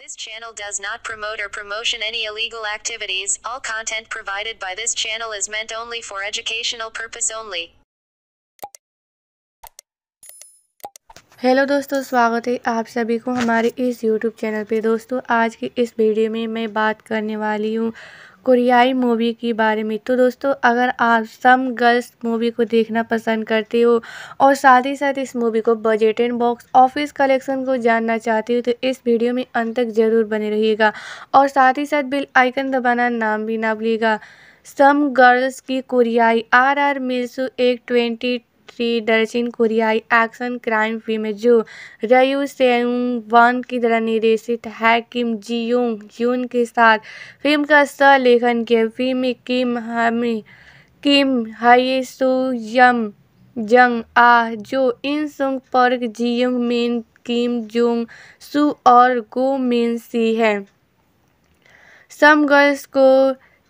This channel does not promote or promotion any illegal activities. All content provided by this channel is meant only for educational purpose only. Hello दोस्तों स्वागत है आप सभी को हमारे इस यूट्यूब चैनल पे दोस्तों आज की इस वीडियो में मैं बात करने वाली हूँ कोरियाई मूवी के बारे में तो दोस्तों अगर आप सम गर्ल्स मूवी को देखना पसंद करते हो और साथ ही साथ इस मूवी को budget and box office collection को जानना चाहते हो तो इस वीडियो में अंत तक ज़रूर बने रहिएगा और साथ ही साथ बिल आइकन दबाना नाम भी ना भूलिएगा सम गर्ल्स की कोरियाई आर आर मिल्सू एक ट्वेंटी थ्री दर्जन कोरियाई एक्शन क्राइम फिल्म जो रयू सेउंग वन की तरह निर्देशित है किम जी योंग यून के साथ फिल्म का सह लेखन किया फिल्म में किम हमी किम हये सो जंग आ Jo In Sung Park Jeong Min Kim Jong सू और गो मेन सी है सम गर्ल्स को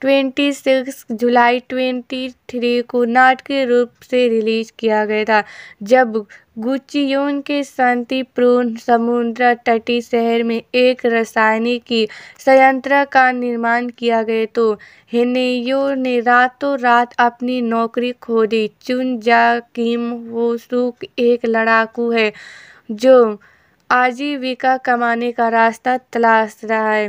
ट्वेंटी सिक्स जुलाई ट्वेंटी थ्री को नाटकीय रूप से रिलीज़ किया गया था जब गुचियोन के शांतिपूर्ण समुद्र तटीय शहर में एक रसायनिक की संयंत्र का निर्माण किया गया तो हेनेयो ने रातों रात अपनी नौकरी खो दी चुन जा किम वो सुख एक लड़ाकू है जो आजीविका कमाने का रास्ता तलाश रहा है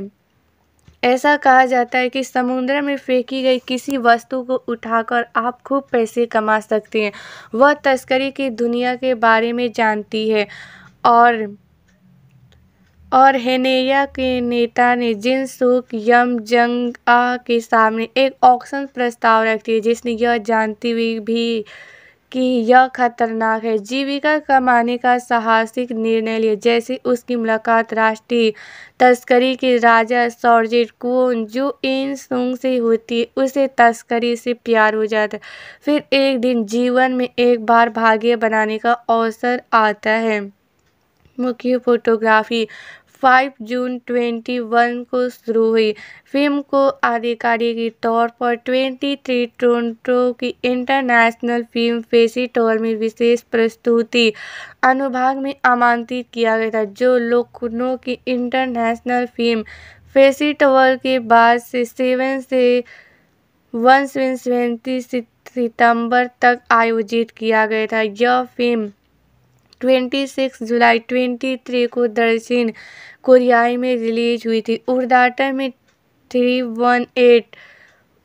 ऐसा कहा जाता है कि समुद्र में फेंकी गई किसी वस्तु को उठाकर आप खूब पैसे कमा सकते हैं वह तस्करी की दुनिया के बारे में जानती है और और हेनेया के नेता ने जिन सुख यम जंग के सामने एक ऑक्शन प्रस्ताव रखती है जिसने यह जानती हुई भी कि यह खतरनाक है जीविका कमाने का साहसिक निर्णय लिया जैसे उसकी मुलाकात राष्ट्रीय तस्करी के राजा सॉर्जेट कोन जो इन सुंग से होती है उसे तस्करी से प्यार हो जाता है फिर एक दिन जीवन में एक बार भाग्य बनाने का अवसर आता है मुख्य फोटोग्राफी फाइव जून 21 को शुरू हुई फिल्म को आधिकारिक तौर पर 23 टोरंटो की इंटरनेशनल फिल्म फेस्टिवल में विशेष प्रस्तुति अनुभाग में आमंत्रित किया गया था जो लोकनो की इंटरनेशनल फिल्म फेस्टिवल के बाद से सेवन से वन सेवेंटी सितंबर तक आयोजित किया गया था यह फिल्म 26 जुलाई 23 को दक्षिण कोरियाई में रिलीज हुई थी उर्दाटा में three one eight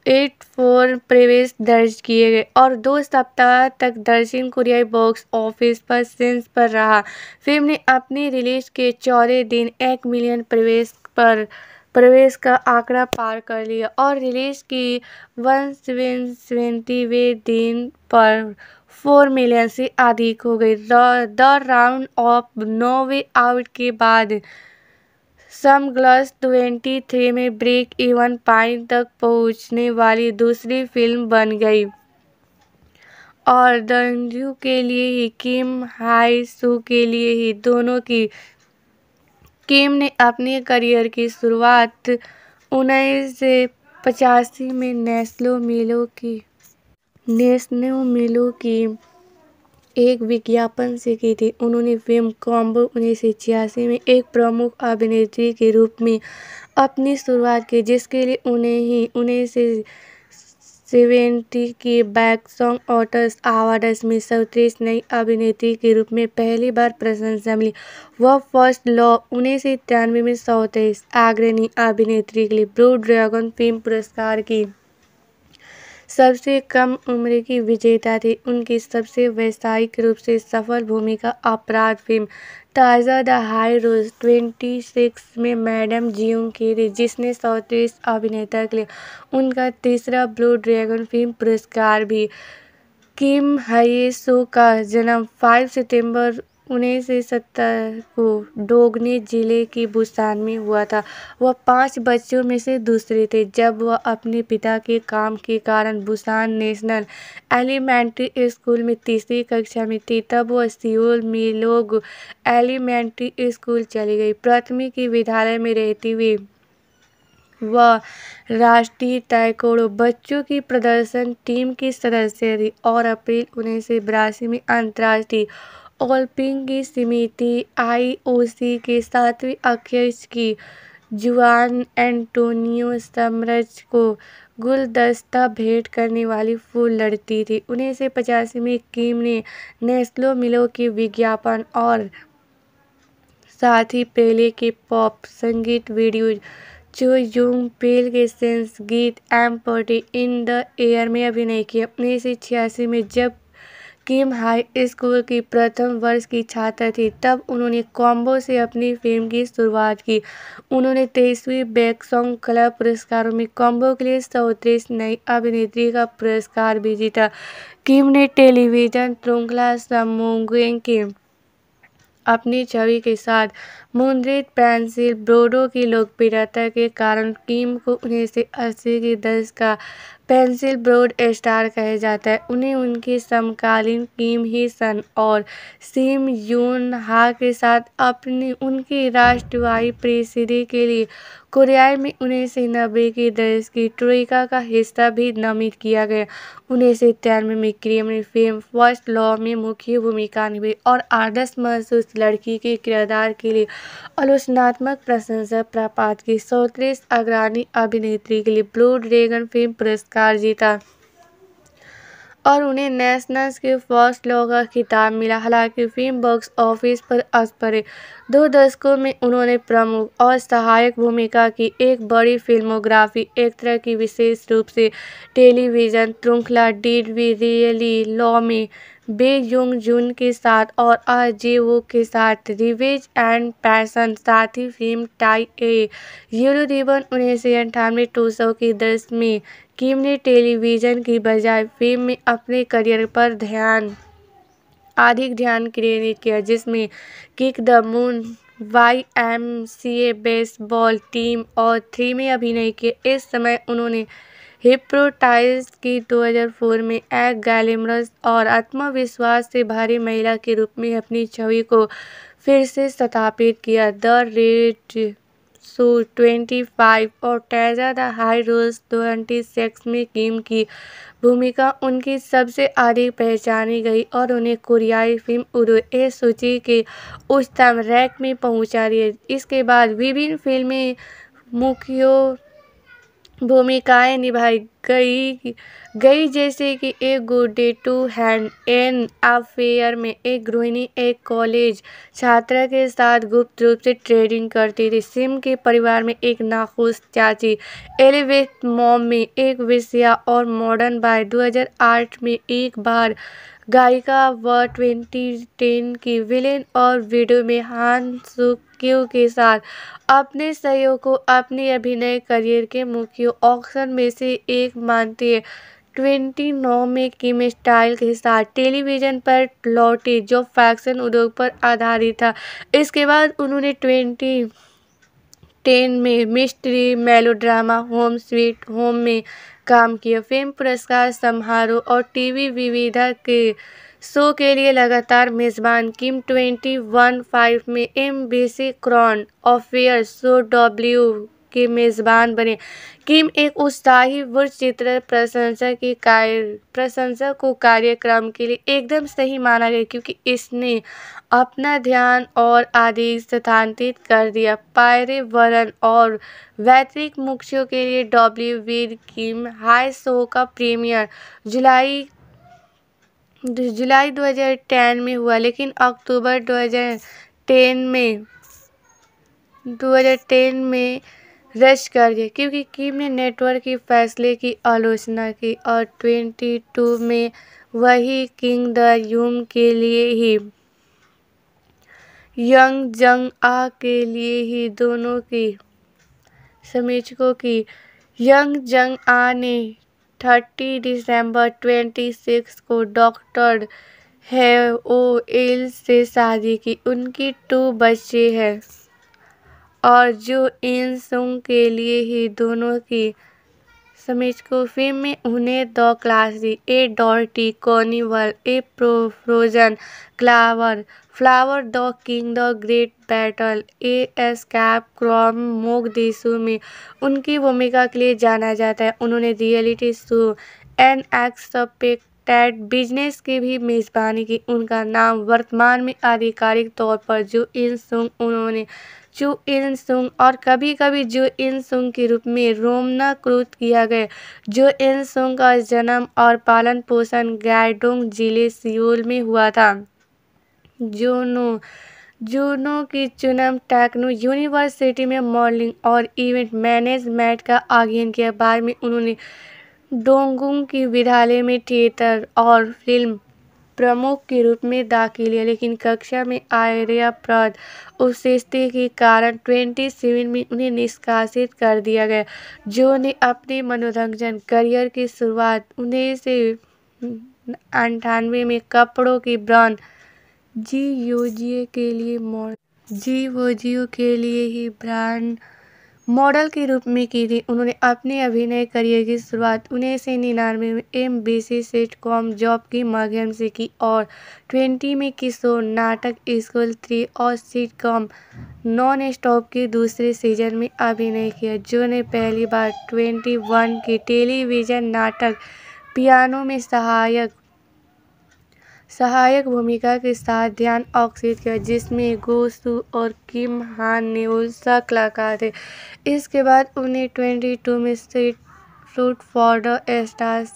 eight four प्रवेश दर्ज किए गए और दो सप्ताह तक दक्षिण कोरियाई बॉक्स ऑफिस पर सेंस पर रहा फिल्म ने अपनी रिलीज के चौदह दिन एक मिलियन प्रवेश पर प्रवेश का आंकड़ा पार कर लिया और रिलीज की वन सेवन वे दिन पर फोर मिलियन से अधिक हो गई the round of no way out के बाद समग्लस 23 में ब्रेक इवन पॉइंट तक पहुंचने वाली दूसरी फिल्म बन गई और दंजू के लिए ही किम हाई सू के लिए ही दोनों की किम ने अपने करियर की शुरुआत उन्नीस से पचासी में नेस्लो मिलो की नेस्नो मिलो की एक विज्ञापन से की थी उन्होंने फिल्म कॉम्बो उन्नीस सौ छियासी में एक प्रमुख अभिनेत्री के रूप में अपनी शुरुआत की जिसके लिए उन्हें ही उन्नीस से सेवेंटी के बैक सॉन्ग ऑटर्स अवार्ड्स में सर्वश्रेष्ठ नई अभिनेत्री के रूप में पहली बार प्रशंसा मिली वह फर्स्ट लॉ उन्नीस सौ तिरानवे में सौतीस अग्रणी अभिनेत्री के लिए ब्लू ड्रैगन फिल्म पुरस्कार की सबसे कम उम्र की विजेता थी उनकी सबसे व्यावसायिक रूप से सफल भूमिका अपराध फिल्म ताज़ा the high rose twenty six में मैडम जियूंग की थी जिसने सौतीस अभिनेता के लिए उनका तीसरा ब्लू ड्रैगन फिल्म पुरस्कार भी किम हये का जन्म 5 सितंबर उन्नीस सौ सत्तर को डोगने जिले के बुसान में हुआ था वह पाँच बच्चों में से दूसरे थे जब वह अपने पिता के काम के कारण बुसान नेशनल एलिमेंट्री स्कूल में तीसरी कक्षा में थी तब वह सियोल में लोग एलिमेंट्री स्कूल चली गई प्राथमिक विद्यालय में रहती हुई वह राष्ट्रीय ताइकोड़ो बच्चों की प्रदर्शन टीम की सदस्य थी और अप्रैल उन्नीस सौ बिरासी में अंतर्राष्ट्रीय ओलंपिक की समिति आईओसी के सातवें अध्यक्ष की जुआन एंटोनियो समरज को गुलदस्ता भेंट करने वाली फूल लड़ती थी उन्नीस सौ पचासी में कीम ने नेस्लो मिलो के विज्ञापन और साथ ही पेले के पॉप संगीत वीडियो जो यूंग पेल के सेंस गीत empty in the air में अभिनय किया उन्नीस सौ छियासी में जब किम हाई स्कूल की प्रथम वर्ष की छात्र थी तब उन्होंने कॉम्बो से अपनी फिल्म की शुरुआत की उन्होंने तेईसवीं बैक सॉन्ग कला पुरस्कारों में कॉम्बो के लिए चौंतीस नई अभिनेत्री का पुरस्कार भी जीता किम ने टेलीविजन श्रृंखला समोंगेंग की अपनी छवि के साथ मुद्रित पेंसिल ब्रोडो की लोकप्रियता के कारण किम को उन्नीस सौ अस्सी के दशक का पेंसिल ब्रोड स्टार कहे जाता है उन्हें उनके समकालीन किम ही सन और सिम यून हा के साथ अपनी उनकी राष्ट्रवाई प्रेसिडी के लिए कोरियाई में उन्नीस सौ नब्बे के दश की ट्रोइका का हिस्सा भी नामित किया गया उन्नीस सौ इक्यानवे में क्रेमर फिल्म फर्स्ट लॉ में मुख्य भूमिका निभाई और आदर्श महसूस लड़की के किरदार के लिए आलोचनात्मक प्रशंसा प्राप्त की सौतीस अग्रणी अभिनेत्री के लिए ब्लू ड्रैगन फिल्म पुरस्कार जीता और उन्हें नेशनल की फर्स्ट का खिताब मिला हालांकि फिल्म बॉक्स ऑफिस पर असपरे दो दशकों में उन्होंने प्रमुख और सहायक भूमिका की एक बड़ी फिल्मोग्राफी एक तरह की विशेष रूप से टेलीविज़न श्रृंखला डीड वी रियली लॉ में बे युंग जुन के साथ और अजय वो के साथ रिवेज एंड पैसन साथ ही film tie a yellow ribbon उन्नीस सौ अंठानवे टू सौ की दस में किम ने टेलीविज़न की बजाय फिल्म में अपने करियर पर ध्यान अधिक ध्यान केंद्रित किया जिसमें kick the moon Y M C A baseball team और थ्री में अभिनय किए इस समय उन्होंने हिप्रोटाइज की 2004 में एक गैलेमरस और आत्मविश्वास से भारी महिला के रूप में अपनी छवि को फिर से स्थापित किया the Red Shoes twenty five और Tazza the high rose twenty six में किम की भूमिका उनकी सबसे अधिक पहचानी गई और उन्हें कोरियाई फिल्म उर्व ए सूची के उच्चतम रैंक में पहुंचा दिया इसके बाद विभिन्न फिल्में मुख्यों भूमिकाएं निभाई गई गई जैसे कि एक good day to hand an affair में एक गृहिणी एक कॉलेज छात्रा के साथ गुप्त रूप से ट्रेडिंग करती थी सिम के परिवार में एक नाखुश चाची एलिवेथ मॉम में एक विषया और मॉडर्न बाय 2008 में एक बार गायिका व ट्वेंटी टेन की विलेन और वीडियो में हान सुक क्यू के साथ अपने सहयोग को अपने अभिनय करियर के मुख्य ऑप्शन में से एक मानती है नौ में किम स्टाइल के साथ टेलीविजन पर लौटी जो फैक्शन उद्योग पर आधारित था इसके बाद उन्होंने 2010 में mystery melodrama home sweet home में काम किया फिल्म पुरस्कार समारोह और टीवी विविधा के शो के लिए लगातार मेज़बान किम ट्वेंटी वन फाइव में M B C Crohn affair show W के मेज़बान बने किम एक उत्साही वृक्ष चित्र प्रशंसा की कार्य प्रशंसा को कार्यक्रम के लिए एकदम सही माना गया क्योंकि इसने अपना ध्यान और आदि स्थानांतरित कर दिया पर्यावरण और वैतरिक मुख्यों के लिए डब्ल्यू वीर किम हाई शो का प्रीमियर जुलाई जुलाई 2010 में हुआ लेकिन अक्टूबर 2010 में 2010 में रश कर गए क्योंकि किम ने नेटवर्क के फैसले की आलोचना की और ट्वेंटी टू में वही किंग द यूम के लिए ही यंग जंग आ के लिए ही दोनों की समीक्षकों की यंग जंग आ ने थर्टी दिसंबर ट्वेंटी सिक्स को डॉक्टर है ओ एल से शादी की उनकी टू बच्चे हैं और जो इन सुंग के लिए ही दोनों की फिल्म में उन्हें the classy A डॉल्टी कॉनिवल A pro frozen क्लावर flower the king the great battle A S cap क्रॉम मोग देशों में उनकी भूमिका के लिए जाना जाता है उन्होंने reality show N x business की भी मेज़बानी की उनका नाम वर्तमान में आधिकारिक तौर पर जो इन सुंग उन्होंने चू इन सुंग और कभी कभी जू इन सुंग के रूप में रोमनाकृत किया गया जू इन सुंग का जन्म और पालन पोषण गाइडोंग जिले सियोल में हुआ था जोनो जूनो की चुनम टेक्नो यूनिवर्सिटी में मॉडलिंग और इवेंट मैनेजमेंट का अध्ययन किया बाद में उन्होंने डोंगुंग की विद्यालय में थिएटर और फिल्म प्रमुख के रूप में दाखिल है लेकिन कक्षा में आर्यप्रद उशिष्टि के कारण ट्वेंटी सेवन में उन्हें निष्कासित कर दिया गया जो ने अपने मनोरंजन करियर की शुरुआत उन्नीस सौ अंठानवे में कपड़ों की ब्रांड जी योजिए के लिए मॉडल जी जियो के लिए ही ब्रांड मॉडल के रूप में की थी उन्होंने अपने अभिनय करियर की शुरुआत उन्नीस सौ निन्यानवे में M B C com job के माध्यम से की और ट्वेंटी में किशोर नाटक स्कूल थ्री और सीट कॉम नॉन स्टॉप के दूसरे सीजन में अभिनय किया जो ने पहली बार ट्वेंटी वन के टेलीविजन नाटक पियानो में सहायक सहायक भूमिका के साथ ध्यान आकर्षित किया जिसमें गोसू और किम हान ने उल्सा कलाकार थे इसके बाद उन्हें ट्वेंटी टू में street fruit for the stars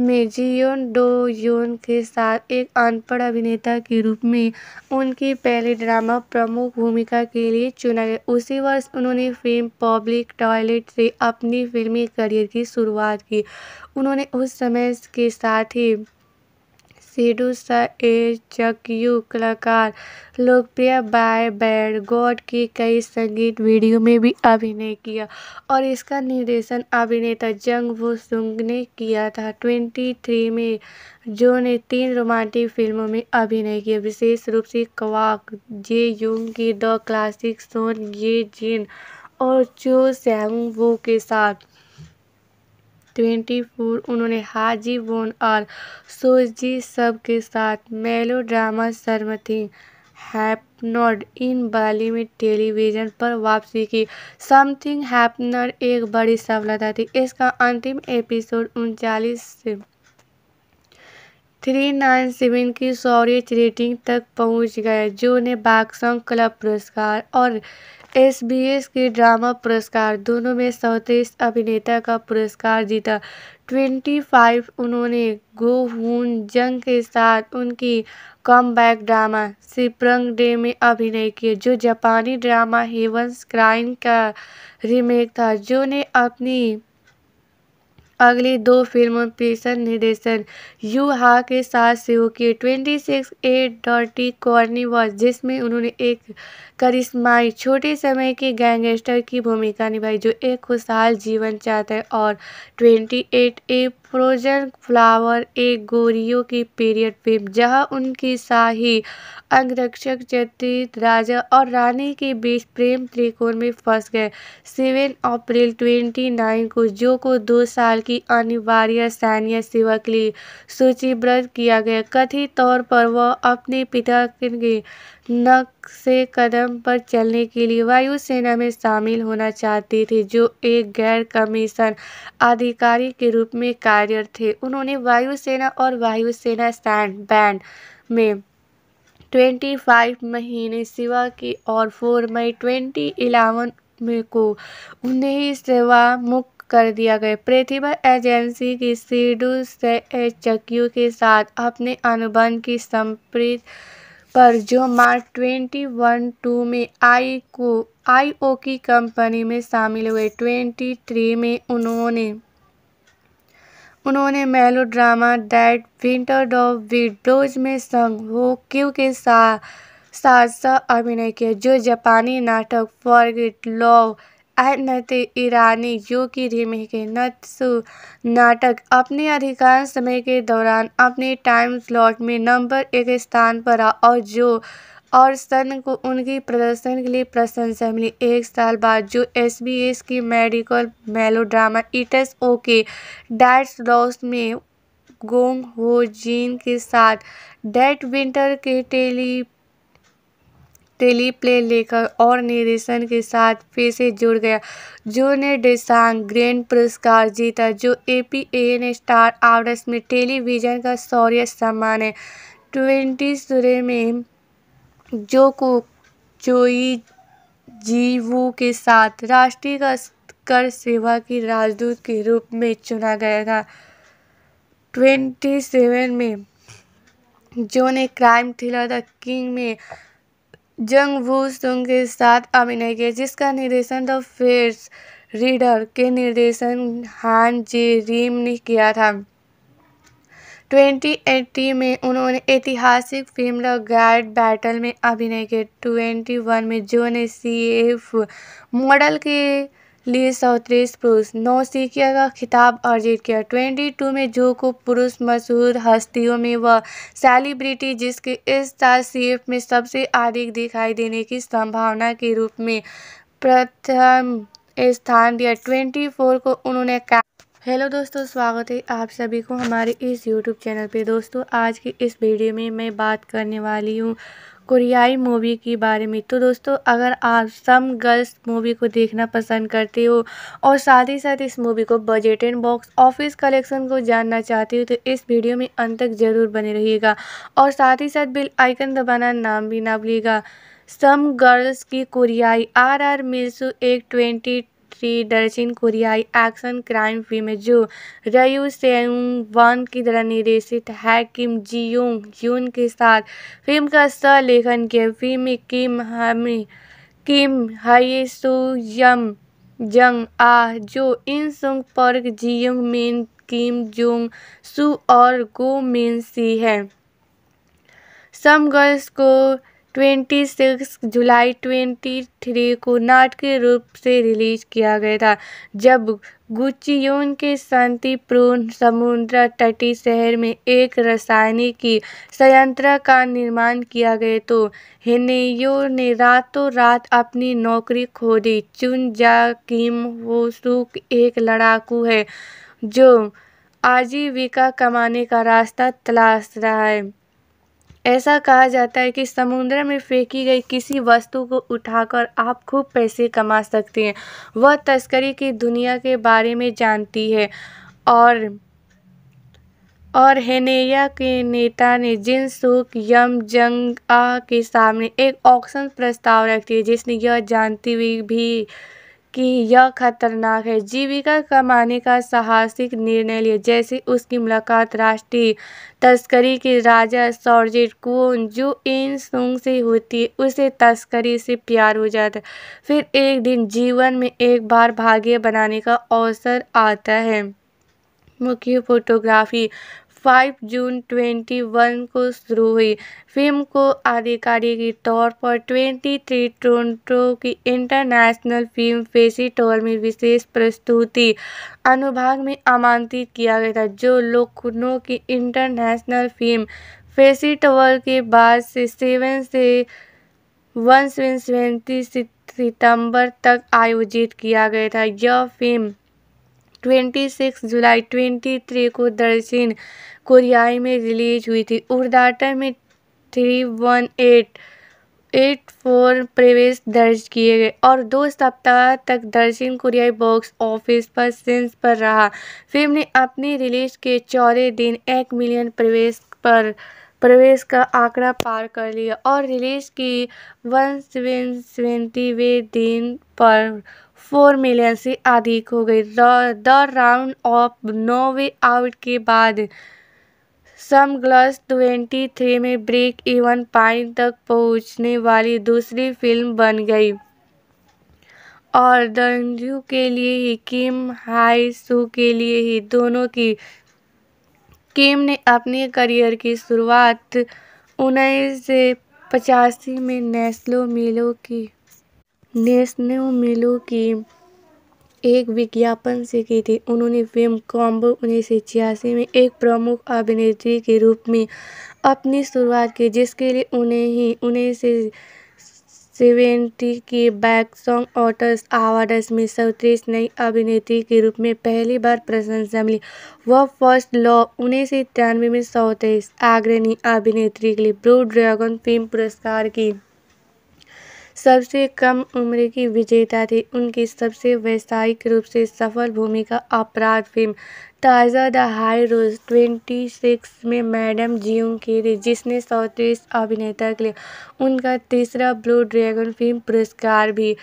में जियोन डो योन के साथ एक अनपढ़ अभिनेता के रूप में उनकी पहली ड्रामा प्रमुख भूमिका के लिए चुना गया उसी वर्ष उन्होंने फिल्म पब्लिक टॉयलेट से अपनी फिल्मी करियर की शुरुआत की उन्होंने उस समय के साथ ही सीडू सा ए चकयू कलाकार लोकप्रिय बाय बैड गॉड की कई संगीत वीडियो में भी अभिनय किया और इसका निर्देशन अभिनेता जंग वू सुंग ने किया था ट्वेंटी थ्री में जो ने तीन रोमांटिक फिल्मों में अभिनय किया विशेष रूप से क्वाक जे युंग की the classic Son Ye Jin और चो सैंग वो के साथ ट्वेंटी फोर उन्होंने हाजी बोन और सोजी सब के साथ मेलोड्रामा सरमथी हैपनोड इन बाली में टेलीविजन पर वापसी की समथिंग हैपनर एक बड़ी सफलता थी इसका अंतिम एपिसोड उनचालीस से थ्री नाइन सेवन की सौर्य रेटिंग तक पहुंच गया जो उन्हें बाक्संग क्लब पुरस्कार और एस बी एस के ड्रामा पुरस्कार दोनों में सर्वश्रेष्ठ अभिनेता का पुरस्कार जीता ट्वेंटी फाइव उन्होंने गो हून जंग के साथ उनकी कमबैक ड्रामा सिप्रंग डे में अभिनय किया जो जापानी ड्रामा हेवंस क्राइम का रीमेक था जो ने अपनी अगली दो फिल्मों पेशन निर्देशन यू हा के साथ शुरू किए ट्वेंटी सिक्स एट डॉटी कॉर्नी जिसमें उन्होंने एक करिश्माई छोटे समय के गैंगस्टर की भूमिका निभाई जो एक खुशहाल जीवन चाहते हैं और ट्वेंटी एट ए फ्रोजन फ्लावर एक गोरियो की पीरियड फिल्म जहां उनकी शाही अंगरक्षक चतित राजा और रानी के बीच प्रेम त्रिकोण में फंस गए सेवन अप्रैल ट्वेंटी नाइन को जो को दो साल की अनिवार्य सैन्य सेवा के लिए सूचीबद्ध किया गया कथित तौर पर वह अपने पिता के नक्शे कदम पर चलने के लिए वायुसेना में शामिल होना चाहते थे जो एक गैर कमीशन अधिकारी के रूप में कार्यरत थे उन्होंने वायुसेना और वायुसेना स्टैंड बैंड में 25 महीने सेवा की और 4 मई ट्वेंटी इलेवन में को उन्हें ही सेवा मुक्त कर दिया गया प्रतिभा एजेंसी की सीडू से चक्यू के साथ अपने अनुबंध की संप्रीत पर जो मार्च ट्वेंटी वन टू में आई को आईओ की कंपनी में शामिल हुए ट्वेंटी थ्री में उन्होंने उन्होंने मेलो ड्रामा डैट विंटर डॉ विडोज में संग हो क्यू के साथ साथ अभिनय किया जो जापानी नाटक फॉरगेट लॉ अनंत ईरानी जो कि रिमेक नत्सु नाटक अपने अधिकांश समय के दौरान अपने टाइम स्लॉट में नंबर एक स्थान पर रहा और जो और सन को उनकी प्रदर्शन के लिए प्रशंसा मिली एक साल बाद जो एस बी एस की medical melodrama its okay that loss में गोंग हो जीन के साथ डेट विंटर के टेली टेलीप्ले लेखक और निर्देशन के साथ फिर से जुड़ गया। जो ने डिसांग ग्रैंड पुरस्कार जीता, जो एन स्टार आवर्स में टेलीविजन का शौर्य सम्मान है। ट्वेंटी सोलह में जो को चोई जी-वू के साथ राष्ट्रीय कर सेवा की राजदूत के रूप में चुना गया था। ट्वेंटी सेवन में जो ने क्राइम थ्रिलर द किंग में जंग वू सुंग के साथ अभिनय किया जिसका निर्देशन द फेस रीडर के निर्देशन हान जे रीम ने किया था 2018 में उन्होंने ऐतिहासिक फिल्म द गाइड बैटल में अभिनय किया 21 में जो ने सी एफ मॉडल के लिए चौंतीस पुरुष नौसिखिया का खिताब अर्जित किया ट्वेंटी टू में जो को पुरुष मशहूर हस्तियों में वह सेलिब्रिटी जिसके इस साल सीएफ में सबसे अधिक दिखाई देने की संभावना के रूप में प्रथम स्थान दिया ट्वेंटी फोर को उन्होंने हेलो दोस्तों स्वागत है आप सभी को हमारे इस यूट्यूब चैनल पे दोस्तों आज की इस वीडियो में मैं बात करने वाली हूँ कोरियाई मूवी के बारे में तो दोस्तों अगर आप सम गर्ल्स मूवी को देखना पसंद करते हो और साथ ही साथ इस मूवी को budget and box office collection को जानना चाहते हो तो इस वीडियो में अंत तक ज़रूर बने रहिएगा और साथ ही साथ बिल आइकन दबाना नाम भी ना भूलिएगा सम गर्ल्स की कोरियाई आर आर मिल्सू एक ट्वेंटी थ्री दर्जन कोरियाई एक्शन क्राइम फिल्म जो रयू सेंग वन की तरह निर्देशित है किम जी यूंग यून के साथ फिल्म का सह लेखन किया फिल्म में किम हमी किम हई सो जंग आ Jo In Sung Park Jeong Min Kim Jong सु और गो मीन सी है सम गर्ल्स को ट्वेंटी सिक्स जुलाई ट्वेंटी थ्री को नाटकीय रूप से रिलीज़ किया गया था जब गुचियोन के शांतिपूर्ण समुद्र तटी शहर में एक की संयंत्र का निर्माण किया गया तो हेनेयो ने रातों रात अपनी नौकरी खो दी चुन जा किम वो सुख एक लड़ाकू है जो आजीविका कमाने का रास्ता तलाश रहा है ऐसा कहा जाता है कि समुद्र में फेंकी गई किसी वस्तु को उठाकर आप खूब पैसे कमा सकते हैं वह तस्करी की दुनिया के बारे में जानती है और और हेनेया के नेता ने जिन सुख यम जंग के सामने एक ऑक्शन प्रस्ताव रखती है जिसने यह जानती हुई भी कि यह खतरनाक है जीविका कमाने का साहसिक निर्णय लिया जैसे उसकी मुलाकात राष्ट्रीय तस्करी के राजा सॉर्जेट कोन जो इन सुंग से होती है उसे तस्करी से प्यार हो जाता है फिर एक दिन जीवन में एक बार भाग्य बनाने का अवसर आता है मुख्य फोटोग्राफी फाइव जून 21 को शुरू हुई फिल्म को आधिकारिक तौर पर 23 टोरंटो की इंटरनेशनल फिल्म फेस्टिवल में विशेष प्रस्तुति अनुभाग में आमंत्रित किया गया था जो लोकनों की इंटरनेशनल फिल्म फेस्टिवल के बाद से सेवन से वन सेवेंटी सितंबर तक आयोजित किया गया था यह फिल्म 26 जुलाई 23 को दक्षिण कोरियाई में रिलीज हुई थी उर्दाटा में three one eight eight four प्रवेश दर्ज किए गए और दो सप्ताह तक दक्षिण कोरियाई बॉक्स ऑफिस पर सेंस पर रहा फिल्म ने अपनी रिलीज के चौदह दिन एक मिलियन प्रवेश पर प्रवेश का आंकड़ा पार कर लिया और रिलीज की वन सेवन सेवेंटी वे दिन पर फोर मिलियन से अधिक हो गई the round of no way out के बाद समग्लस 23 में ब्रेक इवन पॉइंट तक पहुंचने वाली दूसरी फिल्म बन गई और दंजू के लिए ही किम हाई सू के लिए ही दोनों की किम ने अपने करियर की शुरुआत उन्नीस से पचासी में नेस्लो मिलो की नेशनल मिलो की एक विज्ञापन से की थी उन्होंने फ़िल्म कॉम्बो उन्नीस सौ छियासी में एक प्रमुख अभिनेत्री के रूप में अपनी शुरुआत की जिसके लिए उन्हें ही उन्नीस सौ सेवेंटी के बैक सॉन्ग ऑटर्स अवार्डस में सर्वश्रेष्ठ नई अभिनेत्री के रूप में पहली बार प्रशंसा मिली वह फर्स्ट लॉ उन्नीस सौ तिरानवे में सौतीस अग्रणी अभिनेत्री के लिए ब्लू ड्रैगन फिल्म पुरस्कार की सबसे कम उम्र की विजेता थी उनकी सबसे व्यावसायिक रूप से सफल भूमिका अपराध फिल्म ताज़ा the high rose twenty six में मैडम जियोंग की थी जिसने सौतीस अभिनेता के लिए उनका तीसरा ब्लू ड्रैगन फिल्म पुरस्कार भी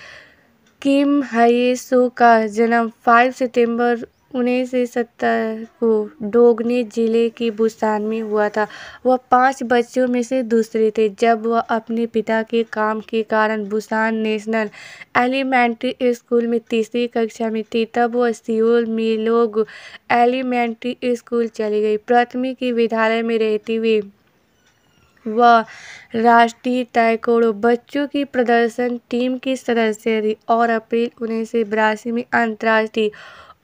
किम हये सो का जन्म 5 सितंबर उन्नीस सौ सत्तर को डोगने जिले के बुसान में हुआ था वह पाँच बच्चों में से दूसरे थे जब वह अपने पिता के काम के कारण बुसान नेशनल एलिमेंट्री स्कूल में तीसरी कक्षा में थी तब वह सियोल में लोग एलिमेंट्री स्कूल चली गई प्राथमिक विद्यालय में रहती हुई वह राष्ट्रीय ताइकोड़ो बच्चों की प्रदर्शन टीम की सदस्य थी और अप्रैल उन्नीस सौ बिरासी में अंतर्राष्ट्रीय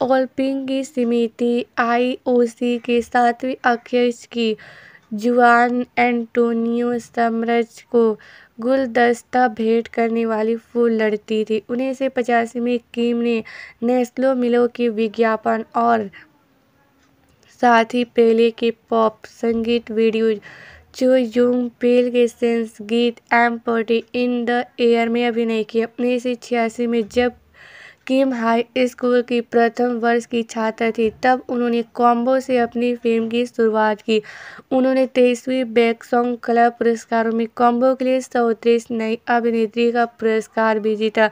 ओलंपिक की समिति आईओसी के सातवें अध्यक्ष की जुआन एंटोनियो साम्राज को गुलदस्ता भेंट करने वाली फूल लड़ती थी उन्नीस सौ पचासी में कीम ने नेस्लो मिलो के विज्ञापन और साथ ही पेले के पॉप संगीत वीडियो जो यूंग पेल के सेंस गीत empty in the air में अभिनय किया उन्नीस सौ छियासी में जब किम हाई स्कूल की प्रथम वर्ष की छात्र थी तब उन्होंने कॉम्बो से अपनी फिल्म की शुरुआत की उन्होंने तेईसवीं बैक सॉन्ग कला पुरस्कारों में कॉम्बो के लिए चौंतीस नई अभिनेत्री का पुरस्कार भी जीता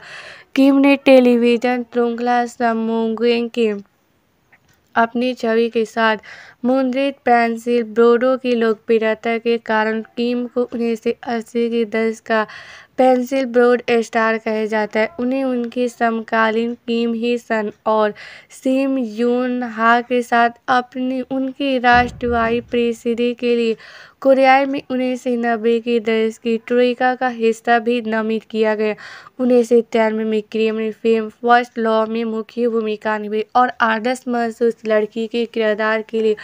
किम ने टेलीविजन श्रृंखला समोंगेंग की अपनी छवि के साथ मुद्रित पेंसिल ब्रोडो की लोकप्रियता के कारण किम को उन्नीस सौ अस्सी के दशक का पेंसिल ब्रोड स्टार कहे जाता है उन्हें उनके समकालीन किम ही सन और सिम यून हा के साथ अपनी उनकी राष्ट्रवाई प्रेसिडी के लिए कोरियाई में उन्नीस सौ नब्बे के दश की ट्रोइका का हिस्सा भी नामित किया गया उन्नीस सौ तिरानवे में क्रिमिनल फिल्म फर्स्ट लॉ में मुख्य भूमिका निभाई और आदर्श महसूस लड़की के किरदार के लिए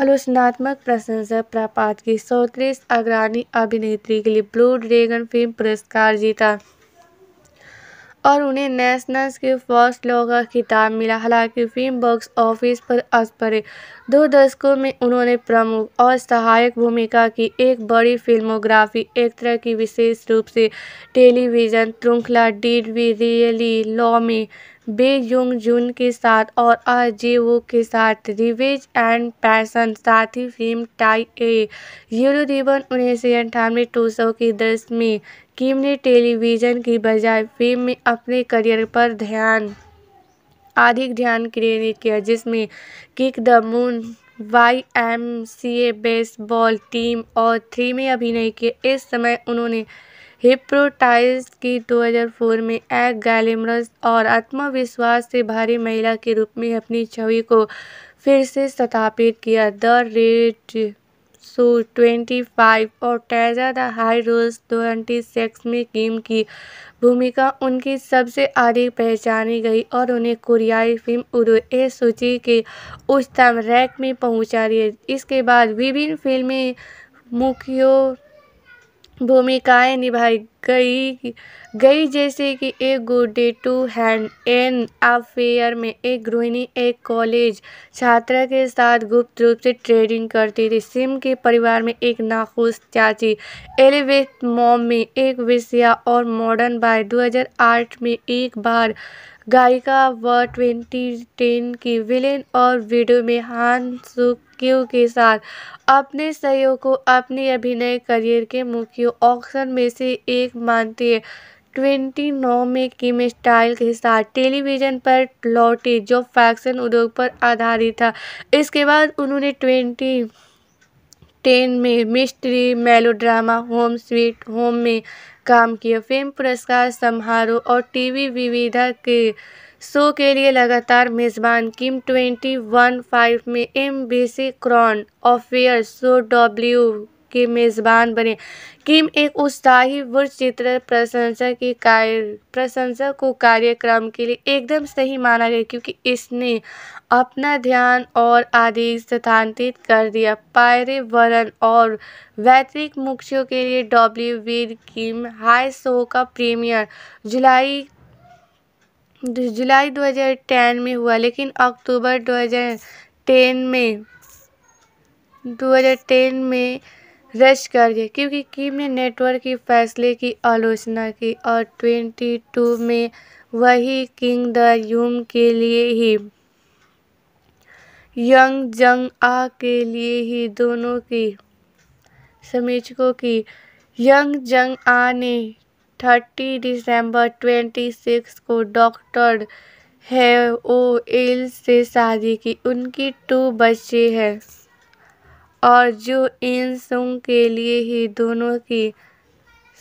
आलोचनात्मक प्रशंसा प्राप्त की सौतीस अग्रणी अभिनेत्री के लिए ब्लू ड्रैगन फिल्म पुरस्कार पुरस्कार जीता और उन्हें नेशनल्स के फर्स्ट लॉ का खिताब मिला हालांकि फिल्म बॉक्स ऑफिस पर असपरे दो दशकों में उन्होंने प्रमुख और सहायक भूमिका की एक बड़ी फिल्मोग्राफी एक तरह की विशेष रूप से टेलीविज़न श्रृंखला डीड वी रियली लॉ में बे युंग जून के साथ और अजय वो के साथ रिवेज एंड पैसन साथ ही film tie a yellow ribbon उन्नीस सौ अंठानवे टू सौ की दस में किम ने टेलीविज़न की बजाय फिल्म में अपने करियर पर ध्यान अधिक ध्यान केंद्रित किया जिसमें kick the moon Y M C A baseball team और थ्री में अभिनय किए इस समय उन्होंने हिप्रोटाइज की 2004 में एक गैलेमरस और आत्मविश्वास से भारी महिला के रूप में अपनी छवि को फिर से स्थापित किया द रेड ट्वेंटी फाइव और Tazza the high rolls twenty six में किम की भूमिका उनकी सबसे अधिक पहचानी गई और उन्हें कोरियाई फिल्म उर्व ए सूची के उच्चतम रैंक में पहुंचा दिया इसके बाद विभिन्न फिल्में मुख्यों भूमिकाएं निभाई गई गई जैसे कि a good day to hand an affair में एक गृहिणी एक कॉलेज छात्रा के साथ गुप्त रूप से ट्रेडिंग करती थी सिम के परिवार में एक नाखुश चाची एलिवेथ मॉम में एक विषया और मॉडर्न बाय 2008 में एक बार गायिका व ट्वेंटी टेन की विलेन और वीडियो में हान सुक क्यू के साथ अपने सहयोग को अपने अभिनय करियर के मुख्य ऑप्शन में से एक मानती है नौ में किम स्टाइल के साथ टेलीविजन पर लौटी जो फैक्शन उद्योग पर आधारित था इसके बाद उन्होंने ट्वेंटी टेन में mystery melodrama home sweet home में काम किया फिल्म पुरस्कार समारोह और टीवी विविधा के शो के लिए लगातार मेज़बान किम ट्वेंटी वन फाइव में M B C crown affair show W के मेज़बान बने किम एक उत्साही वुड चित्र प्रशंसा की कार्य प्रशंसा को कार्यक्रम के लिए एकदम सही माना गया क्योंकि इसने अपना ध्यान और आदि स्थानांतरित कर दिया पायरेवरण और वैतृक मुख्यों के लिए डब्ल्यू वीर किम हाई शो का प्रीमियर जुलाई जुलाई 2010 में हुआ लेकिन अक्टूबर 2010 में 2010 में रश कर दिया क्योंकि किम ने नेटवर्क के फैसले की आलोचना की और ट्वेंटी टू में वही किंग द यूम के लिए ही यंग जंग आ के लिए ही दोनों की समीक्षकों की यंग जंग आ ने थर्टी दिसंबर ट्वेंटी सिक्स को डॉक्टर है ओ एल से शादी की उनकी टू बच्चे हैं और जो इन सुंग के लिए ही दोनों की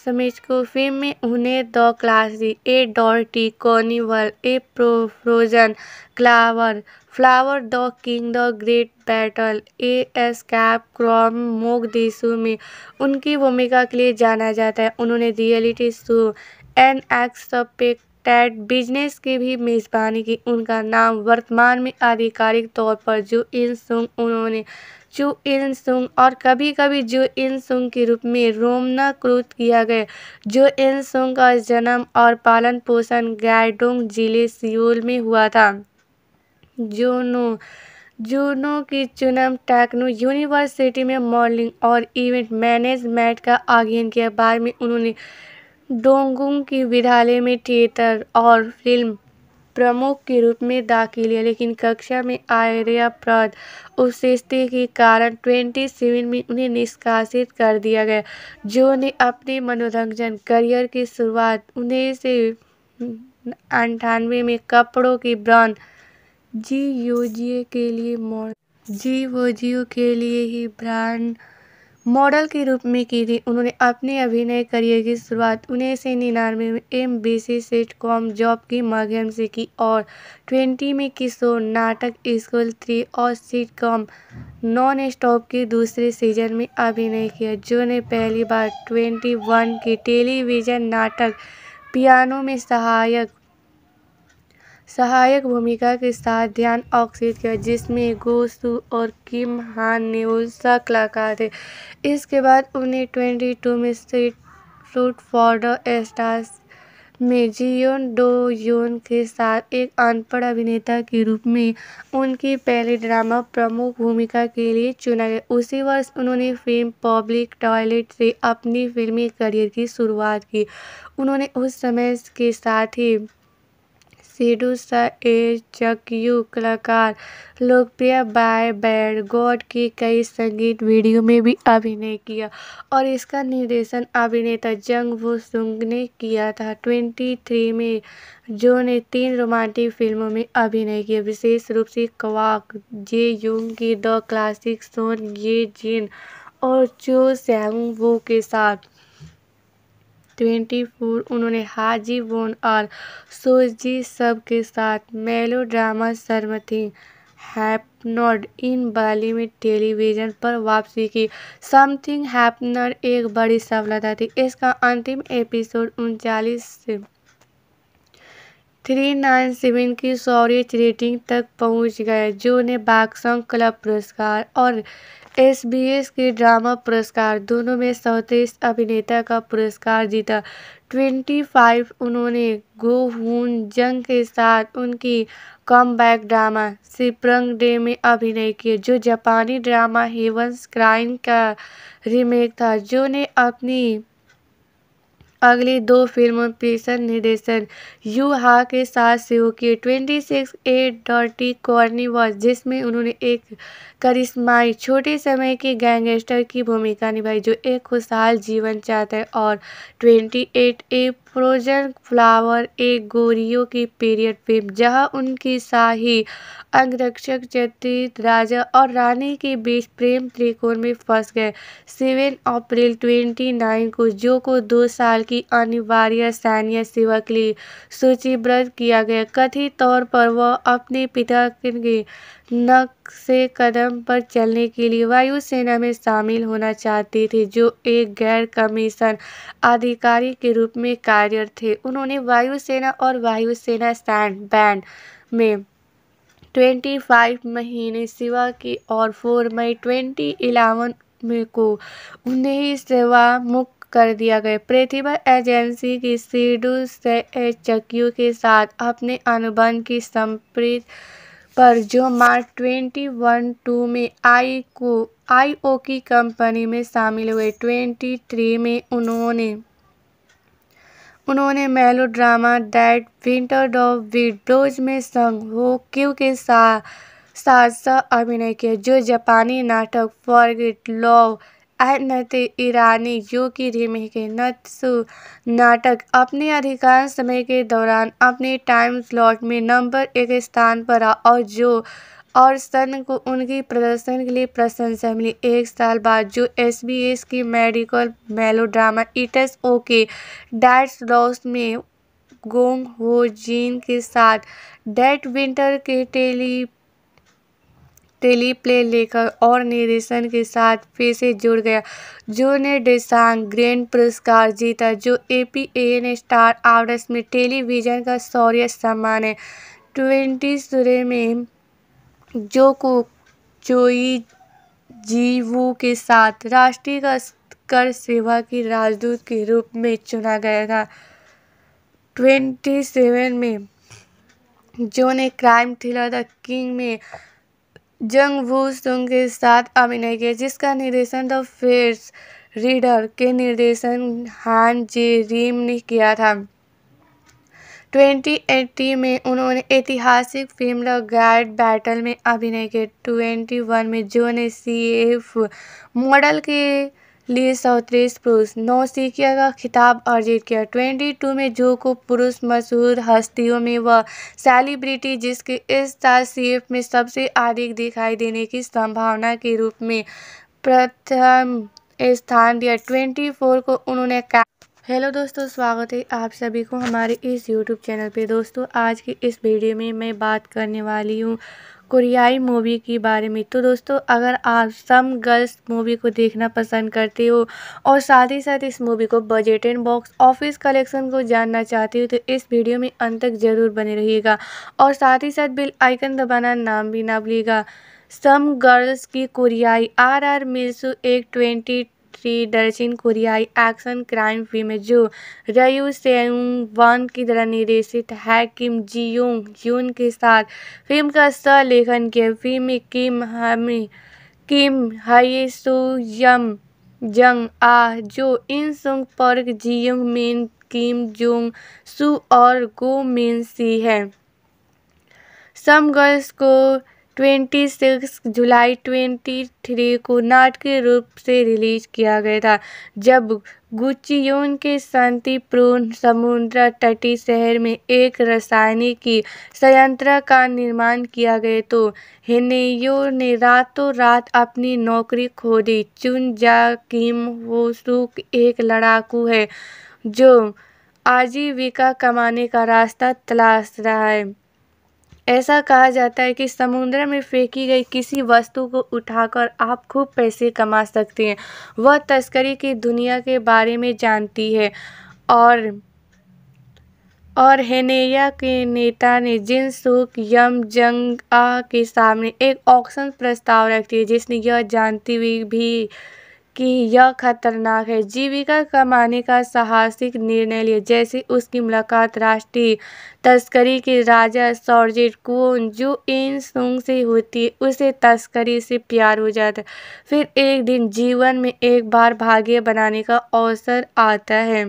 फिल्म में उन्हें the classy A डॉल्टी कॉनिवल a प्रोफ्रोजन clover flower the king the great battle A S cap क्रॉम मोग देशों में उनकी भूमिका के लिए जाना जाता है उन्होंने reality show N x business की भी मेज़बानी की उनका नाम वर्तमान में आधिकारिक तौर पर जो इन सुंग उन्होंने चू इन सुंग और कभी कभी जू इन सुंग के रूप में रोमनाकृत किया गया जू इन सुंग का जन्म और पालन पोषण गाइडोंग जिले सियोल में हुआ था जोनो जूनो की चुनम टेक्नो यूनिवर्सिटी में मॉडलिंग और इवेंट मैनेजमेंट का अध्ययन किया बाद में उन्होंने डोंगुंग की विद्यालय में थिएटर और फिल्म प्रमुख के रूप में दाखिल है लेकिन कक्षा में आर्यप्रद उपशिष्टि के कारण ट्वेंटी सेवन में उन्हें निष्कासित कर दिया गया जो ने अपने मनोरंजन करियर की शुरुआत उन्नीस सौ अंठानवे में कपड़ों की ब्रांड जी योजिए के लिए मॉडल जी जियो के लिए ही ब्रांड मॉडल के रूप में की थी उन्होंने अपने अभिनय करियर की शुरुआत उन्नीस सौ निन्यानवे में M B C com job के माध्यम से की और ट्वेंटी में किशोर नाटक स्कूल थ्री और सीट कॉम नॉन स्टॉप के दूसरे सीजन में अभिनय किया जो ने पहली बार ट्वेंटी वन के टेलीविजन नाटक पियानो में सहायक सहायक भूमिका के साथ ध्यान आकर्षित किया जिसमें गोसू और किम हान ने उत्साह कलाकार थे इसके बाद उन्हें ट्वेंटी टू में street fruit for the stars में जियोन डो योन के साथ एक अनपढ़ अभिनेता के रूप में उनकी पहली ड्रामा प्रमुख भूमिका के लिए चुना गया उसी वर्ष उन्होंने फिल्म पब्लिक टॉयलेट से अपनी फिल्मी करियर की शुरुआत की उन्होंने उस समय के साथ ही सा ए चकयू कलाकार लोकप्रिय बाय बैड गॉड की कई संगीत वीडियो में भी अभिनय किया और इसका निर्देशन अभिनेता जंग वो सुंग ने किया था। ट्वेंटी थ्री में जो ने तीन रोमांटिक फिल्मों में अभिनय किया, विशेष रूप से क्वाक जे-युंग की द क्लासिक, सोन ये-जिन और चो सैंग वो के साथ। 24 उन्होंने हाजी बोन और सोजी सब के साथ मेलो शर्म थी हैपनड इन बाली में टेलीविजन पर वापसी की समथिंग हैपनड एक बड़ी सफलता थी इसका अंतिम एपिसोड उनचालीस से थ्री नाइन सेवन की सौर्य रेटिंग तक पहुंच गए जो उन्हें बाक्संग क्लब पुरस्कार और एसबीएस के ड्रामा पुरस्कार दोनों में सर्वश्रेष्ठ अभिनेता का पुरस्कार जीता ट्वेंटी फाइव उन्होंने गो हून जंग के साथ उनकी कम ड्रामा सिप्रंग डे में अभिनय किया जो जापानी ड्रामा हेवंस क्राइन का रीमेक था जो ने अपनी अगली दो फिल्मों पेशन निर्देशन यू हा के साथ शुरू किए ट्वेंटी सिक्स ए डॉटी कॉर्नी जिसमें उन्होंने एक करिश्माई छोटे समय के गैंगस्टर की भूमिका निभाई जो एक खुशहाल जीवन चाहते हैं और ट्वेंटी एट ए फ्रोजन फ्लावर एक गोरियो की पीरियड फिल्म जहां उनकी शाही अंगरक्षक चतित राजा और रानी के बीच प्रेम त्रिकोण में फंस गए सेवन अप्रैल ट्वेंटी नाइन को जो को दो साल की अनिवार्य सैन्य सेवा के लिए सूचीबद्ध किया गया कथित तौर पर वह अपने पिता के नक्शे कदम पर चलने के लिए वायुसेना में शामिल होना चाहते थे जो एक गैर कमीशन अधिकारी के रूप में कार्यरत थे उन्होंने वायुसेना और वायुसेना स्टैंड बैंड में 25 महीने सेवा की और 4 मई ट्वेंटी में को उन्हें सेवा मुक्त कर दिया गया प्रतिभा एजेंसी की सीडू से चक्यू के साथ अपने अनुबंध की संप्रीत पर जो मार्च ट्वेंटी वन टू में आई को आईओ की कंपनी में शामिल हुए ट्वेंटी थ्री में उन्होंने उन्होंने मेलो ड्रामा डैट विंटर डॉ विडोज में संग हो क्यू के साथ साथ अभिनय किया जो जापानी नाटक फॉरगेट लव आनंद ईरानी जो कि धीमे के नत्सु नाटक अपने अधिकांश समय के दौरान अपने टाइम स्लॉट में नंबर एक स्थान पर रहा और जो और सन को उनकी प्रदर्शन के लिए प्रशंसा मिली एक साल बाद जो एस बी एस की medical melodrama its okay that loss में गोंग हो जीन के साथ डेट विंटर के टेली टेली प्ले लेखक और निर्देशन के साथ फिर से जुड़ गया जो ने डिसांग ग्रैंड पुरस्कार जीता जो A P N star hours में टेलीविजन का शौर्य सम्मान है ट्वेंटी सुरे में जो को चोई जीवू के साथ राष्ट्रीय कर सेवा की राजदूत के रूप में चुना गया था ट्वेंटी सेवन में जो ने क्राइम थ्रिलर द किंग में जंग वू सुंग के साथ अभिनय किया जिसका निर्देशन द फेयर्स रीडर के निर्देशन हान जे रीम ने किया था 2080 में उन्होंने ऐतिहासिक फिल्म द गार्ड बैटल में अभिनय किया 21 में जो ने सी एफ मॉडल के लिए चौंतीस पुरुष नौसिखिया का खिताब अर्जित किया ट्वेंटी टू में जो को पुरुष मशहूर हस्तियों में वह सेलिब्रिटी जिसके इस साल सीएफ में सबसे अधिक दिखाई देने की संभावना के रूप में प्रथम स्थान दिया ट्वेंटी फोर को उन्होंने हेलो दोस्तों स्वागत है आप सभी को हमारे इस यूट्यूब चैनल पे दोस्तों आज की इस वीडियो में मैं बात करने वाली हूँ कोरियाई मूवी के बारे में तो दोस्तों अगर आप सम गर्ल्स मूवी को देखना पसंद करते हो और साथ ही साथ इस मूवी को budget and box office collection को जानना चाहते हो तो इस वीडियो में अंत तक ज़रूर बने रहिएगा और साथ ही साथ बिल आइकन दबाना नाम भी ना भूलिएगा सम गर्ल्स की कोरियाई आर आर मिल्सू एक ट्वेंटी थ्री दर्जन कोरियाई एक्शन क्राइम फिल्म जो रयू सेंग वन की तरह निर्देशित है किम जी यूंग यून के साथ फिल्म का सह लेखन किया फिल्म किम हमी किम यम जंग आ Jo In Sung Park Jeong Min Kim Jong सु और गो मेन सी है सम गर्ल्स को ट्वेंटी सिक्स जुलाई ट्वेंटी थ्री को नाटकीय रूप से रिलीज किया गया था जब गुचियोन के शांतिपूर्ण समुद्र तटी शहर में एक की संयंत्र का निर्माण किया गया तो हेनेयो ने रातों रात अपनी नौकरी खो दी चुन जा किम सुख एक लड़ाकू है जो आजीविका कमाने का रास्ता तलाश रहा है ऐसा कहा जाता है कि समुद्र में फेंकी गई किसी वस्तु को उठाकर आप खूब पैसे कमा सकते हैं वह तस्करी की दुनिया के बारे में जानती है और और हेनेया के नेता ने जिन सुक यम जंग के सामने एक ऑक्शन प्रस्ताव रखती है जिसने यह जानती हुई भी कि यह खतरनाक है जीविका कमाने का साहसिक निर्णय लिया जैसे उसकी मुलाकात राष्ट्रीय तस्करी के राजा सॉर्जेट कुन जो इन सुंग से होती है उसे तस्करी से प्यार हो जाता है फिर एक दिन जीवन में एक बार भाग्य बनाने का अवसर आता है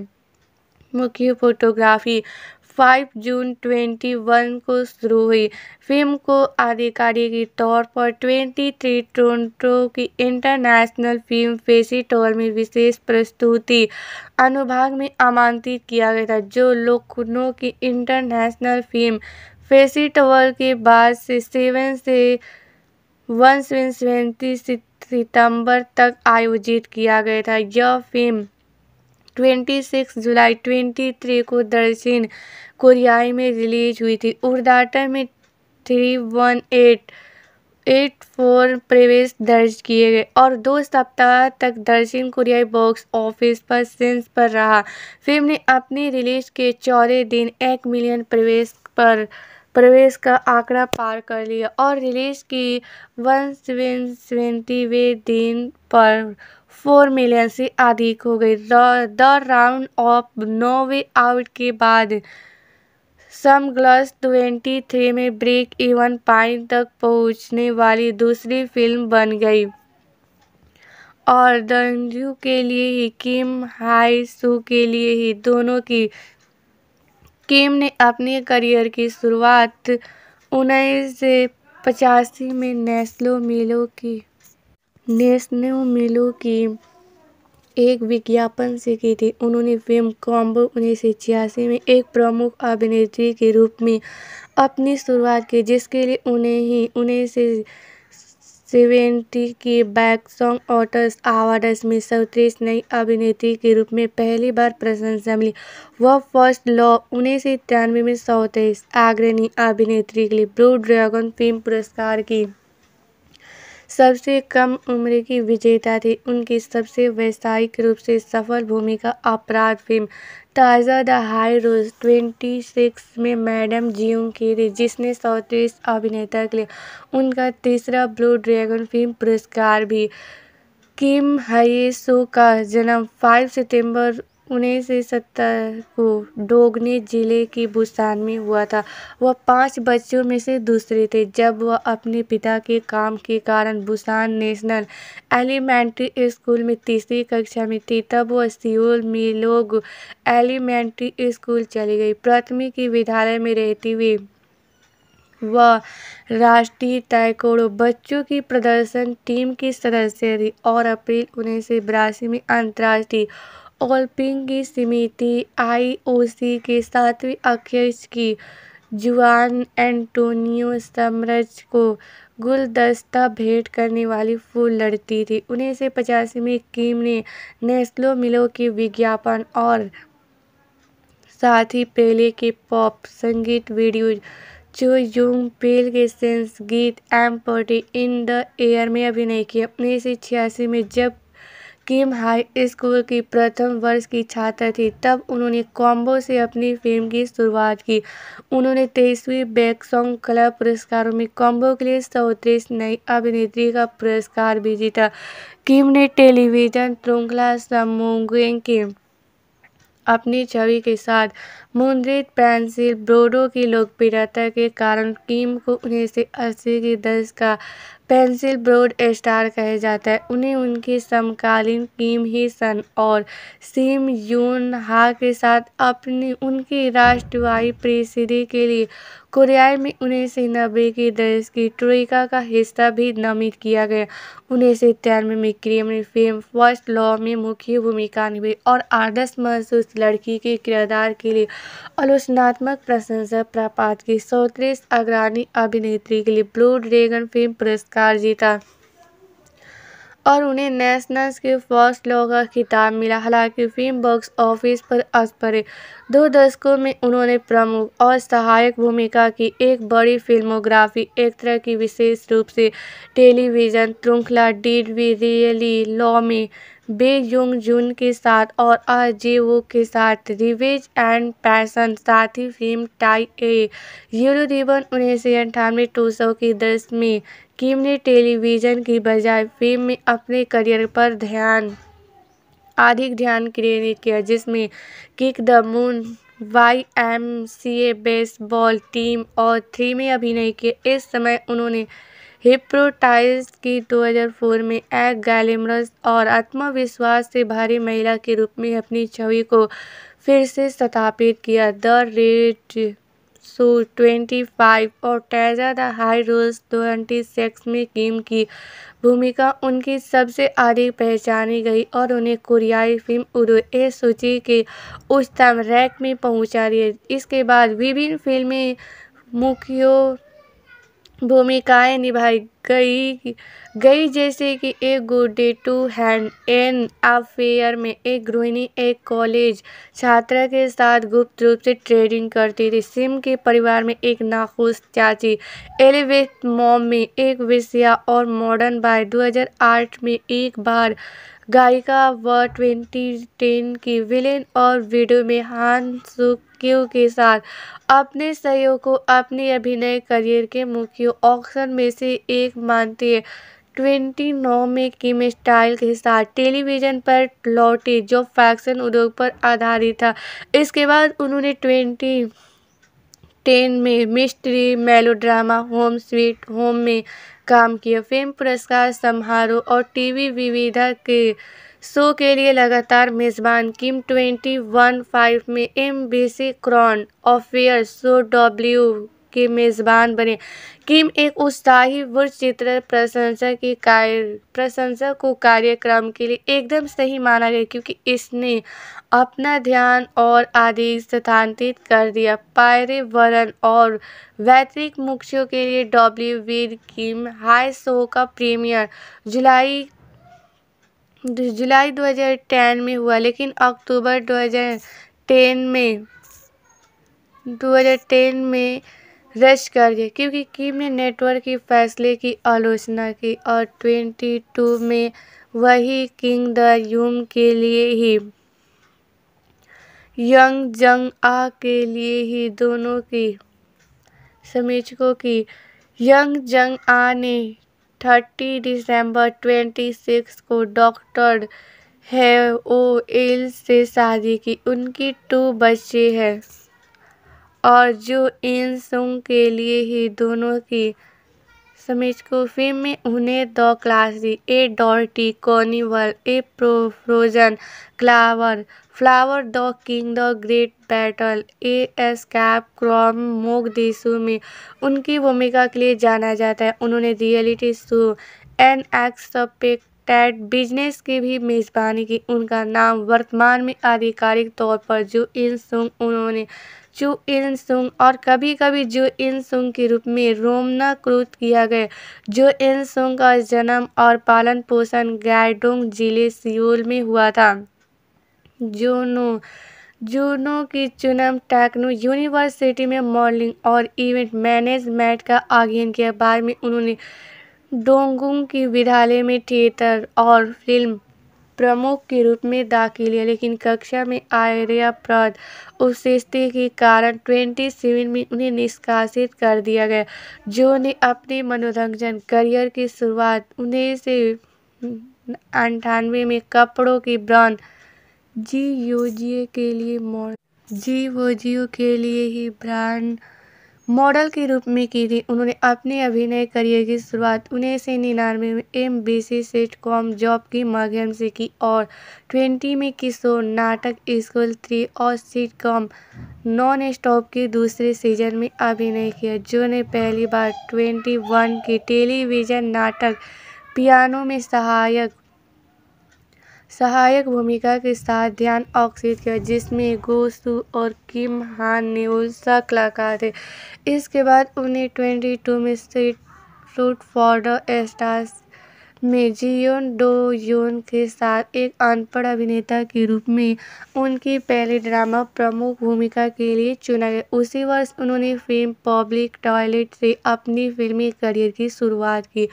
मुख्य फोटोग्राफी फाइव जून 21 को शुरू हुई फिल्म को आधिकारिक के तौर पर 23 टोरंटो की इंटरनेशनल फिल्म फेस्टिवल में विशेष प्रस्तुति अनुभाग में आमंत्रित किया गया था जो लोकनो की इंटरनेशनल फिल्म फेस्टिवल के बाद से सेवन से वन सेवेंटी सितंबर तक आयोजित किया गया था यह फिल्म 26 जुलाई 23 को दक्षिण कोरियाई में रिलीज हुई थी उर्दाटा में three one eight eight four प्रवेश दर्ज किए गए और दो सप्ताह तक दक्षिण कोरियाई बॉक्स ऑफिस पर सेंस पर रहा फिल्म ने अपनी रिलीज के चौदह दिन एक मिलियन प्रवेश पर प्रवेश का आंकड़ा पार कर लिया और रिलीज की वन सेवन सेवेंटी वे दिन पर फोर मिलियन से अधिक हो गई the round of no way out के बाद ट्वेंटी 23 में ब्रेक इवन पॉइंट तक पहुंचने वाली दूसरी फिल्म बन गई और दंजू के लिए ही किम हाई सू के लिए ही दोनों की किम ने अपने करियर की शुरुआत उन्नीस से पचासी में नेस्लो मिलो की नेशनल मिलो की एक विज्ञापन से की थी उन्होंने फिल्म कॉम्बो उन्नीस सौ छियासी में एक प्रमुख अभिनेत्री के रूप में अपनी शुरुआत की जिसके लिए उन्हें ही उन्नीस से सेवेंटी की बैक सॉन्ग ऑटर्स अवार्डस में सर्वश्रेष्ठ नई अभिनेत्री के रूप में पहली बार प्रशंसा मिली वह फर्स्ट लॉ उन्नीस सौ तिरानवे में सौ तेईस अग्रणी अभिनेत्री के लिए ब्लू ड्रैगन फिल्म पुरस्कार की सबसे कम उम्र की विजेता थी उनकी सबसे व्यावसायिक रूप से सफल भूमिका अपराध फिल्म ताज़ा the high rose twenty six में मैडम जियोंग की थी जिसने सौतीस अभिनेता के लिए उनका तीसरा ब्लू ड्रैगन फिल्म पुरस्कार भी किम हये सो का जन्म 5 सितंबर उन्नीस सौ सत्तर को डोगने जिले के बुसान में हुआ था वह पाँच बच्चों में से दूसरे थे जब वह अपने पिता के काम के कारण बुसान नेशनल एलिमेंट्री स्कूल में तीसरी कक्षा में थी तब वह सियोल लोग एलिमेंट्री स्कूल चली गई प्राथमिक विद्यालय में रहती हुई वह राष्ट्रीय ताइकोड़ो बच्चों की प्रदर्शन टीम की सदस्य थी और अप्रैल उन्नीस सौ बिरासी में अंतर्राष्ट्रीय ओलंपिक की समिति आईओसी के सातवें अध्यक्ष की जुआन एंटोनियो साम्राज को गुलदस्ता भेंट करने वाली फूल लड़ती थी उन्नीस सौ पचासी में किम ने नेस्लो मिलो के विज्ञापन और साथ ही पेले के पॉप संगीत वीडियो जो यूंग पेल के सेंस गीत empty in the air में अभिनय किया उन्नीस सौ छियासी में जब किम हाई स्कूल की प्रथम वर्ष की छात्र थी तब उन्होंने कॉम्बो से अपनी फिल्म की शुरुआत की उन्होंने तेईसवीं बैक सॉन्ग कला पुरस्कारों में कॉम्बो के लिए सौतीस नई अभिनेत्री का पुरस्कार भी जीता किम ने टेलीविजन श्रृंखला समोंगेंग की अपनी छवि के साथ मुंद्रित पेंसिल ब्रोडो की लोकप्रियता के कारण किम को उन्नीस सौ अस्सी के दशक का पेंसिल ब्रोड स्टार कहे जाता है उन्हें उनकी समकालीन किम ही सन और सिम यून हा के साथ अपनी उनकी राष्ट्रवाई प्रेसिडी के लिए कोरियाई में उन्नीस सौ नब्बे के दशक की ट्रोइका का हिस्सा भी नामित किया गया उन्नीस सौ इक्यानवे में क्रिमी फिल्म फर्स्ट लॉ में मुख्य भूमिका निभाई और आदर्श महसूस लड़की के किरदार के लिए आलोचनात्मक प्रशंसा प्राप्त की सौतीस अग्रणी अभिनेत्री के लिए ब्लू ड्रैगन फिल्म पुरस्कार जीता और उन्हें नेशनल के फर्स्ट लॉ का खिताब मिला हालांकि फिल्म बॉक्स ऑफिस पर असपरे दो दशकों में उन्होंने प्रमुख और सहायक भूमिका की एक बड़ी फिल्मोग्राफी एक तरह की विशेष रूप से टेलीविजन श्रृंखला डीड वी रियली लॉ में बे युंग जून के साथ और अजय वो के साथ रिवेज एंड पैसन साथ ही film tie a yellow ribbon उन्नीस सौ अंठानवे टू सौ की दस में किम ने टेलीविज़न की बजाय फिल्म में अपने करियर पर ध्यान अधिक ध्यान केंद्रित किया जिसमें kick the moon Y M C A baseball team और थ्री में अभिनय किए इस समय उन्होंने हिप्रोटाइज की 2004 में एक गैलेमरस और आत्मविश्वास से भारी महिला के रूप में अपनी छवि को फिर से स्थापित किया the red shoes twenty five और Tazza the high rolls twenty six में किम की भूमिका उनकी सबसे अधिक पहचानी गई और उन्हें कोरियाई फिल्म उर्दू ए सूची के उच्चतम रैंक में पहुंचा दिया इसके बाद विभिन्न फिल्में मुख्यों भूमिकाएं निभाई गई गई जैसे कि a good day to hand an affair में एक गृहिणी एक कॉलेज छात्रा के साथ गुप्त रूप से ट्रेडिंग करती थी सिम के परिवार में एक नाखुश चाची एलिवेथ मॉम में एक विषया और मॉडर्न बाय 2008 में एक बार गायिका व ट्वेंटी टेन की विलेन और वीडियो में हान सुक क्यू के साथ अपने सहयोग को अपने अभिनय करियर के मुख्य ऑप्शन में से एक मानती है नौ में किम स्टाइल के साथ टेलीविजन पर लौटे जो फैक्शन उद्योग पर आधारित था इसके बाद उन्होंने ट्वेंटी टेन में mystery melodrama home sweet home में काम किए फिल्म पुरस्कार समारोह और टीवी विविधा के शो के लिए लगातार मेज़बान किम ट्वेंटी वन फाइव में M B C Crohn affair show W के मेज़बान बने किम एक उत्साही वुड्स चित्र प्रशंसक की कार्य प्रशंसक को कार्यक्रम के लिए एकदम सही माना गया क्योंकि इसने अपना ध्यान और आदि स्थानांतरित कर दिया पायरेवरण और वैतरिक मुख्यों के लिए डब्ल्यू वीर किम हाई शो का प्रीमियर जुलाई जुलाई 2010 में हुआ लेकिन अक्टूबर 2010 में 2010 में रश कर दिया क्योंकि किम ने नेटवर्क के फैसले की आलोचना की और ट्वेंटी टू में वही किंग द यूम के लिए ही यंग जंग आ के लिए ही दोनों की समीक्षकों की यंग जंग आ ने थर्टी दिसंबर ट्वेंटी सिक्स को डॉक्टर है ओ एल से शादी की उनकी टू बच्चे हैं और जो इन सुंग के लिए ही दोनों की फिल्म में उन्हें the classy A dirty carnival a pro frozen क्लावर flower the king the great battle A S cap क्रॉम मोग देशों में उनकी भूमिका के लिए जाना जाता है उन्होंने reality show N x business की भी मेज़बानी की उनका नाम वर्तमान में आधिकारिक तौर पर जो इन सुंग उन्होंने चू इन सुंग और कभी कभी जो इन सुंग के रूप में रोमनाकृत किया गया जो इन सुंग का जन्म और पालन पोषण गाइडोंग जिले सियोल में हुआ था जोनो जूनो की चुनम टेक्नो यूनिवर्सिटी में मॉडलिंग और इवेंट मैनेजमेंट का अध्ययन किया बाद में उन्होंने डोंगुंग की विद्यालय में थिएटर और फिल्म प्रमुख के रूप में दाखिल है लेकिन कक्षा में आर्यप्रद उत्कृष्टि के कारण ट्वेंटी सेवन में उन्हें निष्कासित कर दिया गया जो ने अपने मनोरंजन करियर की शुरुआत उन्नीस से अंठानवे में कपड़ों की ब्रांड जी योजिए के लिए मॉडल जी वो जियो के लिए ही ब्रांड मॉडल के रूप में की थी उन्होंने अपने अभिनय करियर की शुरुआत उन्नीस सौ निन्यानवे में M B C com job के माध्यम से की और ट्वेंटी में किशोर नाटक स्कूल थ्री और सीट कॉम नॉन स्टॉप के दूसरे सीजन में अभिनय किया जो ने पहली बार ट्वेंटी वन के टेलीविजन नाटक पियानो में सहायक सहायक भूमिका के साथ ध्यान आकर्षित किया जिसमें गोसू और किम हान ने उल्सा कलाकार थे इसके बाद उन्हें ट्वेंटी टू में street food for the stars में जियोन डो योन के साथ एक अनपढ़ अभिनेता के रूप में उनकी पहली ड्रामा प्रमुख भूमिका के लिए चुना गया उसी वर्ष उन्होंने फिल्म पब्लिक टॉयलेट से अपनी फिल्मी करियर की शुरुआत की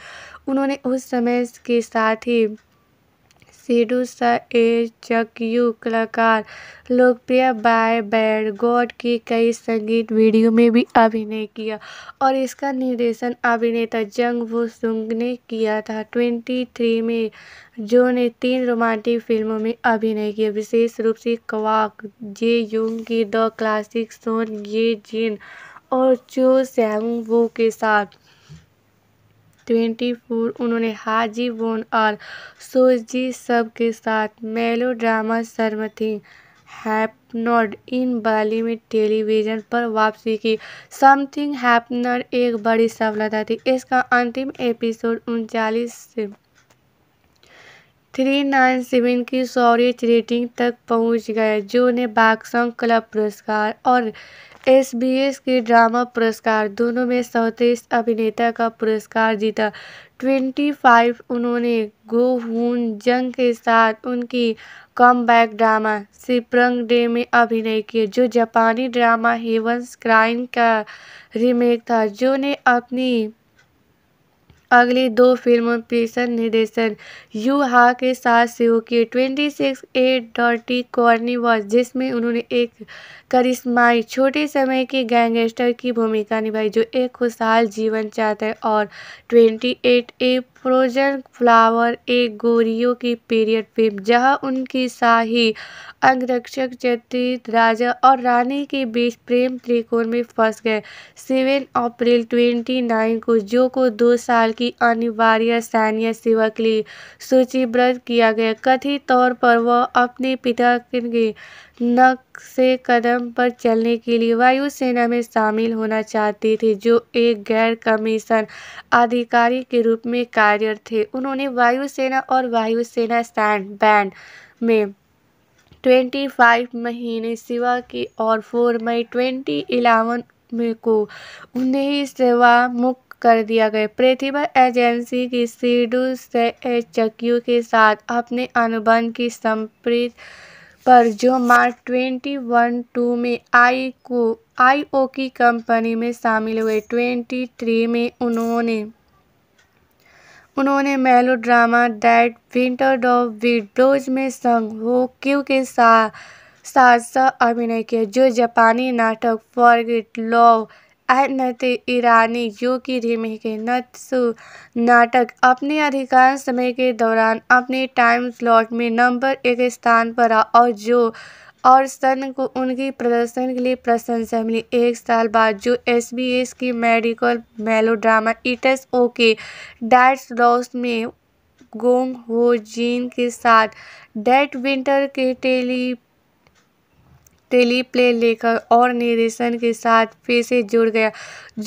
उन्होंने उस समय के साथ ही सा ए यू कलाकार लोकप्रिय बाय बैड गॉड की कई संगीत वीडियो में भी अभिनय किया और इसका निर्देशन अभिनेता जंग वू सुंग ने किया था ट्वेंटी थ्री में जो ने तीन रोमांटिक फिल्मों में अभिनय किया विशेष रूप से क्वाक जे युंग की the classic Son Ye Jin और चो सैंग वो के साथ फोर उन्होंने हाजी बोन और सोजी सब के साथ ड्रामा शर्म थी हैपनड इन बाली में टेलीविजन पर वापसी की समथिंग हैपनड एक बड़ी सफलता थी इसका अंतिम एपिसोड उनचालीस से थ्री नाइन सेवन की सौर्य रेटिंग तक पहुंच गए जो उन्हें बाक्सॉन्ग क्लब पुरस्कार और एस बी एस के ड्रामा पुरस्कार दोनों में सर्वश्रेष्ठ अभिनेता का पुरस्कार जीता ट्वेंटी फाइव उन्होंने गो हून जंग के साथ उनकी कम ड्रामा सिप्रंग डे में अभिनय किया जो जापानी ड्रामा हेवंस क्राइन का रीमेक था जो ने अपनी अगली दो फिल्मों पेशन निर्देशन यू हा के साथ शुरू किए ट्वेंटी सिक्स ए डॉटी कॉर्नी जिसमें उन्होंने एक करिश्माई छोटे समय के गैंगस्टर की भूमिका निभाई जो एक खुशहाल जीवन चाहते हैं और ट्वेंटी एट ए फ्रोजन फ्लावर एक गोरियो की पीरियड फिल्म जहां उनकी शाही अंगरक्षक चतित राजा और रानी के बीच प्रेम त्रिकोण में फंस गए सेवन अप्रैल ट्वेंटी नाइन को जो को दो साल की अनिवार्य सैन्य सेवा के लिए सूचीबद्ध किया गया कथित तौर पर वह अपने पिता के नक्शे कदम पर चलने के लिए वायुसेना में शामिल होना चाहती थी जो एक गैर कमीशन अधिकारी के रूप में कार्यरत थे उन्होंने वायुसेना और वायुसेना सैंड बैंड में 25 महीने सेवा की और 4 मई 2011 में को उन्हें सेवा मुक्त कर दिया गया प्रतिभा एजेंसी की सीडू से एच के साथ अपने अनुबंध की संप्रीत पर जो मार्च ट्वेंटी वन टू में आई को आईओ की कंपनी में शामिल हुए ट्वेंटी थ्री में उन्होंने उन्होंने मेलो ड्रामा डेट विंटर डॉ विडोज में संग हो क्यू के साथ साथ अभिनय किया जो जापानी नाटक फॉरगेट लव अनंत ईरानी जो कि रिमेके नत्सु नाटक अपने अधिकांश समय के दौरान अपने टाइम स्लॉट में नंबर एक स्थान पर रहा और जो और सन को उनकी प्रदर्शन के लिए प्रशंसा मिली एक साल बाद जो एस बी एस की medical melodrama its okay that's love में गोंग हो जीन के साथ डेट विंटर के टेली प्ले लेखक और निर्देशन के साथ फिर से जुड़ गया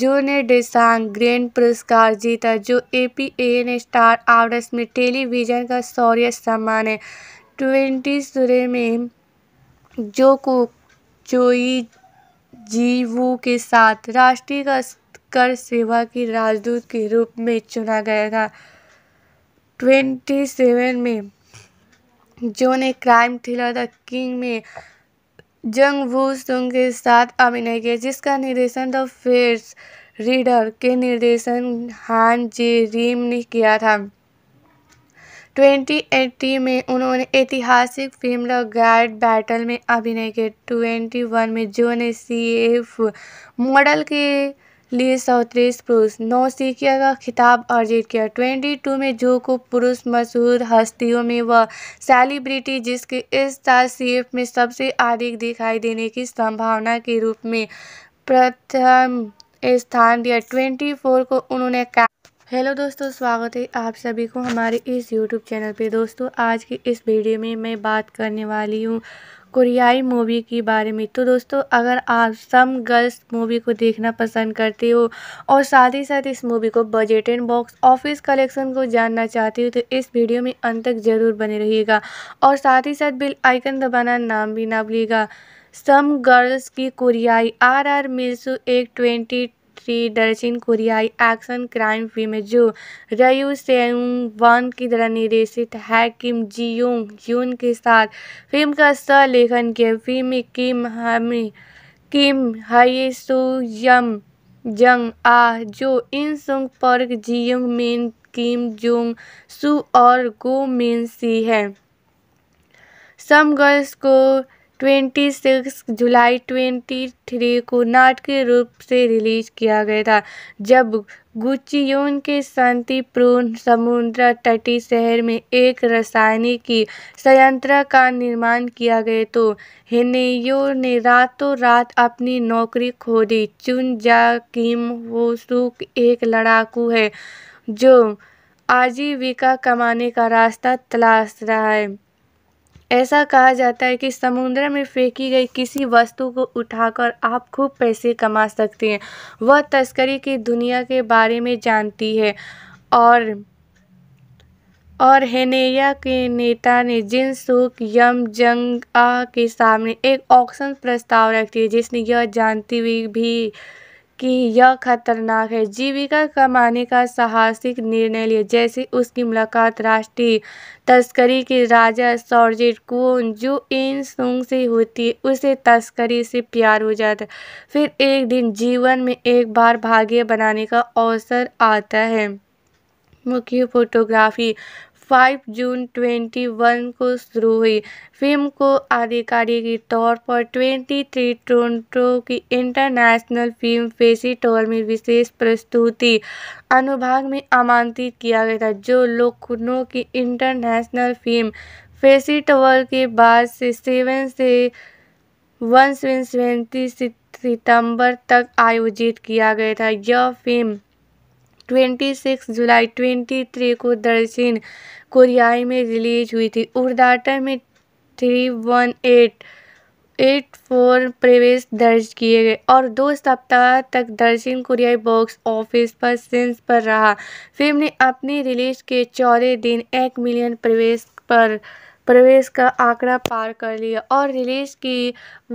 जो ने डिसांग ग्रैंड पुरस्कार जीता जो A P N star hours में टेलीविजन का शौर्य सम्मान है ट्वेंटी सुरे में जो को चोई जीवू के साथ राष्ट्रीय कर सेवा की राजदूत के रूप में चुना गया था ट्वेंटी सेवन में जो ने क्राइम थ्रिलर द किंग में जंग वू सुंग के साथ अभिनय किया जिसका निर्देशन द फेयर्स रीडर के निर्देशन हान जे रीम ने किया था 2080 में उन्होंने ऐतिहासिक फिल्म द गाइड बैटल में अभिनय किया 21 में जोन सी एफ मॉडल के लिए चौंतीस पुरुष नौसिखिया का खिताब अर्जित किया ट्वेंटी टू में जो को पुरुष मशहूर हस्तियों में वह सेलिब्रिटी जिसके इस साल सीएफ में सबसे अधिक दिखाई देने की संभावना के रूप में प्रथम स्थान दिया ट्वेंटी फोर को उन्होंने हेलो दोस्तों स्वागत है आप सभी को हमारे इस यूट्यूब चैनल पे दोस्तों आज की इस वीडियो में मैं बात करने वाली हूँ कोरियाई मूवी के बारे में तो दोस्तों अगर आप सम गर्ल्स मूवी को देखना पसंद करते हो और साथ ही साथ इस मूवी को budget and box office collection को जानना चाहते हो तो इस वीडियो में अंत तक ज़रूर बने रहिएगा और साथ ही साथ बिल आइकन दबाना नाम भी ना भूलिएगा सम गर्ल्स की कोरियाई आर आर मिल्सू एक ट्वेंटी थ्री दक्षिण कोरियाई एक्शन क्राइम फिल्म जो रयू सेंग वन की तरह निर्देशित है किम जी योंग यून के साथ फिल्म का सह लेखन किया फिल्म किम हमी किम हई यम जंग आ जो इन सुंग जी जियोंग मेन किम जोंग सु और गो मेन सी है सम गर्ल्स को ट्वेंटी सिक्स जुलाई ट्वेंटी थ्री को नाटकीय रूप से रिलीज किया गया था जब गुचियोन के शांतिपूर्ण समुद्र तटी शहर में एक की संयंत्र का निर्माण किया गया तो हेनेयो ने रातों रात अपनी नौकरी खो दी चुन जा किम सुख एक लड़ाकू है जो आजीविका कमाने का रास्ता तलाश रहा है ऐसा कहा जाता है कि समुद्र में फेंकी गई किसी वस्तु को उठाकर आप खूब पैसे कमा सकते हैं वह तस्करी की दुनिया के बारे में जानती है और और हेनेया के नेता ने जिन सुख यम जंग के सामने एक ऑक्शन प्रस्ताव रखती है जिसने यह जानती हुई भी कि यह खतरनाक है जीविका कमाने का साहसिक निर्णय लिया जैसे उसकी मुलाकात राष्ट्रीय तस्करी के राजा सॉर्जेट कुन जो इन सुंग से होती है उसे तस्करी से प्यार हो जाता है फिर एक दिन जीवन में एक बार भाग्य बनाने का अवसर आता है मुख्य फोटोग्राफी फाइव जून 21 को शुरू हुई फिल्म को आधिकारिक तौर पर 23 थ्री की इंटरनेशनल फिल्म फेस्टिवल में विशेष प्रस्तुति अनुभाग में आमंत्रित किया गया था जो लोकनो की इंटरनेशनल फिल्म फेस्टिवल के बाद से सेवन से वन सेवेंटी सितंबर तक आयोजित किया गया था यह फिल्म 26 जुलाई 23 को दक्षिण कोरियाई में रिलीज हुई थी उर्दाटा में three one eight eight four प्रवेश दर्ज किए गए और दो सप्ताह तक दक्षिण कोरियाई बॉक्स ऑफिस पर सेंस पर रहा फिल्म ने अपनी रिलीज के चौदह दिन एक मिलियन प्रवेश पर प्रवेश का आंकड़ा पार कर लिया और रिलीज की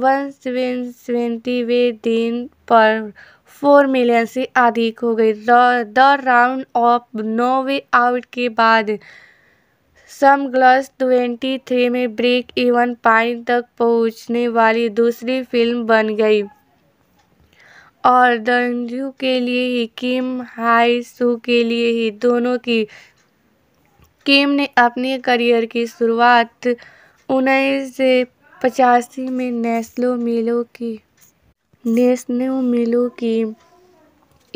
वन सेवन सेवेंटी वे दिन पर फोर मिलियन से अधिक हो गई the round of no way out के बाद ट्वेंटी 23 में ब्रेक इवन पॉइंट तक पहुंचने वाली दूसरी फिल्म बन गई और दंजू के लिए ही किम हाई सू के लिए ही दोनों की किम ने अपने करियर की शुरुआत उन्नीस से पचासी में नेस्लो मिलो की नेशनल मिलो की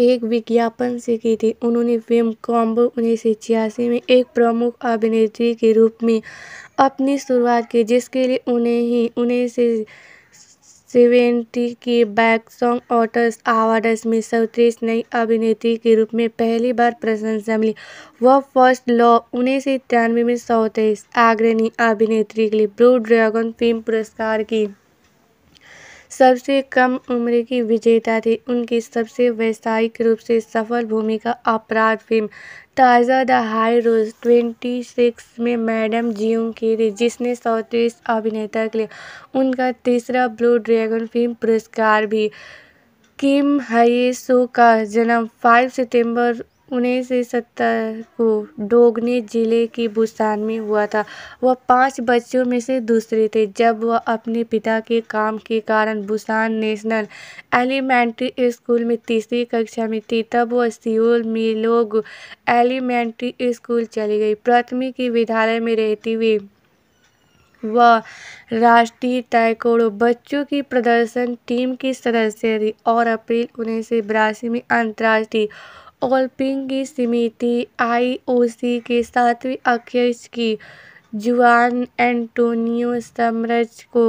एक विज्ञापन से की थी उन्होंने फिल्म कॉम्बो उन्नीस सौ छियासी में एक प्रमुख अभिनेत्री के रूप में अपनी शुरुआत की जिसके लिए उन्हें ही उन्नीस से सेवेंटी की बैक सॉन्ग ऑटर्स अवार्डस में सर्वश्रेष्ठ नई अभिनेत्री के रूप में पहली बार प्रशंसा मिली वह फर्स्ट लॉ उन्नीस सौ तिरानवे में सौ तेईस अग्रणी अभिनेत्री के लिए ब्लू ड्रैगन फिल्म पुरस्कार की सबसे कम उम्र की विजेता थी उनकी सबसे व्यावसायिक रूप से सफल भूमिका अपराध फिल्म ताज़ा the high rose twenty six में मैडम जियूंग की थी जिसने सौतीस अभिनेता के लिए उनका तीसरा ब्लू ड्रैगन फिल्म पुरस्कार भी किम हये सो का जन्म 5 सितंबर उन्नीस सौ सत्तर को डोगने जिले की बुसान में हुआ था वह पाँच बच्चों में से दूसरे थे जब वह अपने पिता के काम के कारण बुसान नेशनल एलिमेंट्री स्कूल में तीसरी कक्षा में थी तब वह सियोल मिलोग एलिमेंट्री स्कूल चली गई प्राथमिक विद्यालय में रहती हुई वह राष्ट्रीय ताइकोड़ो बच्चों की प्रदर्शन टीम की सदस्य थी और अप्रैल उन्नीस सौ बिरासी में अंतर्राष्ट्रीय ओलंपिक की समिति आईओसी के सातवें अध्यक्ष की जुआन एंटोनियो साम्राज को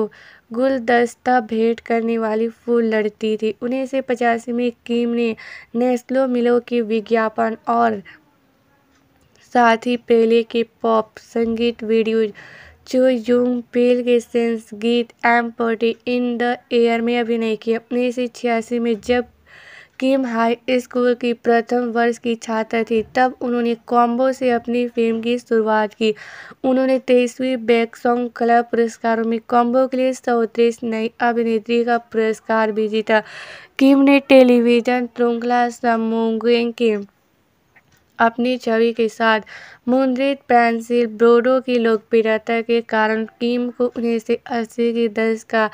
गुलदस्ता भेंट करने वाली फूल लड़ती थी उन्नीस सौ पचासी में किम ने नेस्लो मिलो के विज्ञापन और साथ ही पेले के पॉप संगीत वीडियो जो यूंग पेल के सेंस गीत empty in the air में अभिनय किया उन्नीस सौ छियासी में जब किम हाई स्कूल की प्रथम वर्ष की छात्र थी तब उन्होंने कॉम्बो से अपनी फिल्म की शुरुआत की उन्होंने तेईसवीं बैक सॉन्ग कला पुरस्कारों में कॉम्बो के लिए सौतीस नई अभिनेत्री का पुरस्कार भी जीता किम ने टेलीविजन श्रृंखला समोंगेंग के अपनी छवि के साथ मुद्रित पेंसिल ब्रोडो की लोकप्रियता के कारण किम को उन्नीस सौ अस्सी के दशक का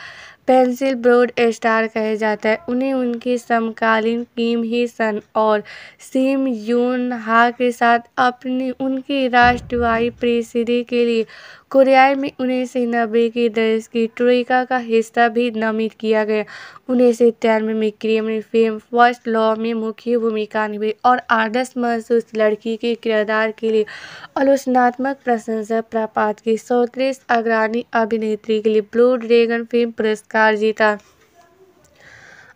पेंसिल ब्रोड स्टार कहे जाता है उन्हें उनकी समकालीन किम ही सन और सिम यून हा के साथ अपनी उनकी राष्ट्रवाई प्रेसिडी के लिए कोरियाई में उन्नीस सौ नब्बे के दशक की ट्रोइका का हिस्सा भी नामित किया गया उन्नीस सौ इक्यानवे में क्रियम फिल्म फर्स्ट लॉ में मुख्य भूमिका निभाई और आदर्श महसूस लड़की के किरदार के लिए आलोचनात्मक प्रशंसा प्राप्त की सौतीस अग्रणी अभिनेत्री के लिए ब्लू ड्रैगन फिल्म पुरस्कार जीता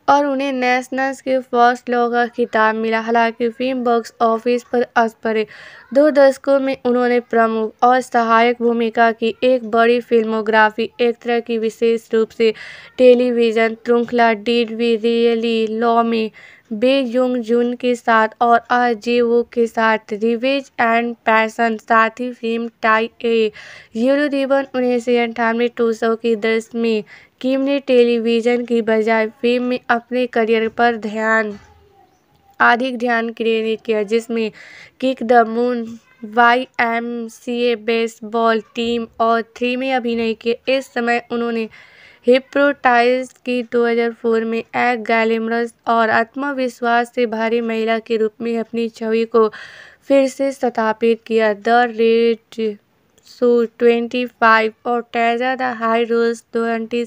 और उन्हें नेशनल के फर्स्ट का खिताब मिला हालांकि फिल्म बॉक्स ऑफिस पर असपरे दो दशकों में उन्होंने प्रमुख और सहायक भूमिका की एक बड़ी फिल्मोग्राफी एक तरह की विशेष रूप से टेलीविजन श्रृंखला डीड वी रियली लॉ में बे युंग जून के साथ और अजय वो के साथ रिवेज एंड पैसन साथ ही film tie a yellow ribbon उन्नीस सौ अंठानवे टू सौ की दस में किम ने टेलीविज़न की बजाय फ़िल्म में अपने करियर पर ध्यान अधिक ध्यान केंद्रित किया जिसमें kick the moon Y M C A baseball team और थ्री में अभिनय किए इस समय उन्होंने हिप्रोटाइज की 2004 में एक गैलेमरस और आत्मविश्वास से भारी महिला के रूप में अपनी छवि को फिर से स्थापित किया द रेड ट्वेंटी फाइव और Tazza the high rose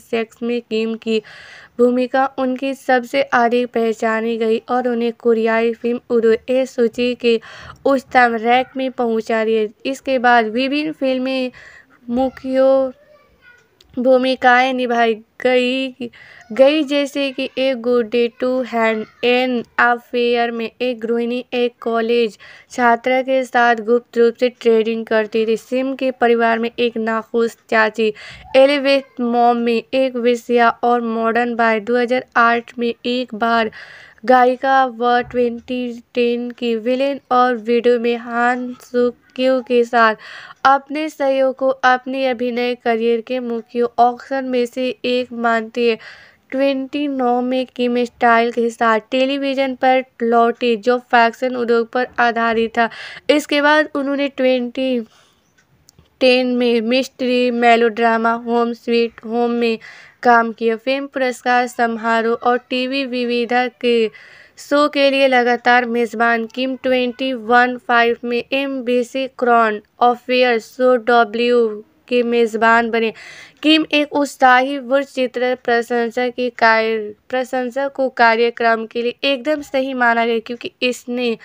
six में किम की भूमिका उनकी सबसे अधिक पहचानी गई और उन्हें कोरियाई फिल्म उर्दू ए सूची के उच्चतम रैंक में पहुंचा दिया इसके बाद विभिन्न फिल्में मुख्यों भूमिकाएं निभाई गई गई जैसे कि एक good day to hand an affair में एक गृहिणी एक कॉलेज छात्रा के साथ गुप्त रूप से ट्रेडिंग करती थी सिम के परिवार में एक नाखुश चाची एलिवेथ मॉम में एक विषया और मॉडर्न बाय 2008 में एक बार गायिका व ट्वेंटी टेन की विलेन और वीडियो में हान सुक्यू के साथ अपने सहयोग को अपने अभिनय करियर के मुख्य ऑप्शन में से एक मानती है ट्वेंटी नौ में किम स्टाइल के साथ टेलीविजन पर लौटे जो फैक्शन उद्योग पर आधारित था इसके बाद उन्होंने ट्वेंटी टेन में mystery melodrama home sweet home में काम किए फिल्म पुरस्कार समारोह और टीवी विविधा के शो के लिए लगातार मेज़बान किम ट्वेंटी वन फाइव में M B C Crohn affair show W के मेज़बान बने किम एक उत्साही वुर्ज चित्र प्रशंसक की कार्य प्रशंसक को कार्यक्रम के लिए एकदम सही माना गया क्योंकि इसने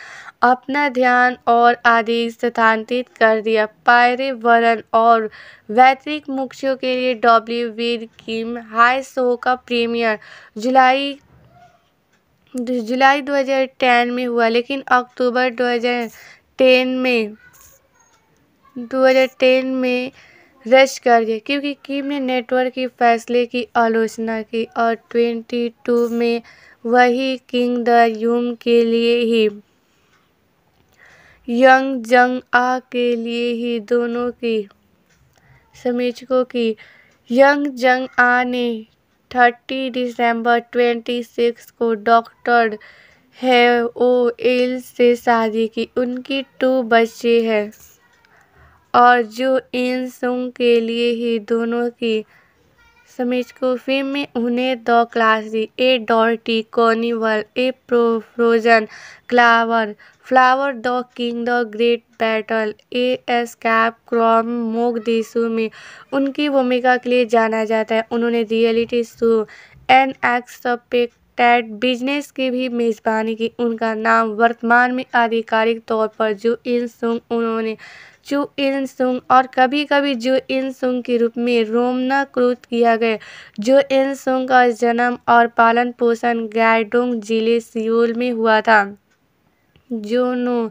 अपना ध्यान और आदि स्थानांतरित कर दिया पर्यावरण और वैतृक मुख्यों के लिए डब्ल्यू वीर किम हाई शो का प्रीमियर जुलाई जुलाई 2010 में हुआ लेकिन अक्टूबर 2010 में 2010 में रश कर दिया क्योंकि किम ने नेटवर्क के फैसले की आलोचना की और ट्वेंटी टू में वही किंग द यूम के लिए ही यंग जंग आ के लिए ही दोनों की समीक्षकों की यंग जंग आ ने थर्टी दिसंबर ट्वेंटी सिक्स को डॉक्टर है ओ एल से शादी की उनकी टू बच्चे हैं और जो इन सुंग के लिए ही दोनों की फिल्म में उन्हें the classy A dirty carnival a pro frozen क्लावर flower the king the great battle A S cap क्रॉम मोग देशों में उनकी भूमिका के लिए जाना जाता है उन्होंने रियलिटी शो एन एक्स टेट बिजनेस की भी मेज़बानी की उनका नाम वर्तमान में आधिकारिक तौर पर जो इन सुंग उन्होंने चू इन सुंग और कभी कभी जू इन सुंग के रूप में रोमनाकृत किया गया जो इन सुंग का जन्म और पालन पोषण गाइडोंग जिले सियोल में हुआ था जोनो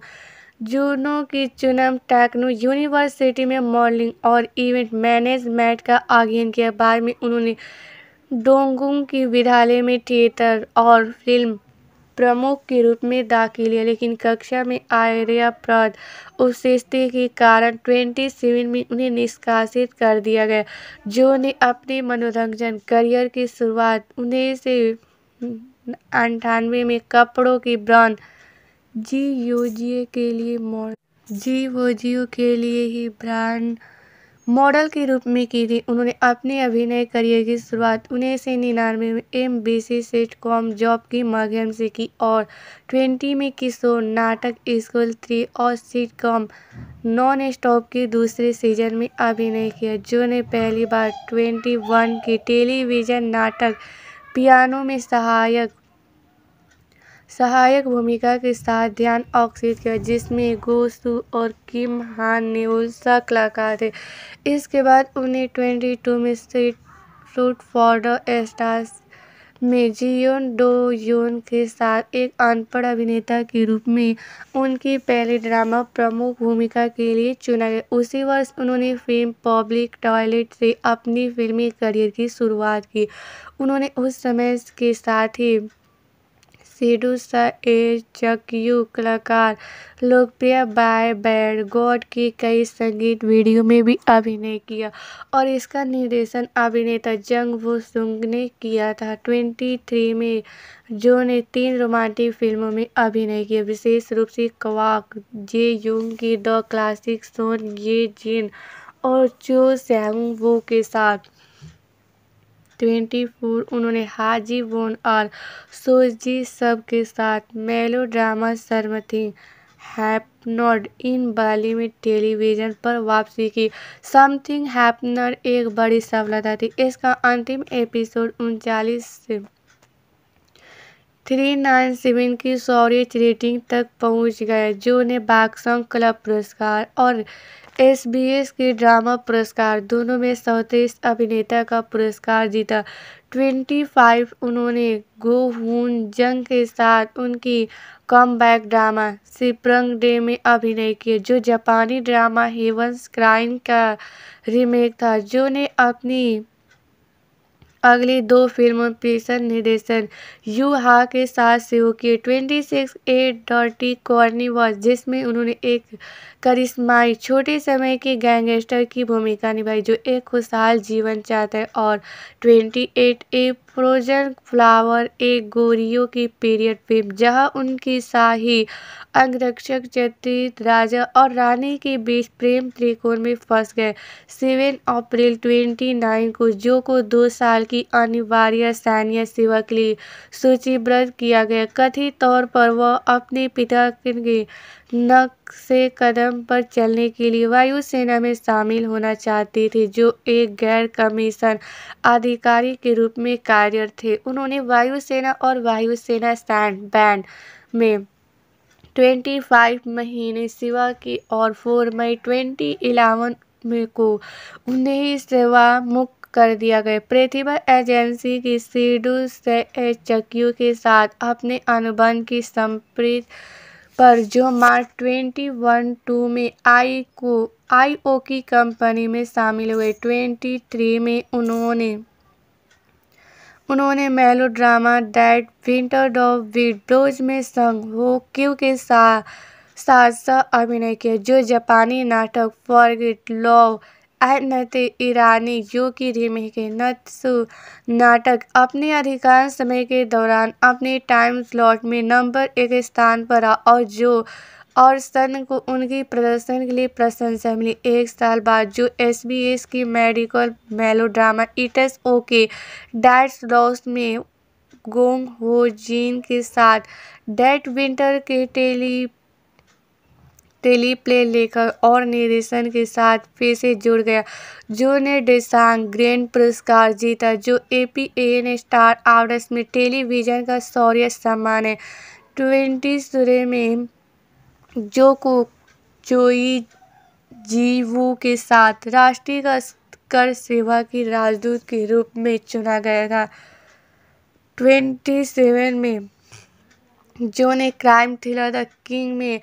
जूनो की चुनम टेक्नो यूनिवर्सिटी में मॉडलिंग और इवेंट मैनेजमेंट का अध्ययन किया बाद में उन्होंने डोंगुंग की विद्यालय में थिएटर और फिल्म प्रमुख के रूप में दाखिल है लेकिन कक्षा में आर्यप्रद उत्कृष्टि के कारण ट्वेंटी सेवन में उन्हें निष्कासित कर दिया गया जो ने अपने मनोरंजन करियर की शुरुआत उन्हें से अंठानवे में कपड़ों की ब्रांड जी जी के लिए मॉडल जी जियो के लिए ही ब्रांड मॉडल के रूप में की थी उन्होंने अपने अभिनय करियर की शुरुआत उन्नीस सौ निन्यानवे में M B C sitcom job के माध्यम से की और ट्वेंटी में किशोर नाटक स्कूल थ्री और सीट कॉम नॉन स्टॉप के दूसरे सीजन में अभिनय किया जो ने पहली बार ट्वेंटी वन के टेलीविज़न नाटक पियानो में सहायक सहायक भूमिका के साथ ध्यान आकर्षित किया जिसमें गोसू और किम हान ने उषा कलाकार थे इसके बाद उन्हें ट्वेंटी टू में street fruit for the stars में जियोन डो योन के साथ एक अनपढ़ अभिनेता के रूप में उनकी पहली ड्रामा प्रमुख भूमिका के लिए चुना गया उसी वर्ष उन्होंने फिल्म पब्लिक टॉयलेट से अपनी फिल्मी करियर की शुरुआत की उन्होंने उस समय के साथ ही सा ए यू कलाकार लोकप्रिय बाय बैड गॉड की कई संगीत वीडियो में भी अभिनय किया और इसका निर्देशन अभिनेता जंग वो सुंग ने किया था ट्वेंटी थ्री में जो ने तीन रोमांटिक फिल्मों में अभिनय किया विशेष रूप से कवाक जे यूंग की the classic Son Ye Jin और चो सैंग वो के साथ फोर उन्होंने हाजी बोन और सोजी सब के साथ मेलो शर्म थी हैपनड इन बाली में टेलीविजन पर वापसी की समथिंग हैपनर एक बड़ी सफलता थी इसका अंतिम एपिसोड उनचालीस से थ्री नाइन सेवन की सौर्य रेटिंग तक पहुंच गए जो उन्हें बाक्संग क्लब पुरस्कार और एस बी एस के ड्रामा पुरस्कार दोनों में सर्वश्रेष्ठ अभिनेता का पुरस्कार जीता ट्वेंटी फाइव उन्होंने गो हून जंग के साथ उनकी कम ड्रामा सिप्रंग डे में अभिनय किया जो जापानी ड्रामा हेवंस क्राइम का रीमेक था जो ने अपनी अगली दो फिल्मों पेशन निर्देशन यू हा के साथ शुरू किए ट्वेंटी सिक्स ए डॉटी कॉर्नी जिसमें उन्होंने एक करिश्माई छोटे समय के गैंगस्टर की भूमिका निभाई जो एक खुशहाल जीवन चाहते हैं और ट्वेंटी एट ए फ्रोजन फ्लावर एक गोरियों की पीरियड फिल्म जहां उनकी शाही अंगरक्षक चित्रित राजा और रानी के बीच प्रेम त्रिकोण में फंस गए सेवन अप्रैल ट्वेंटी नाइन को जो को दो साल की अनिवार्य सैन्य सेवा के लिए सूचीबद्ध किया गया कथित तौर पर वह अपने पिता के नक्शे कदम पर चलने के लिए वायुसेना में शामिल होना चाहती थी जो एक गैर कमीशन अधिकारी के रूप में कार्यरत थे उन्होंने वायुसेना और वायुसेना स्टैंड बैंड में ट्वेंटी फाइव महीने सेवा की और फोर मई ट्वेंटी इलेवन में को उन्हें सेवा मुक्त कर दिया गया प्रतिभा एजेंसी की सीडू से चक्यू के साथ अपने अनुबंध की संप्रीत पर जो मार्च ट्वेंटी वन टू में आई को आईओ की कंपनी में शामिल हुए ट्वेंटी थ्री में उन्होंने उन्होंने मेलो drama that winter of widows में संग हो क्यू के साथ साथ अभिनय किया जो जापानी नाटक फॉरगेट लॉ अहनत ईरानी जो कि के नत्सु नाटक अपने अधिकांश समय के दौरान अपने टाइम स्लॉट में नंबर एक स्थान पर आ और जो और सन को उनकी प्रदर्शन के लिए प्रशंसा मिली एक साल बाद जो एस बी एस की medical melodrama its okay that's love में गोंग हो जीन के साथ डेट विंटर के टेली टेलीप्ले लेखक और निर्देशन के साथ फिर से जुड़ गया जो ने डेसांग ग्रैंड पुरस्कार जीता जो A P N star hours में टेलीविजन का शौर्य सम्मान है ट्वेंटी सोलह में जो को चोई जीवू के साथ राष्ट्रीय कर सेवा की राजदूत के रूप में चुना गया था ट्वेंटी सेवन में जो ने क्राइम थ्रिलर द किंग में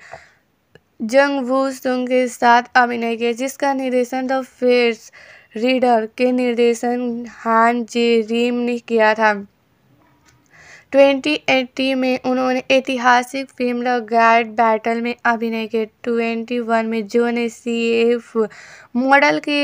जंग वू सुंग के साथ अभिनय किया जिसका निर्देशन द फेयर्स रीडर के निर्देशन हान जे रीम ने किया था 2018 में उन्होंने ऐतिहासिक फिल्म द गाइड बैटल में अभिनय किया 21 में जो ने सी एफ मॉडल के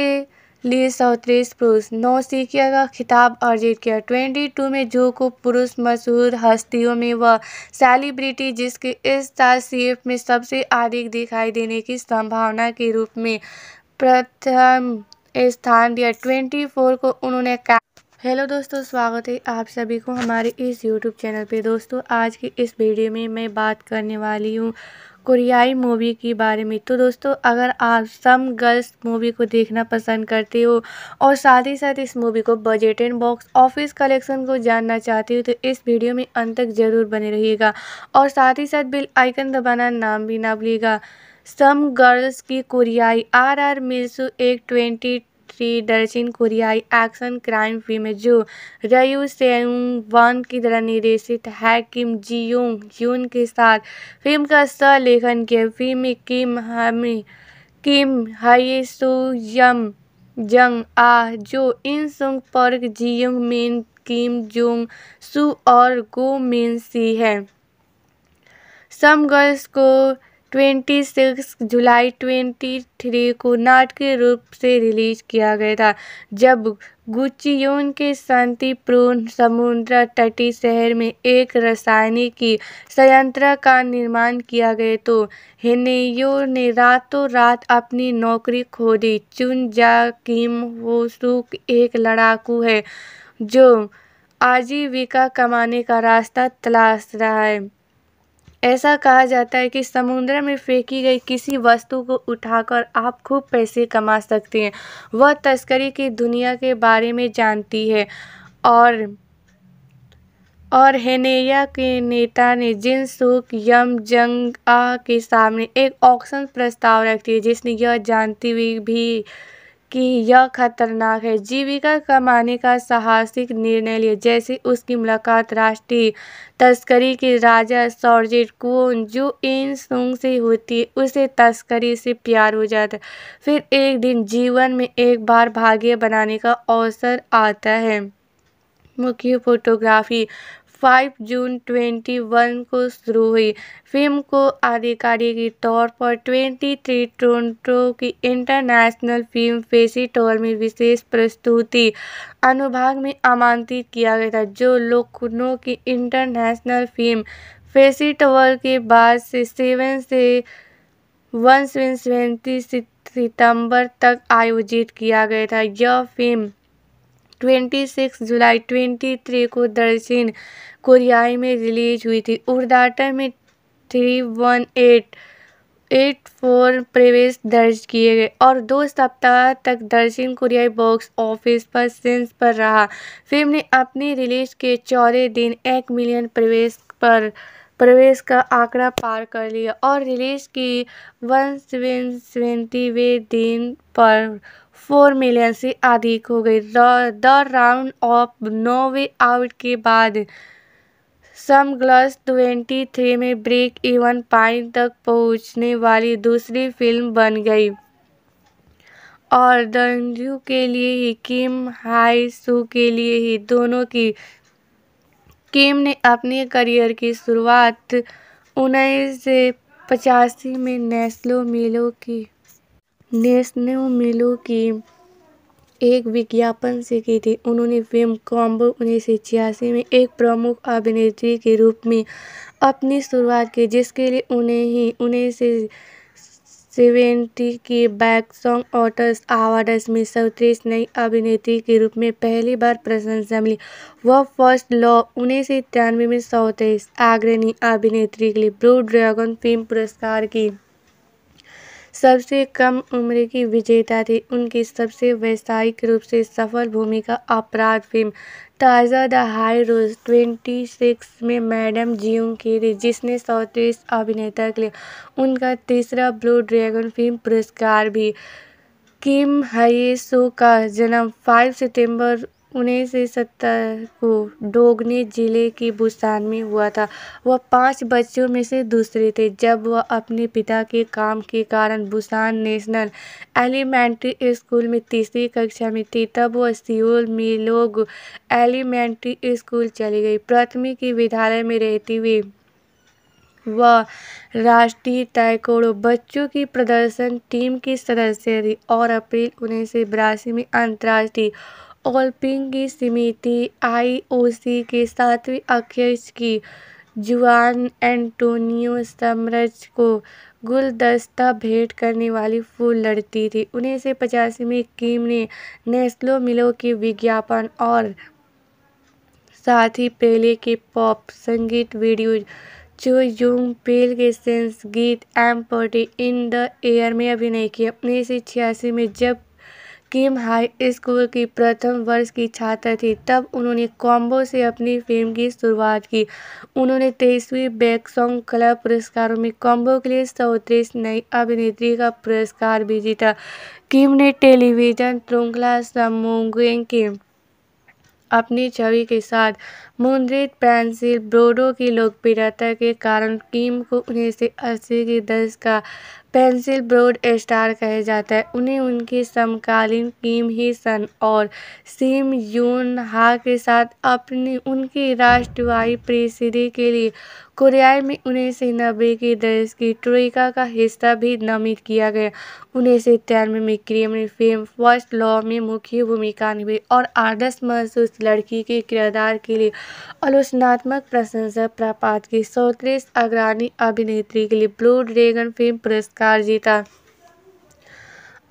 लिए चौंतीस पुरुष नौसिखिया का खिताब अर्जित किया ट्वेंटी टू में जो को पुरुष मशहूर हस्तियों में वह सेलिब्रिटी जिसके इस साल सीएफ में सबसे अधिक दिखाई देने की संभावना के रूप में प्रथम स्थान दिया ट्वेंटी फोर को उन्होंने हेलो दोस्तों स्वागत है आप सभी को हमारे इस यूट्यूब चैनल पे दोस्तों आज की इस वीडियो में मैं बात करने वाली हूँ कोरियाई मूवी के बारे में तो दोस्तों अगर आप सम गर्ल्स मूवी को देखना पसंद करते हो और साथ ही साथ इस मूवी को budget and box office collection को जानना चाहते हो तो इस वीडियो में अंत तक ज़रूर बने रहिएगा और साथ ही साथ बिल आइकन दबाना नाम भी ना भूलिएगा सम गर्ल्स की कोरियाई आर आर मिल्सू एक ट्वेंटी थ्री दर्शन कोरियाई एक्शन क्राइम फिल्म जो रयू सेउंग वन की तरह निर्देशित है किम जी योंग यून के साथ फिल्म का सलेखन किया फिल्म किम हमी किम यम जंग आ Jo In Sung Park Jeong Min Kim Jong सू और गो मेन सी है सम गर्ल्स को ट्वेंटी सिक्स जुलाई ट्वेंटी थ्री को नाटकीय रूप से रिलीज किया गया था जब गुचियोन के शांतिपूर्ण समुद्र तटी शहर में एक की संयंत्र का निर्माण किया गया तो हेनेयो ने रातों रात अपनी नौकरी खो दी चुन जा किम सुख एक लड़ाकू है जो आजीविका कमाने का रास्ता तलाश रहा है ऐसा कहा जाता है कि समुद्र में फेंकी गई किसी वस्तु को उठाकर आप खूब पैसे कमा सकते हैं वह तस्करी की दुनिया के बारे में जानती है और और हेनेया के नेता ने जिन सुक यम जंग आ के सामने एक ऑक्शन प्रस्ताव रखती है जिसने यह जानती हुई भी कि यह खतरनाक है जीविका कमाने का साहसिक निर्णय लिया जैसे उसकी मुलाकात राष्ट्रीय तस्करी के राजा सॉर्जिट कुओन जो इन सुंग से होती है उसे तस्करी से प्यार हो जाता है फिर एक दिन जीवन में एक बार भाग्य बनाने का अवसर आता है मुख्य फोटोग्राफी फाइव जून 21 को शुरू हुई फिल्म को आधिकारिक के तौर पर 23 टोटो की इंटरनेशनल फिल्म फेस्टिवल में विशेष प्रस्तुति अनुभाग में आमंत्रित किया गया था जो लोकनों की इंटरनेशनल फिल्म फेस्टिवल के बाद से सेवन से वन सेवेंटी सितंबर तक आयोजित किया गया था यह फिल्म 26 जुलाई 23 को दर्शन कोरियाई में रिलीज हुई थी उर्दाटा में three one eight eight four प्रवेश दर्ज किए गए और दो सप्ताह तक दर्शन कोरियाई बॉक्स ऑफिस पर सेंस पर रहा फिल्म ने अपनी रिलीज के चौदह दिन एक मिलियन प्रवेश पर प्रवेश का आंकड़ा पार कर लिया और रिलीज की वन सेवन वे दिन पर फोर मिलियन से अधिक हो गई the round of no way out के बाद ट्वेंटी थ्री में ब्रेक इवन पॉइंट तक पहुंचने वाली दूसरी फिल्म बन गई और दंजू के लिए ही किम हाई सू के लिए ही दोनों की किम ने अपने करियर की शुरुआत उन्नीस से पचासी में नेस्लो मिलो की नेस्ले मिलो की एक विज्ञापन से की थी उन्होंने फिल्म कॉम्बो उन्नीस सौ छियासी में एक प्रमुख अभिनेत्री के रूप में अपनी शुरुआत की जिसके लिए उन्हें ही उन्नीस से सेवेंटी के बैक सॉन्ग ऑटर्स आवाडस में सर्वश्रेष्ठ नई अभिनेत्री के रूप में पहली बार प्रशंसा मिली वह फर्स्ट लॉ उन्नीस सौ तिरानवे में सौ तेईस अग्रणी अभिनेत्री के लिए ब्लू ड्रैगन फिल्म पुरस्कार की सबसे कम उम्र की विजेता थी उनकी सबसे व्यावसायिक रूप से सफल भूमिका अपराध फिल्म ताज़ा the high rose twenty six में मैडम जियू की थी जिसने सौतीस अभिनेता के लिए उनका तीसरा ब्लू ड्रैगन फिल्म पुरस्कार भी किम हये का जन्म 5 सितंबर उन्नीस सौ सत्तर को डोगने जिले की बुस्तान में हुआ था वह पाँच बच्चों में से दूसरे थे जब वह अपने पिता के काम के कारण बुस्तान नेशनल एलिमेंट्री स्कूल में तीसरी कक्षा में थी तब वह सियोल लोग एलिमेंट्री स्कूल चली गई प्राथमिक विद्यालय में रहती हुई वह राष्ट्रीय ताइकोड़ो बच्चों की प्रदर्शन टीम की सदस्य थी और अप्रैल उन्नीस सौ बिरासी में अंतर्राष्ट्रीय ओलपिंग की समिति आईओसी के सातवें अध्यक्ष की जुआन एंटोनियो समरज को गुलदस्ता भेंट करने वाली फूल लड़ती थी उन्नीस सौ पचासी में किम ने नेस्लो मिलो के विज्ञापन और साथ ही पेले के पॉप संगीत वीडियो जो युंग पेल के सेंस गीत empty in the air में अभिनय किया उन्नीस सौ छियासी में जब किम हाई स्कूल की प्रथम वर्ष की छात्र थी तब उन्होंने कॉम्बो से अपनी फिल्म की शुरुआत की उन्होंने तेईसवीं बैक सॉन्ग कला पुरस्कारों में कॉम्बो के लिए सौतीस नई अभिनेत्री का पुरस्कार भी जीता किम ने टेलीविजन श्रृंखला समोंगेंग के अपनी छवि के साथ मुद्रित पेंसिल ब्रोडो की लोकप्रियता के कारण किम को उन्नीस सौ अस्सी के दशक का पेंसिल ब्रोड स्टार कहे जाता है उन्हें उनकी समकालीन किम ही सन और सिम यून हा के साथ अपनी उनकी राष्ट्रवाई प्रेसरी के लिए कोरियाई में उन्नीस सौ नब्बे के दशक की ट्रोइका का हिस्सा भी नामित किया गया उन्नीस सौ तिरानवे में क्रेमलिन फिल्म फर्स्ट लॉ में मुख्य भूमिका निभाई और आदर्श महसूस लड़की के किरदार के लिए आलोचनात्मक प्रशंसा प्राप्त की सौतीस अग्रणी अभिनेत्री के लिए ब्लू ड्रैगन फिल्म पुरस्कार जीता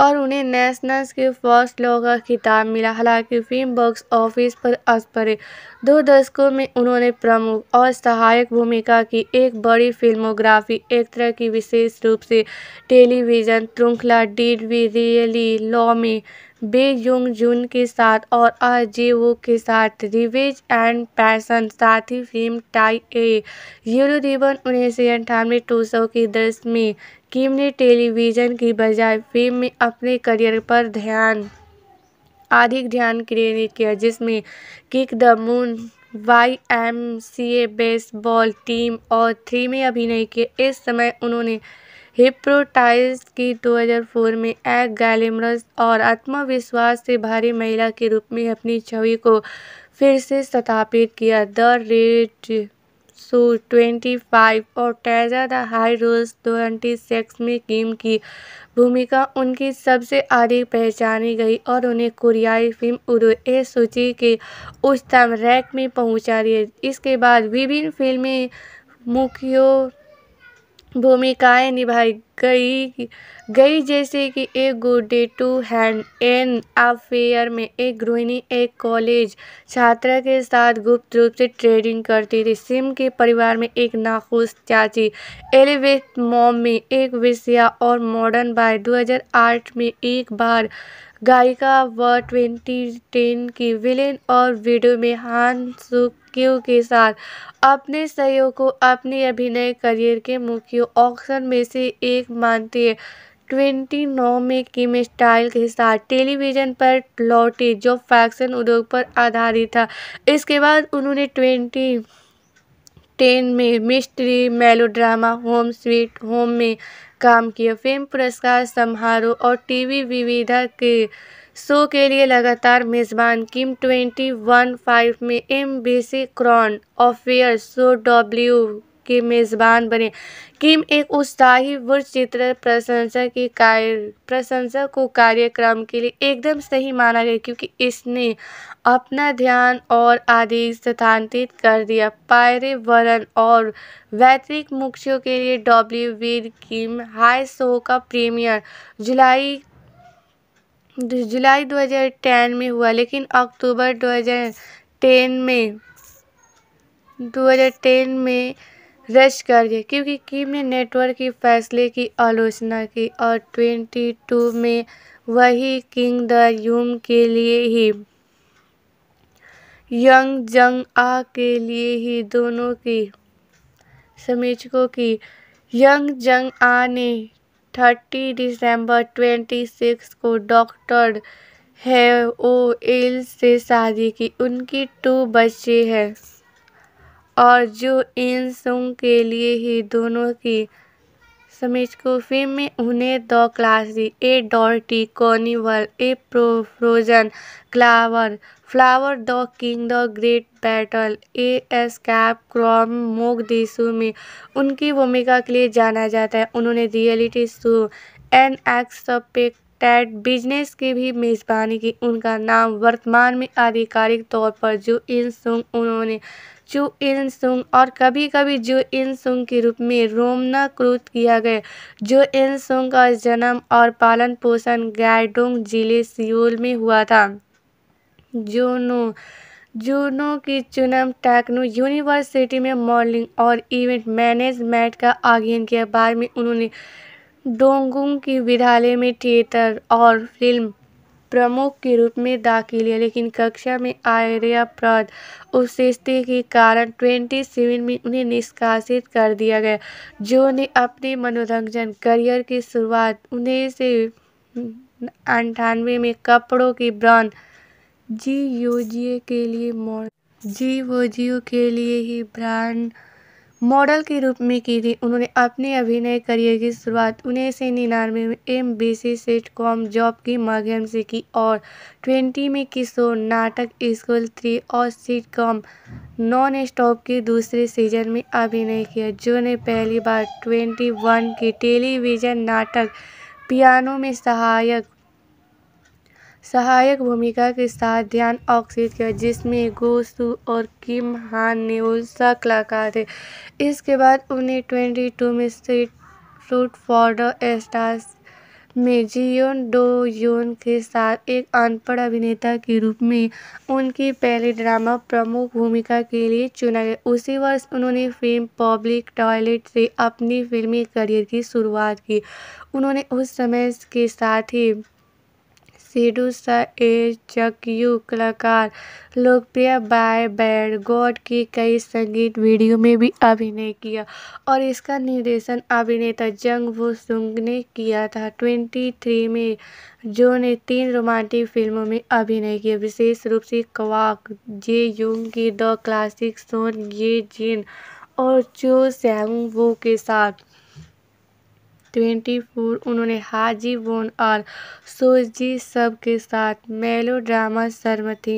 और उन्हें नेशनल्स के फर्स्ट का खिताब मिला हालांकि फिल्म बॉक्स ऑफिस पर असपरे दो दशकों में उन्होंने प्रमुख और सहायक भूमिका की एक बड़ी फिल्मोग्राफी एक तरह की विशेष रूप से टेलीविजन श्रृंखला डीड वी रियली लॉ में बे युंग जुन के साथ और अजय वो के साथ रिवेज एंड पैसन साथ ही film tie a yellow ribbon उन्नीस सौ अंठानवे टू सौ की दस में किम ने टेलीविज़न की बजाय फिल्म में अपने करियर पर ध्यान अधिक ध्यान केंद्रित किया जिसमें kick the moon Y M C A baseball team और थ्री में अभिनय किए इस समय उन्होंने हिप्रोटाइज की 2004 में एक गैलेमरस और आत्मविश्वास से भारी महिला के रूप में अपनी छवि को फिर से स्थापित किया द रेड ट्वेंटी फाइव और Tazza the high rose six में किम की भूमिका उनकी सबसे अधिक पहचानी गई और उन्हें कोरियाई फिल्म उर्व ए सूची के उच्चतम रैक में पहुंचा दिया इसके बाद विभिन्न फिल्में मुख्यों भूमिकाएँ निभाई गई गई जैसे कि एक good day to hand an affair में एक गृहिणी एक कॉलेज छात्रा के साथ गुप्त रूप से ट्रेडिंग करती थी सिम के परिवार में एक नाखुश चाची एलिवेथ मॉम में एक विषया और मॉडर्न बाय 2008 में एक बार गायिका व ट्वेंटी टेन की विलेन और वीडियो में हान सुख लड़कियों के साथ अपने सहयोग को अपने अभिनय करियर के मुख्य ऑप्शन में से एक मानती है नौ में किम स्टाइल के साथ टेलीविजन पर लौटी जो फैक्शन उद्योग पर आधारित था इसके बाद उन्होंने ट्वेंटी टेन में mystery melodrama home sweet home में काम किया फिल्म पुरस्कार समारोह और टीवी विविधा के शो के लिए लगातार मेज़बान किम ट्वेंटी वन फाइव में M B C Crohn affair show W के मेज़बान बने किम एक उत्साही वुर्ज चित्र प्रशंसक की कार्य प्रशंसक को कार्यक्रम के लिए एकदम सही माना गया क्योंकि इसने अपना ध्यान और आदेश स्थानांतरित कर दिया पर्यावरण और वैतृक मुख्यों के लिए डब्ल्यू वीर किम हाई शो का प्रीमियर जुलाई जुलाई 2010 में हुआ लेकिन अक्टूबर 2010 में 2010 में रश कर दिया क्योंकि किम ने नेटवर्क के फैसले की आलोचना की और 22 में वही किंग द यूम के लिए ही यंग जंग आ के लिए ही दोनों की समीक्षकों की यंग जंग आ ने थर्टी दिसंबर ट्वेंटी सिक्स को डॉक्टर है ओ एल से शादी की उनकी टू बच्चे हैं और जो इन सुंग के लिए ही दोनों की समीज को फिल्म में उन्हें दो क्लास दी a डॉल्टी कॉनिवल A pro frozen क्लावर flower the king the great battle A S cap क्रॉम मोग दिसू में उनकी भूमिका के लिए जाना जाता है उन्होंने reality show N x business की भी मेज़बानी की उनका नाम वर्तमान में आधिकारिक तौर पर जो इन सुंग उन्होंने जो इन सुंग और कभी कभी जो इन सुंग के रूप में रोमनाकृत किया गया जो इन सुंग का जन्म और पालन पोषण गैडोंग जिले सियोल में हुआ था जोनो जूनो की चुनम टेक्नो यूनिवर्सिटी में मॉडलिंग और इवेंट मैनेजमेंट का अध्ययन किया बाद में उन्होंने डोंगुंग की विद्यालय में थिएटर और फिल्म प्रमुख के रूप में दाखिल लिया लेकिन कक्षा में आर्यप्रद उपशिष्टि के कारण ट्वेंटी सेवन में उन्हें निष्कासित कर दिया गया जो ने अपने मनोरंजन करियर की शुरुआत उन्नीस से अंठानवे में कपड़ों की ब्रांड जी योजिए के लिए मॉडल जी वो जियो के लिए ही ब्रांड मॉडल के रूप में की थी उन्होंने अपने अभिनय करियर की शुरुआत उन्नीस सौ निन्यानवे में M B C sitcom job के माध्यम से की और ट्वेंटी में किशोर नाटक स्कूल थ्री और सीट कॉम नॉन स्टॉप के दूसरे सीजन में अभिनय किया जो ने पहली बार ट्वेंटी वन के टेलीविजन नाटक पियानो में सहायक सहायक भूमिका के साथ ध्यान आकर्षित किया जिसमें गोसू और किम हान ने ऊर्जा कलाकार थे इसके बाद उन्हें ट्वेंटी टू में street fruit for the stars में जियोन डो योन के साथ एक अनपढ़ अभिनेता के रूप में उनकी पहली ड्रामा प्रमुख भूमिका के लिए चुना गया उसी वर्ष उन्होंने फिल्म पब्लिक टॉयलेट से अपनी फिल्मी करियर की शुरुआत की उन्होंने उस समय के साथ ही सीडू सा ए यू कलाकार लोकप्रिय बाय बैड गॉड की कई संगीत वीडियो में भी अभिनय किया और इसका निर्देशन अभिनेता जंग वू सुंग ने किया था ट्वेंटी थ्री में जो ने तीन रोमांटिक फिल्मों में अभिनय किया विशेष रूप से क्वाक जे युंग की the classic Son Ye Jin और चो सैंग वो के साथ ट्वेंटी फोर उन्होंने हाजी बोन और सोजी सब के साथ मेलोड्रामा ड्रामा थी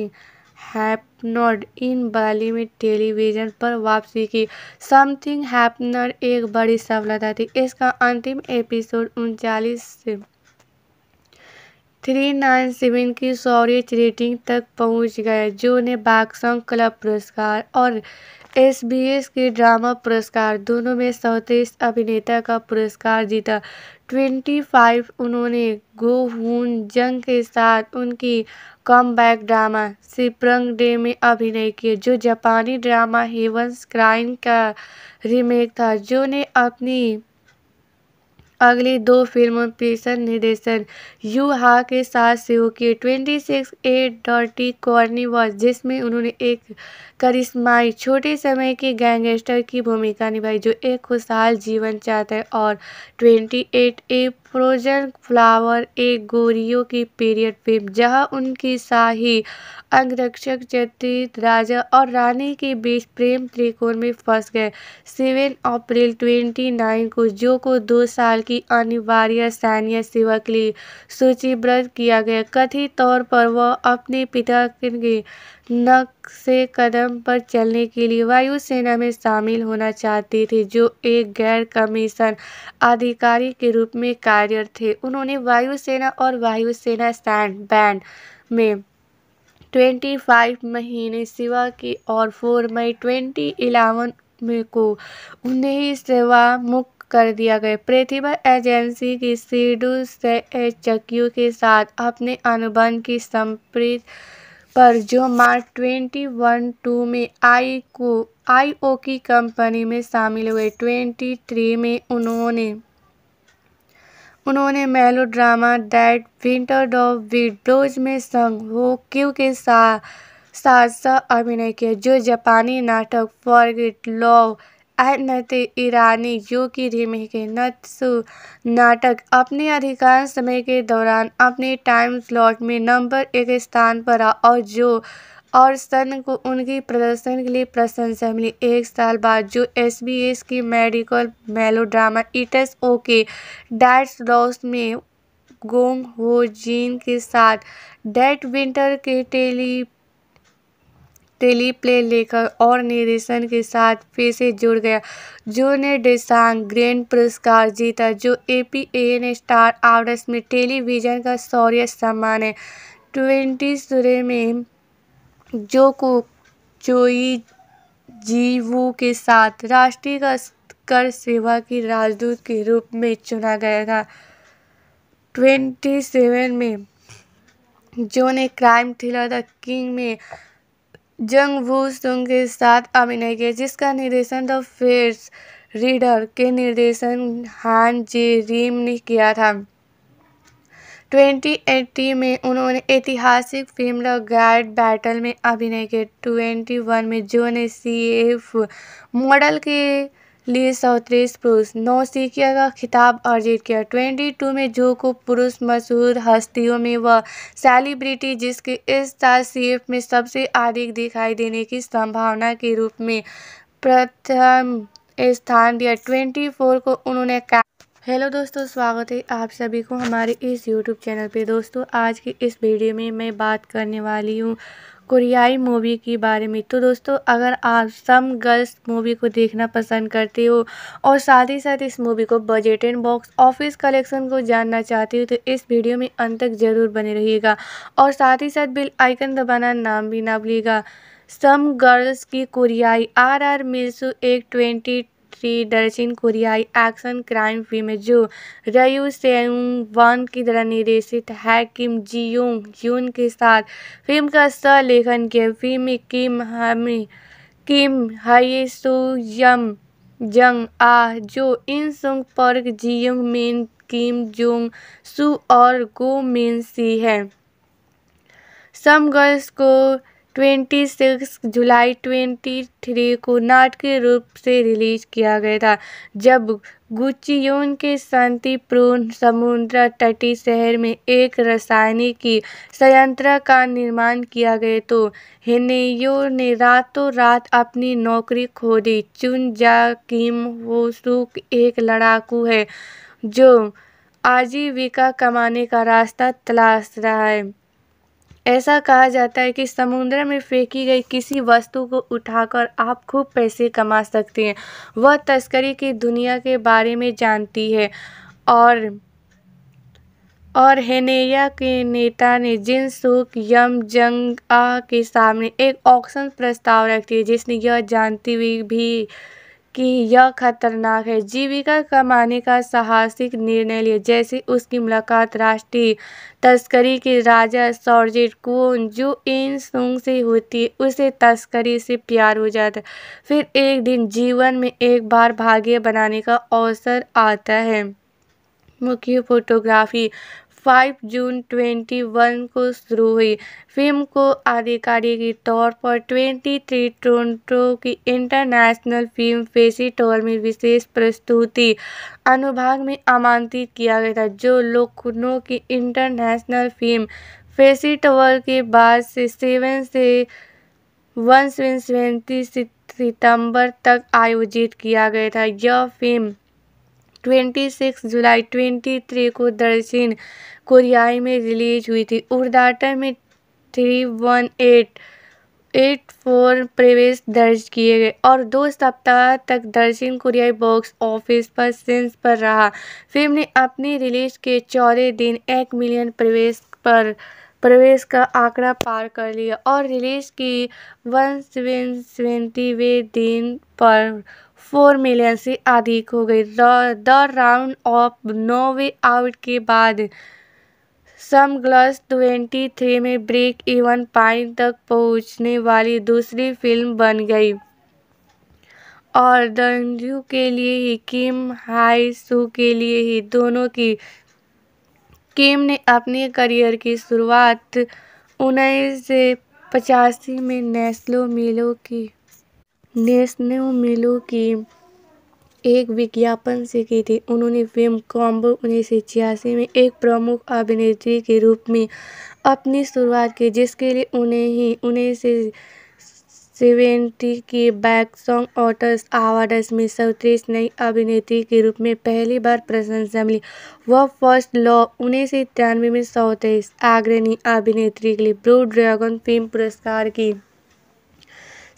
हैपनड इन बाली में टेलीविजन पर वापसी की समथिंग हैपनर एक बड़ी सफलता थी इसका अंतिम एपिसोड उनचालीस थ्री नाइन सेवन की सौर्य रेटिंग तक पहुंच गया जो उन्हें बाक्सॉन्ग क्लब पुरस्कार और एस बी एस के ड्रामा पुरस्कार दोनों में सौतेस अभिनेता का पुरस्कार जीता ट्वेंटी फाइव उन्होंने गो हून जंग के साथ उनकी कम ड्रामा सिप्रंग डे में अभिनय किया जो जापानी ड्रामा हेवंस क्राइन का रीमेक था जो ने अपनी अगली दो फिल्मों पेशन निर्देशन यू हा के साथ शुरू किए ट्वेंटी सिक्स ए डॉटी कॉर्नी जिसमें उन्होंने एक करिश्माई छोटे समय के गैंगस्टर की भूमिका निभाई जो एक खुशहाल जीवन चाहता है और ट्वेंटी एट ए फ्रोजन फ्लावर एक गोरियो की पीरियड फिल्म जहां उनकी शाही अंगरक्षक चतित राजा और रानी के बीच प्रेम त्रिकोण में फंस गए सेवन अप्रैल ट्वेंटी नाइन को जो को दो साल की अनिवार्य सैन्य सेवा के लिए सूचीबद्ध किया गया कथित तौर पर वह अपने पिता के से कदम पर चलने के लिए वायुसेना में शामिल होना चाहते थे जो एक गैर कमीशन अधिकारी के रूप में कार्यरत थे उन्होंने वायुसेना और वायुसेना स्टैंड बैंड में 25 महीने सेवा की और 4 मई ट्वेंटी इलेवन में को उन्हें सेवा मुक्त कर दिया गया प्रतिभा एजेंसी की सीडू से चक्यू के साथ अपने अनुबंध की संप्रीत पर जो मार्च ट्वेंटी वन टू में आई को आईओ की कंपनी में शामिल हुए ट्वेंटी थ्री में उन्होंने उन्होंने मेलो drama that winter of widows में संग हो क्यू के साथ साथ अभिनय किया जो जापानी नाटक फॉरगेट लव अहनत ईरानी जो कि के नत्सु नाटक अपने अधिकांश समय के दौरान अपने टाइम स्लॉट में नंबर एक स्थान पर आ और जो और सन को उनकी प्रदर्शन के लिए प्रशंसा मिली एक साल बाद जो एस बी एस की medical melodrama its okay that's love में गोंग हो जीन के साथ डेट विंटर के टेली टेलीप्ले लेखक और निर्देशन के साथ फिर से जुड़ गया जो ने डिसांग ग्रैंड पुरस्कार जीता जो A P N star hours में टेलीविजन का शौर्य सम्मान है ट्वेंटी सुरे में जो को चोई जीवू के साथ राष्ट्रीय कर सेवा की राजदूत के रूप में चुना गया था ट्वेंटी सेवन में जो ने क्राइम थ्रिलर द किंग में जंग वू सुंग के साथ अभिनय किया जिसका निर्देशन द फेस रीडर के निर्देशन हान जे रीम ने किया था 2018 में उन्होंने ऐतिहासिक फिल्म द गार्ड बैटल में अभिनय किया 21 में जो ने सी एफ मॉडल के ली सौंतीस पुरुष नौसिखिया का खिताब अर्जित किया ट्वेंटी टू में जो को पुरुष मशहूर हस्तियों में वह सेलिब्रिटी जिसके इस साल सीएफ में सबसे अधिक दिखाई देने की संभावना के रूप में प्रथम स्थान दिया ट्वेंटी फोर को उन्होंने कहा हेलो दोस्तों स्वागत है आप सभी को हमारे इस यूट्यूब चैनल पे दोस्तों आज की इस वीडियो में मैं बात करने वाली हूँ कोरियाई मूवी के बारे में तो दोस्तों अगर आप सम गर्ल्स मूवी को देखना पसंद करते हो और साथ ही साथ इस मूवी को budget and box office collection को जानना चाहते हो तो इस वीडियो में अंत तक ज़रूर बने रहिएगा और साथ ही साथ बिल आइकन दबाना नाम भी ना भूलिएगा सम गर्ल्स की कोरियाई आर आर मिल्सू एक ट्वेंटी थ्री दर्जन कोरियाई एक्शन क्राइम फिल्म जो रयू सेउंग वन की तरह निर्देशित है किम जियोंग यून के साथ फिल्म का सह लेखन किया फिल्म किम हमी किम हाइसुयम जंग आ Jo In Sung Park Jeong Min Kim Jong सु और गो मेन सी है सम गर्ल्स को ट्वेंटी सिक्स जुलाई ट्वेंटी थ्री को नाटकीय रूप से रिलीज़ किया गया था जब गुचियोन के शांतिपूर्ण समुद्र तटी शहर में एक रसायनी की संयंत्र का निर्माण किया गया तो हेनेयो ने रातों रात अपनी नौकरी खो दी चुन जा किम सुख एक लड़ाकू है जो आजीविका कमाने का रास्ता तलाश रहा है ऐसा कहा जाता है कि समुद्र में फेंकी गई किसी वस्तु को उठाकर आप खूब पैसे कमा सकते हैं वह तस्करी की दुनिया के बारे में जानती है और और हेनेया के नेता ने जिन सुख यम जंग के सामने एक ऑक्शन प्रस्ताव रखती है जिसने यह जानती हुई भी कि यह खतरनाक है जीविका कमाने का साहसिक निर्णय लिया जैसे उसकी मुलाकात राष्ट्रीय तस्करी के राजा सॉर्जिट कुन जो इन सुंग से होती है उसे तस्करी से प्यार हो जाता है फिर एक दिन जीवन में एक बार भाग्य बनाने का अवसर आता है मुख्य फोटोग्राफी 5 जून 21 को शुरू हुई फिल्म को आधिकारिक के तौर पर 23 टोरटो की इंटरनेशनल फिल्म फेस्टिवल में विशेष प्रस्तुति अनुभाग में आमंत्रित किया गया था जो लोकनो की इंटरनेशनल फिल्म फेस्टिवल के बाद से सेवन से वन सेवेंटी सितंबर तक आयोजित किया गया था यह फिल्म ट्वेंटी सिक्स जुलाई ट्वेंटी थ्री को दर्शन कोरियाई में रिलीज हुई थी उर्दाटा में three one eight eight four प्रवेश दर्ज किए गए और दो सप्ताह तक दक्षिण कोरियाई बॉक्स ऑफिस पर सेंस पर रहा फिल्म ने अपनी रिलीज के चौदह दिन एक मिलियन प्रवेश पर प्रवेश का आंकड़ा पार कर लिया और रिलीज की वन सेवेंटीवे दिन पर फोर मिलियन से अधिक हो गई the round of no way out के बाद समग्लस 23 में ब्रेक इवन पॉइंट तक पहुंचने वाली दूसरी फिल्म बन गई और दंजू के लिए ही किम हाई सू के लिए ही दोनों की किम ने अपने करियर की शुरुआत उन्नीस से पचासी में नेस्लो मिलो की नेशनल मिलो की एक विज्ञापन से की थी उन्होंने फिल्म कॉम्बो उन्नीस सौ छियासी में एक प्रमुख अभिनेत्री के रूप में अपनी शुरुआत की जिसके लिए उन्हें ही उन्नीस से सेवेंटी के बैक सॉन्ग ऑटर्स अवार्डस में सौतीस नई अभिनेत्री के रूप में पहली बार प्रशंसा मिली वह फर्स्ट लॉ उन्नीस सौ तिरानवे में सौ तेईस अग्रणी अभिनेत्री के लिए ब्लू ड्रैगन फिल्म पुरस्कार की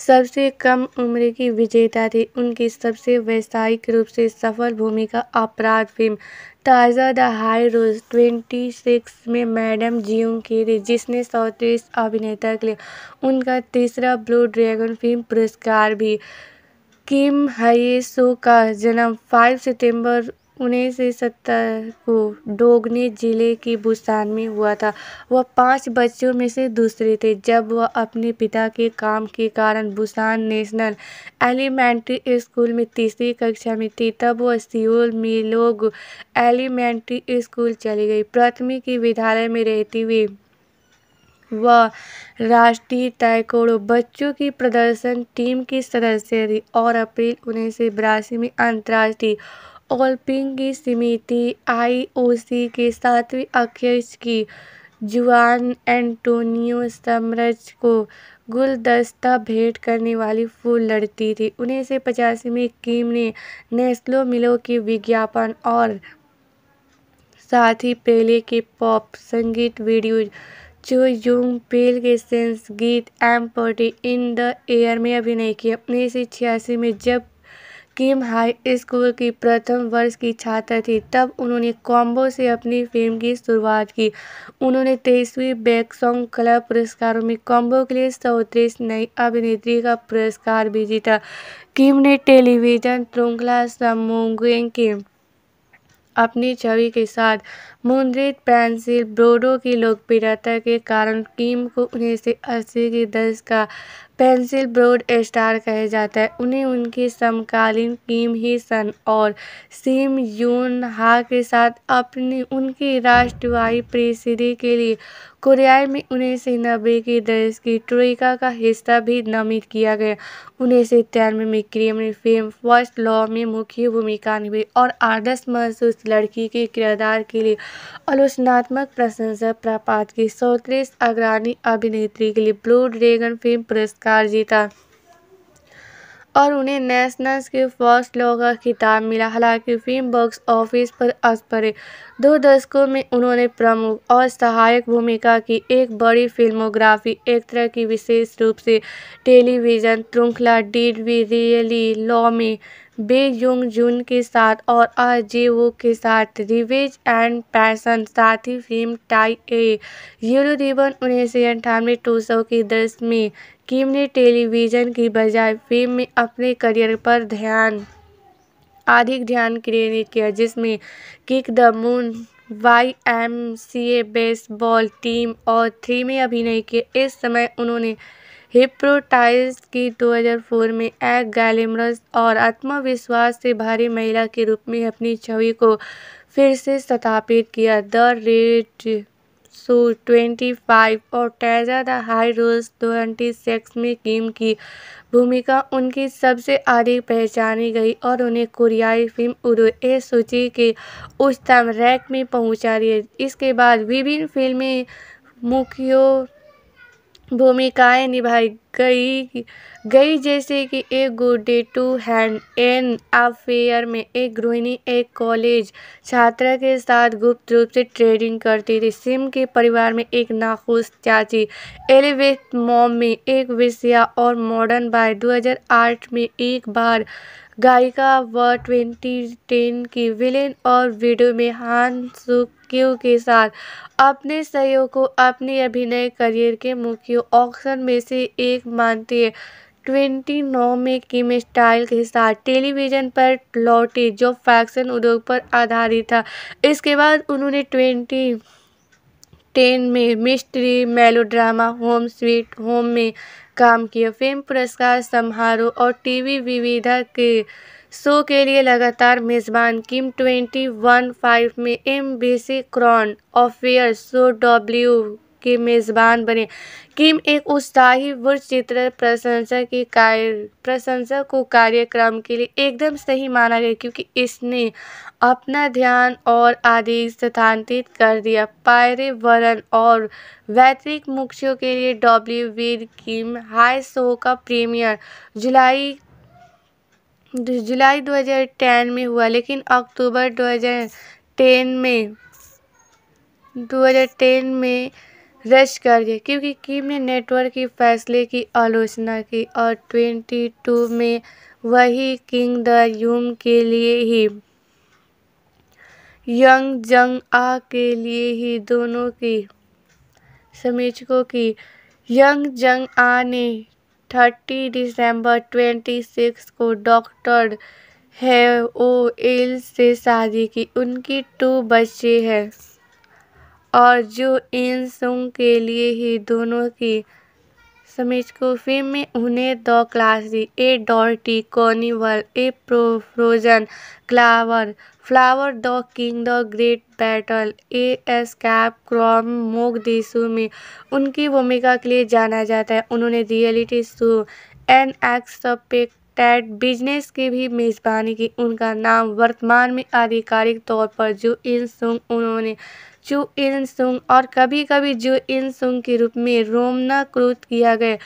सबसे कम उम्र की विजेता थी उनकी सबसे व्यावसायिक रूप से सफल भूमिका अपराध फिल्म ताज़ा the high rose twenty six में मैडम जियू की थी जिसने सौतीस अभिनेता के लिए उनका तीसरा ब्लू ड्रैगन फिल्म पुरस्कार भी किम हये का जन्म 5 सितंबर उन्नीस सौ सत्तर को डोगने जिले की बुसान में हुआ था वह पाँच बच्चों में से दूसरे थे जब वह अपने पिता के काम के कारण बुसान नेशनल एलिमेंट्री स्कूल में तीसरी कक्षा में थी तब वह सियोल लोग एलिमेंट्री स्कूल चली गई प्राथमिक विद्यालय में रहती हुई वह राष्ट्रीय ताइकोड़ो बच्चों की प्रदर्शन टीम की सदस्य थी और अप्रैल उन्नीस सौ बिरासी में अंतर्राष्ट्रीय ओलपिंग की समिति आई ओ सी के सातवें अध्यक्ष की जुआन एंटोनियो समरज को गुलदस्ता भेंट करने वाली फूल लड़ती थी उन्नीस सौ पचासी में किम ने नेस्लो मिलो के विज्ञापन और साथ ही पेले के पॉप संगीत वीडियो जो यूंग पेल के सेंस गीत empty in the air में अभिनय किया उन्नीस सौ छियासी में जब किम हाई स्कूल की प्रथम वर्ष की छात्र थी तब उन्होंने कॉम्बो से अपनी फिल्म की शुरुआत की उन्होंने तेईसवीं बैक सॉन्ग कला पुरस्कारों में कॉम्बो के लिए सौतीस नई अभिनेत्री का पुरस्कार भी जीता किम ने टेलीविजन श्रृंखला समोंगेंग के अपनी छवि के साथ मुद्रित पेंसिल ब्रोडो की लोकप्रियता के कारण किम को उन्नीस सौ अस्सी के दशक का पेंसिल ब्रोड स्टार कहे जाता है उन्हें उनकी समकालीन किम ही सन और सिम यून हा के साथ अपनी उनकी राष्ट्रवाई प्रेसिडी के लिए कोरियाई में उन्नीस सौ नब्बे के दशक की ट्रोइका का हिस्सा भी नामित किया गया उन्नीस सौ तिरानवे में क्रिमिनल फिल्म फर्स्ट लॉ में मुख्य भूमिका निभाई और आदर्श महसूस लड़की के किरदार के लिए आलोचनात्मक प्रशंसा प्राप्त की सर्वश्रेष्ठ अग्रणी अभिनेत्री के लिए ब्लू ड्रैगन फिल्म पुरस्कार जीता और उन्हें नेशनल के फर्स्ट का खिताब मिला हालांकि फिल्म बॉक्स ऑफिस पर अस पड़े दो दशकों में उन्होंने प्रमुख और सहायक भूमिका की एक बड़ी फिल्मोग्राफी एक तरह की विशेष रूप से टेलीविजन श्रृंखला डीड वी रियली लॉ में बे युंग जून के साथ और अजय वो के साथ रिवेज एंड पैसन साथ ही film tie a yellow ribbon उन्नीस सौ अंठानवे टू सौ की दस में किम ने टेलीविज़न की बजाय फ़िल्म में अपने करियर पर ध्यान अधिक ध्यान केंद्रित किया जिसमें kick the moon Y M C A baseball team और थ्री में अभिनय किए इस समय उन्होंने हिप्रोटाइज की 2004 में एक गैलेमरस और आत्मविश्वास से भारी महिला के रूप में अपनी छवि को फिर से स्थापित किया द रेड ट्वेंटी फाइव और Tazza the high twenty six में किम की भूमिका उनकी सबसे अधिक पहचानी गई और उन्हें कोरियाई फिल्म उर्व ए सूची के उच्चतम रैंक में पहुंचा दिया इसके बाद विभिन्न फिल्में मुखियों भूमिकाएं निभाई गई गई जैसे कि एक good day to hand an affair में एक गृहिणी एक कॉलेज छात्रा के साथ गुप्त रूप से ट्रेडिंग करती थी सिम के परिवार में एक नाखुश चाची एलिवेथ मॉम में एक विषया और मॉडर्न बाय 2008 में एक बार गायिका व ट्वेंटी टेन की विलेन और वीडियो में हान सुख क्यू के साथ अपने सहयोग को अपने अभिनय करियर के मुख्य ऑक्शन में से एक मानती है नौ में किम स्टाइल के साथ टेलीविजन पर लौटे जो फैक्शन उद्योग पर आधारित था इसके बाद उन्होंने टेन में mystery melodrama home sweet home में काम किया फिल्म पुरस्कार समारोह और टीवी विविधा के शो के लिए लगातार मेज़बान किम ट्वेंटी वन फाइव में M B C Crohn affair show W की मेज़बान बनी किम एक उत्साही व चित्र प्रशंसक की कार्य प्रशंसक को कार्यक्रम के लिए एकदम सही माना गया क्योंकि इसने अपना ध्यान और आदि स्थानांतरित कर दिया पर्यावरण और वैतृक मुख्यों के लिए डब्ल्यू वीर किम हाई शो का प्रीमियर जुलाई जुलाई 2010 में हुआ लेकिन अक्टूबर 2010 में 2010 में रश कर दिया क्योंकि किम ने नेटवर्क के फैसले की आलोचना की और ट्वेंटी टू में वही किंग द यूम के लिए ही यंग जंग आ के लिए ही दोनों की समीक्षकों की यंग जंग आ ने थर्टी दिसंबर ट्वेंटी सिक्स को डॉक्टर है ओ एल से शादी की उनकी टू बच्चे हैं और जो इन सुंग के लिए ही दोनों की समीज को फिल्म में उन्हें द क्लास दी a dirty carnival a pro frozen क्लावर flower the king the great battle A S cap क्रॉम मोग दिसू में उनकी भूमिका के लिए जाना जाता है उन्होंने reality show N unexpected business की भी मेज़बानी की उनका नाम वर्तमान में आधिकारिक तौर पर जो इन सुंग उन्होंने चू इन सुंग और कभी कभी जू इन सुंग के रूप में रोमनाकृत किया गया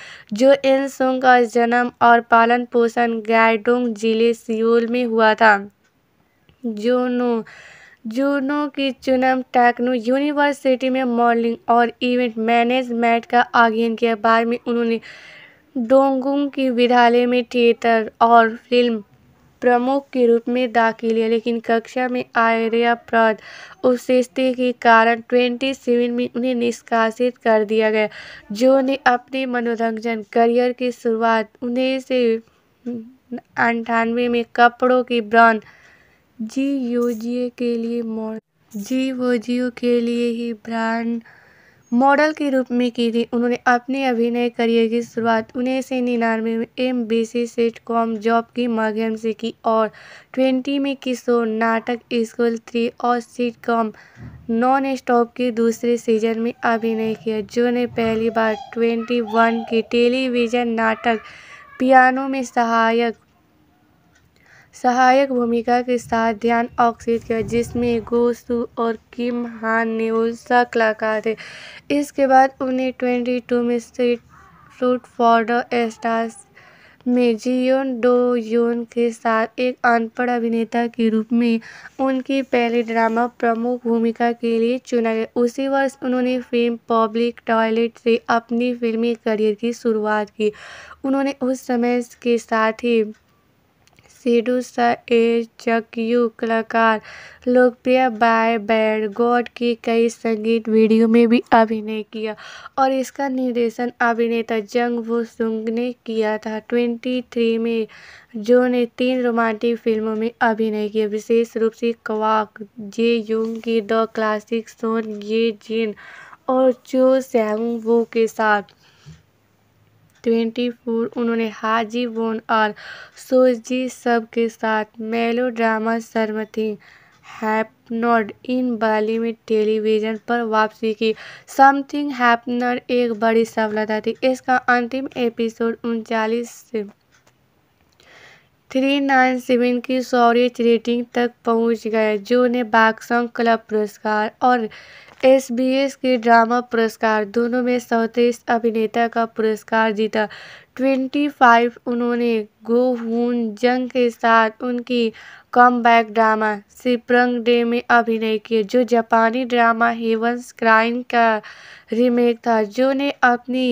जो इन सुंग का जन्म और पालन पोषण गायडोंग जिले सियोल में हुआ था जोनो जूनो की चुनम टैक्नो यूनिवर्सिटी में मॉडलिंग और इवेंट मैनेजमेंट का अध्ययन किया बाद में उन्होंने डोंगुंग की विद्यालय में थिएटर और फिल्म प्रमुख के रूप में दाखिल है लेकिन कक्षा में आर्यप्रद उशिष्टि के कारण ट्वेंटी सेवन में उन्हें निष्कासित कर दिया गया जो ने अपने मनोरंजन करियर की शुरुआत उन्नीस सौ अंठानवे में कपड़ों की ब्रांड जी योजिए के लिए मॉडल जी जियो के लिए ही ब्रांड मॉडल के रूप में की थी उन्होंने अपने अभिनय करियर की शुरुआत उन्नीस सौ निन्यानवे में M B C sitcom job के माध्यम से की और ट्वेंटी में किशोर नाटक स्कूल थ्री और सीट कॉम नॉन स्टॉप के दूसरे सीजन में अभिनय किया जो ने पहली बार ट्वेंटी वन के टेलीविजन नाटक पियानो में सहायक सहायक भूमिका के साथ ध्यान आकर्षित किया जिसमें गोसू और किम हान ने उल्सा कलाकार थे इसके बाद उन्हें ट्वेंटी टू में street fruit for the stars में जियोन डो योन के साथ एक अनपढ़ अभिनेता के रूप में उनकी पहले ड्रामा प्रमुख भूमिका के लिए चुना गया उसी वर्ष उन्होंने फिल्म पब्लिक टॉयलेट से अपनी फिल्मी करियर की शुरुआत की उन्होंने उस समय के साथ ही ए यू कलाकार लोकप्रिय बाय बैड गॉड की कई संगीत वीडियो में भी अभिनय किया और इसका निर्देशन अभिनेता जंग वो सुंग ने किया था ट्वेंटी थ्री में जो ने तीन रोमांटिक फिल्मों में अभिनय किया विशेष रूप से क्वाक जे यूंग की the classic Son Ye Jin और चो सैंग वो के साथ ट्वेंटी फोर उन्होंने हाजी बोन और सोजी सब के साथ मेलो शर्म थी हैपनोड इन बाली में टेलीविजन पर वापसी की समथिंग हैपनर एक बड़ी सफलता थी इसका अंतिम एपिसोड उनचालीस से थ्री नाइन सेवन की सौर्य रेटिंग तक पहुंच गया जो ने बाक्सॉन्ग क्लब पुरस्कार और एस बी एस के ड्रामा पुरस्कार दोनों में सौतेस अभिनेता का पुरस्कार जीता ट्वेंटी फाइव उन्होंने गो हून जंग के साथ उनकी कम ड्रामा सिप्रंग डे में अभिनय किया जो जापानी ड्रामा हेवंस क्राइन का रीमेक था जो ने अपनी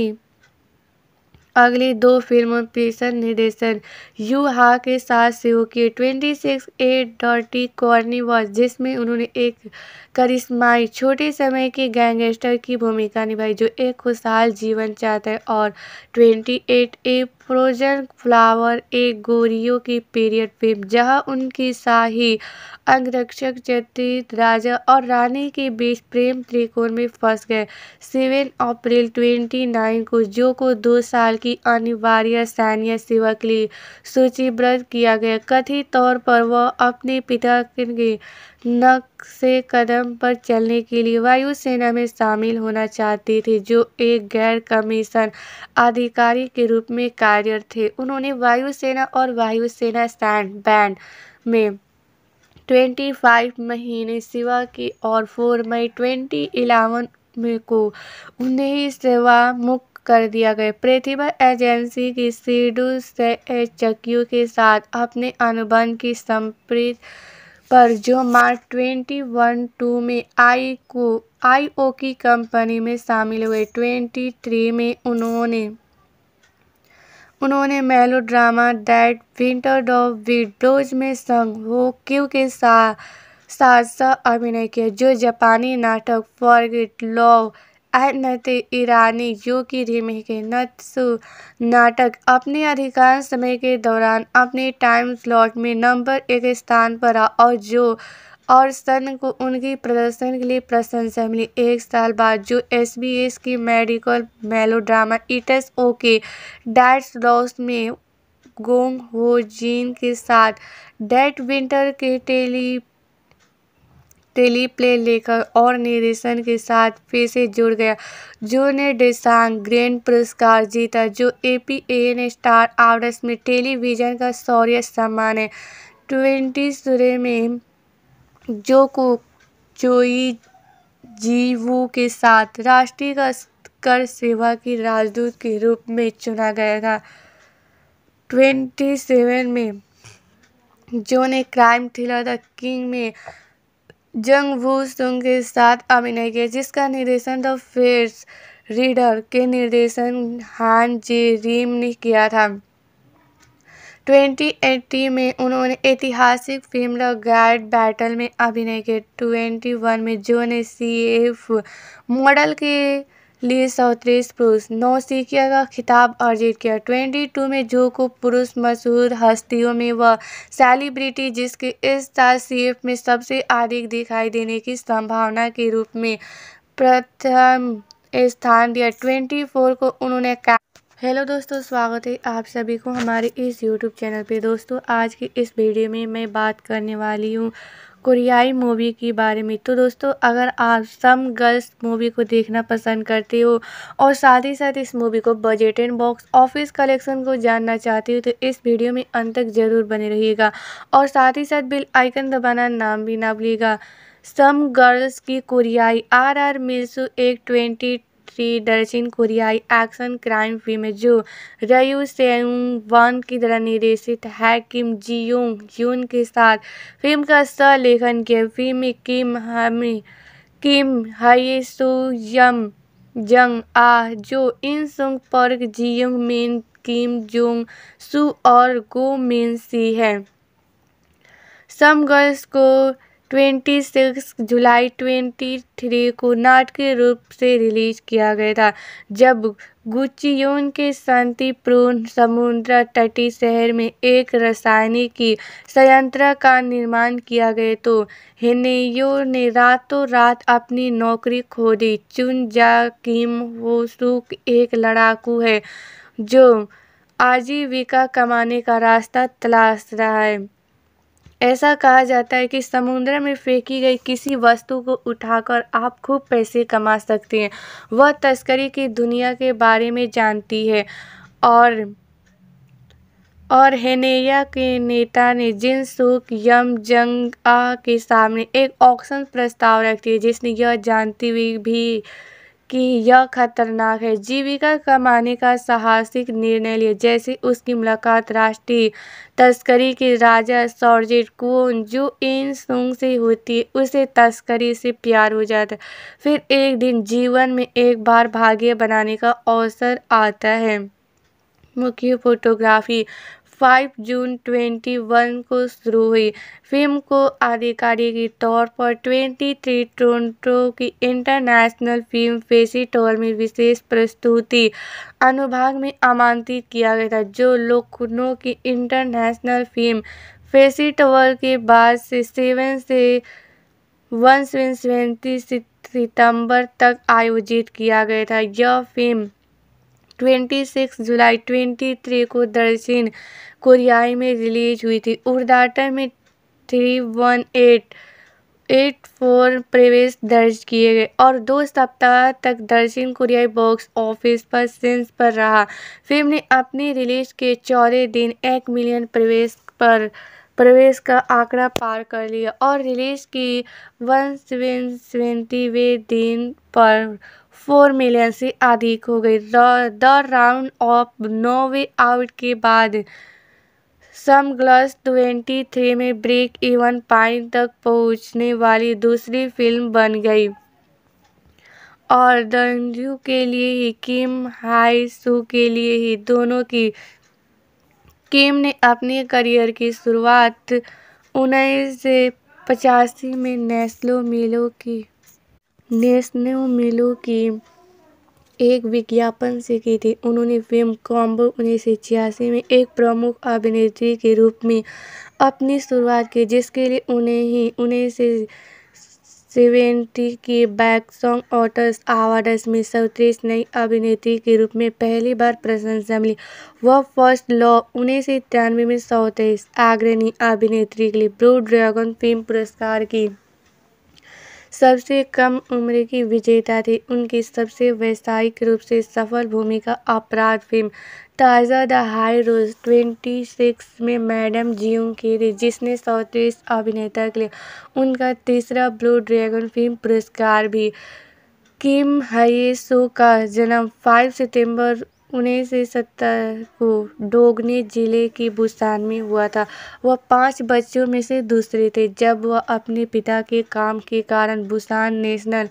अगली दो फिल्मों पेशन निर्देशन यू हा के साथ शुरू किए ट्वेंटी सिक्स ए डॉटी कॉर्नी जिसमें उन्होंने एक करिश्माई छोटे समय के गैंगस्टर की भूमिका निभाई जो एक खुशहाल जीवन चाहते हैं और ट्वेंटी एट ए फ्रोजन फ्लावर एक गोरियो की पीरियड फिल्म जहां उनकी शाही अंगरक्षक चित्रित राजा और रानी के बीच प्रेम त्रिकोण में फंस गए सेवन अप्रैल ट्वेंटी नाइन को जो को दो साल की अनिवार्य सैन्य सेवा के लिए सूचीबद्ध किया गया कथित तौर पर वह अपने पिता के से कदम पर चलने के लिए वायुसेना में शामिल होना चाहते थे जो एक गैर कमीशन अधिकारी के रूप में कार्यरत थे उन्होंने वायुसेना और वायुसेना स्टैंड बैंड में 25 महीने सेवा की और 4 मई ट्वेंटी इलेवन में को उन्हें सेवा मुक्त कर दिया गया प्रतिभा एजेंसी की सीडू से चकियों के साथ अपने अनुबंध की संप्रीत पर जो मार्च ट्वेंटी वन टू में आई को आईओ की कंपनी में शामिल हुए ट्वेंटी थ्री में उन्होंने उन्होंने मेलो drama that winter of widows में संग हो क्यू के साथ साथ अभिनय किया जो जापानी नाटक फॉरगेट लव अहनत ईरानी यू की के नत्सु नाटक अपने अधिकांश समय के दौरान अपने टाइम स्लॉट में नंबर एक स्थान पर आ और जो और सन को उनकी प्रदर्शन के लिए प्रशंसा मिली एक साल बाद जो एस बी एस की medical melodrama its okay that loss में गोंग हो जीन के साथ डेट विंटर के टेली टेलीप्ले लेखक और निर्देशन के साथ फिर से जुड़ गया जो ने डिसांग ग्रैंड पुरस्कार जीता जो A P N star hours में टेलीविजन का शौर्य सम्मान है ट्वेंटी सुरे में जो को चोई जीवू के साथ राष्ट्रीय कर सेवा की राजदूत के रूप में चुना गया था ट्वेंटी सेवन में जो ने क्राइम थ्रिलर द किंग में जंग वू सुंग के साथ अभिनय किया जिसका निर्देशन द फेस रीडर के निर्देशन हान जे रीम ने किया था 2018 में उन्होंने ऐतिहासिक फिल्म द गाइड बैटल में अभिनय किया 21 में जो ने सी एफ मॉडल के लीस और तीस पुरुष नौसिखिया का खिताब अर्जित किया ट्वेंटी टू में जो को पुरुष मशहूर हस्तियों में वह सेलिब्रिटी जिसके इस साल सी में सबसे अधिक दिखाई देने की संभावना के रूप में प्रथम स्थान दिया ट्वेंटी फोर को उन्होंने हेलो दोस्तों स्वागत है आप सभी को हमारे इस यूट्यूब चैनल पे दोस्तों आज की इस वीडियो में मैं बात करने वाली हूँ कोरियाई मूवी के बारे में तो दोस्तों अगर आप सम गर्ल्स मूवी को देखना पसंद करते हो और साथ ही साथ इस मूवी को budget and box office collection को जानना चाहते हो तो इस वीडियो में अंत तक ज़रूर बने रहिएगा और साथ ही साथ बिल आइकन दबाना नाम भी ना भूलिएगा सम गर्ल्स की कोरियाई आर आर मिल्सू एक ट्वेंटी थ्री दर्जन कोरियाई एक्शन क्राइम फिल्म जो रयू सेऊंग वन की तरह निर्देशित है किम जी योंग यून के साथ फिल्म का लेखन किया फिल्म किम हमी किम हई सू जंग आ Jo In Sung Park Jeong Min Kim Jong सु और गो मेन सी है सम गर्ल्स को ट्वेंटी सिक्स जुलाई ट्वेंटी थ्री को नाटकीय रूप से रिलीज़ किया गया था जब गुचियोन के शांतिपूर्ण समुद्र तटीय शहर में एक की संयंत्र का निर्माण किया गया तो हेनेयो ने रातों रात अपनी नौकरी खो दी चुन जा किम वो सुख एक लड़ाकू है जो आजीविका कमाने का रास्ता तलाश रहा है ऐसा कहा जाता है कि समुद्र में फेंकी गई किसी वस्तु को उठाकर आप खूब पैसे कमा सकते हैं वह तस्करी की दुनिया के बारे में जानती है और और हेनेया के नेता ने जिन सुक यम जंग के सामने एक ऑक्शन प्रस्ताव रखती है जिसने यह जानती हुई भी कि यह खतरनाक है जीविका कमाने का साहसिक निर्णय लिया जैसे उसकी मुलाकात राष्ट्रीय तस्करी के राजा सॉर्जेट कुन जो इन सुंग से होती है उसे तस्करी से प्यार हो जाता है फिर एक दिन जीवन में एक बार भाग्य बनाने का अवसर आता है मुख्य फोटोग्राफी फाइव जून 21 को शुरू हुई फिल्म को आधिकारिक तौर पर 23 टोरंटो की इंटरनेशनल फिल्म फेस्टिवल में विशेष प्रस्तुति अनुभाग में आमंत्रित किया गया था जो लोकनों की इंटरनेशनल फिल्म फेस्टिवल के बाद से सेवन से वन सेवेंटी सितंबर तक आयोजित किया गया था यह फिल्म 26 जुलाई 23 को दक्षिण कोरियाई में रिलीज हुई थी उर्दाटन में three one eight eight four प्रवेश दर्ज किए गए और दो सप्ताह तक दर्शन कोरियाई बॉक्स ऑफिस पर सेंस पर रहा फिल्म ने अपनी रिलीज के चौदह दिन एक मिलियन प्रवेश पर प्रवेश का आंकड़ा पार कर लिया और रिलीज की वन सेवन सेवेंटीवें दिन पर फोर मिलियन से अधिक हो गई the round of no way out के बाद समग्लस 23 में ब्रेक इवन पॉइंट तक पहुंचने वाली दूसरी फिल्म बन गई और दंजू के लिए ही किम हाई सू के लिए ही दोनों की किम ने अपने करियर की शुरुआत उन्नीस से पचासी में नेस्लो मिलो की नेशनल मिलो की एक विज्ञापन से की थी उन्होंने फिल्म कॉम्बो उन्नीस सौ छियासी में एक प्रमुख अभिनेत्री के रूप में अपनी शुरुआत की जिसके लिए उन्हें ही उन्नीस से सेवेंटी के बैक सॉन्ग ऑटर्स अवार्ड्स में सौतीस नई अभिनेत्री के रूप में पहली बार प्रशंसा मिली वह फर्स्ट लॉ उन्नीस सौ तिरानवे में सौ तेईस अग्रणी अभिनेत्री के लिए ब्लू ड्रैगन फिल्म पुरस्कार की सबसे कम उम्र की विजेता थी उनकी सबसे व्यावसायिक रूप से सफल भूमिका अपराध फिल्म ताज़ा the high rose twenty six में मैडम जियो की थी जिसने सौतीस अभिनेता के लिए उनका तीसरा ब्लू ड्रैगन फिल्म पुरस्कार भी किम हये का जन्म 5 सितंबर उन्नीस सौ सत्तर को डोगने जिले की बुसान में हुआ था वह पाँच बच्चों में से दूसरे थे जब वह अपने पिता के काम के कारण बुसान नेशनल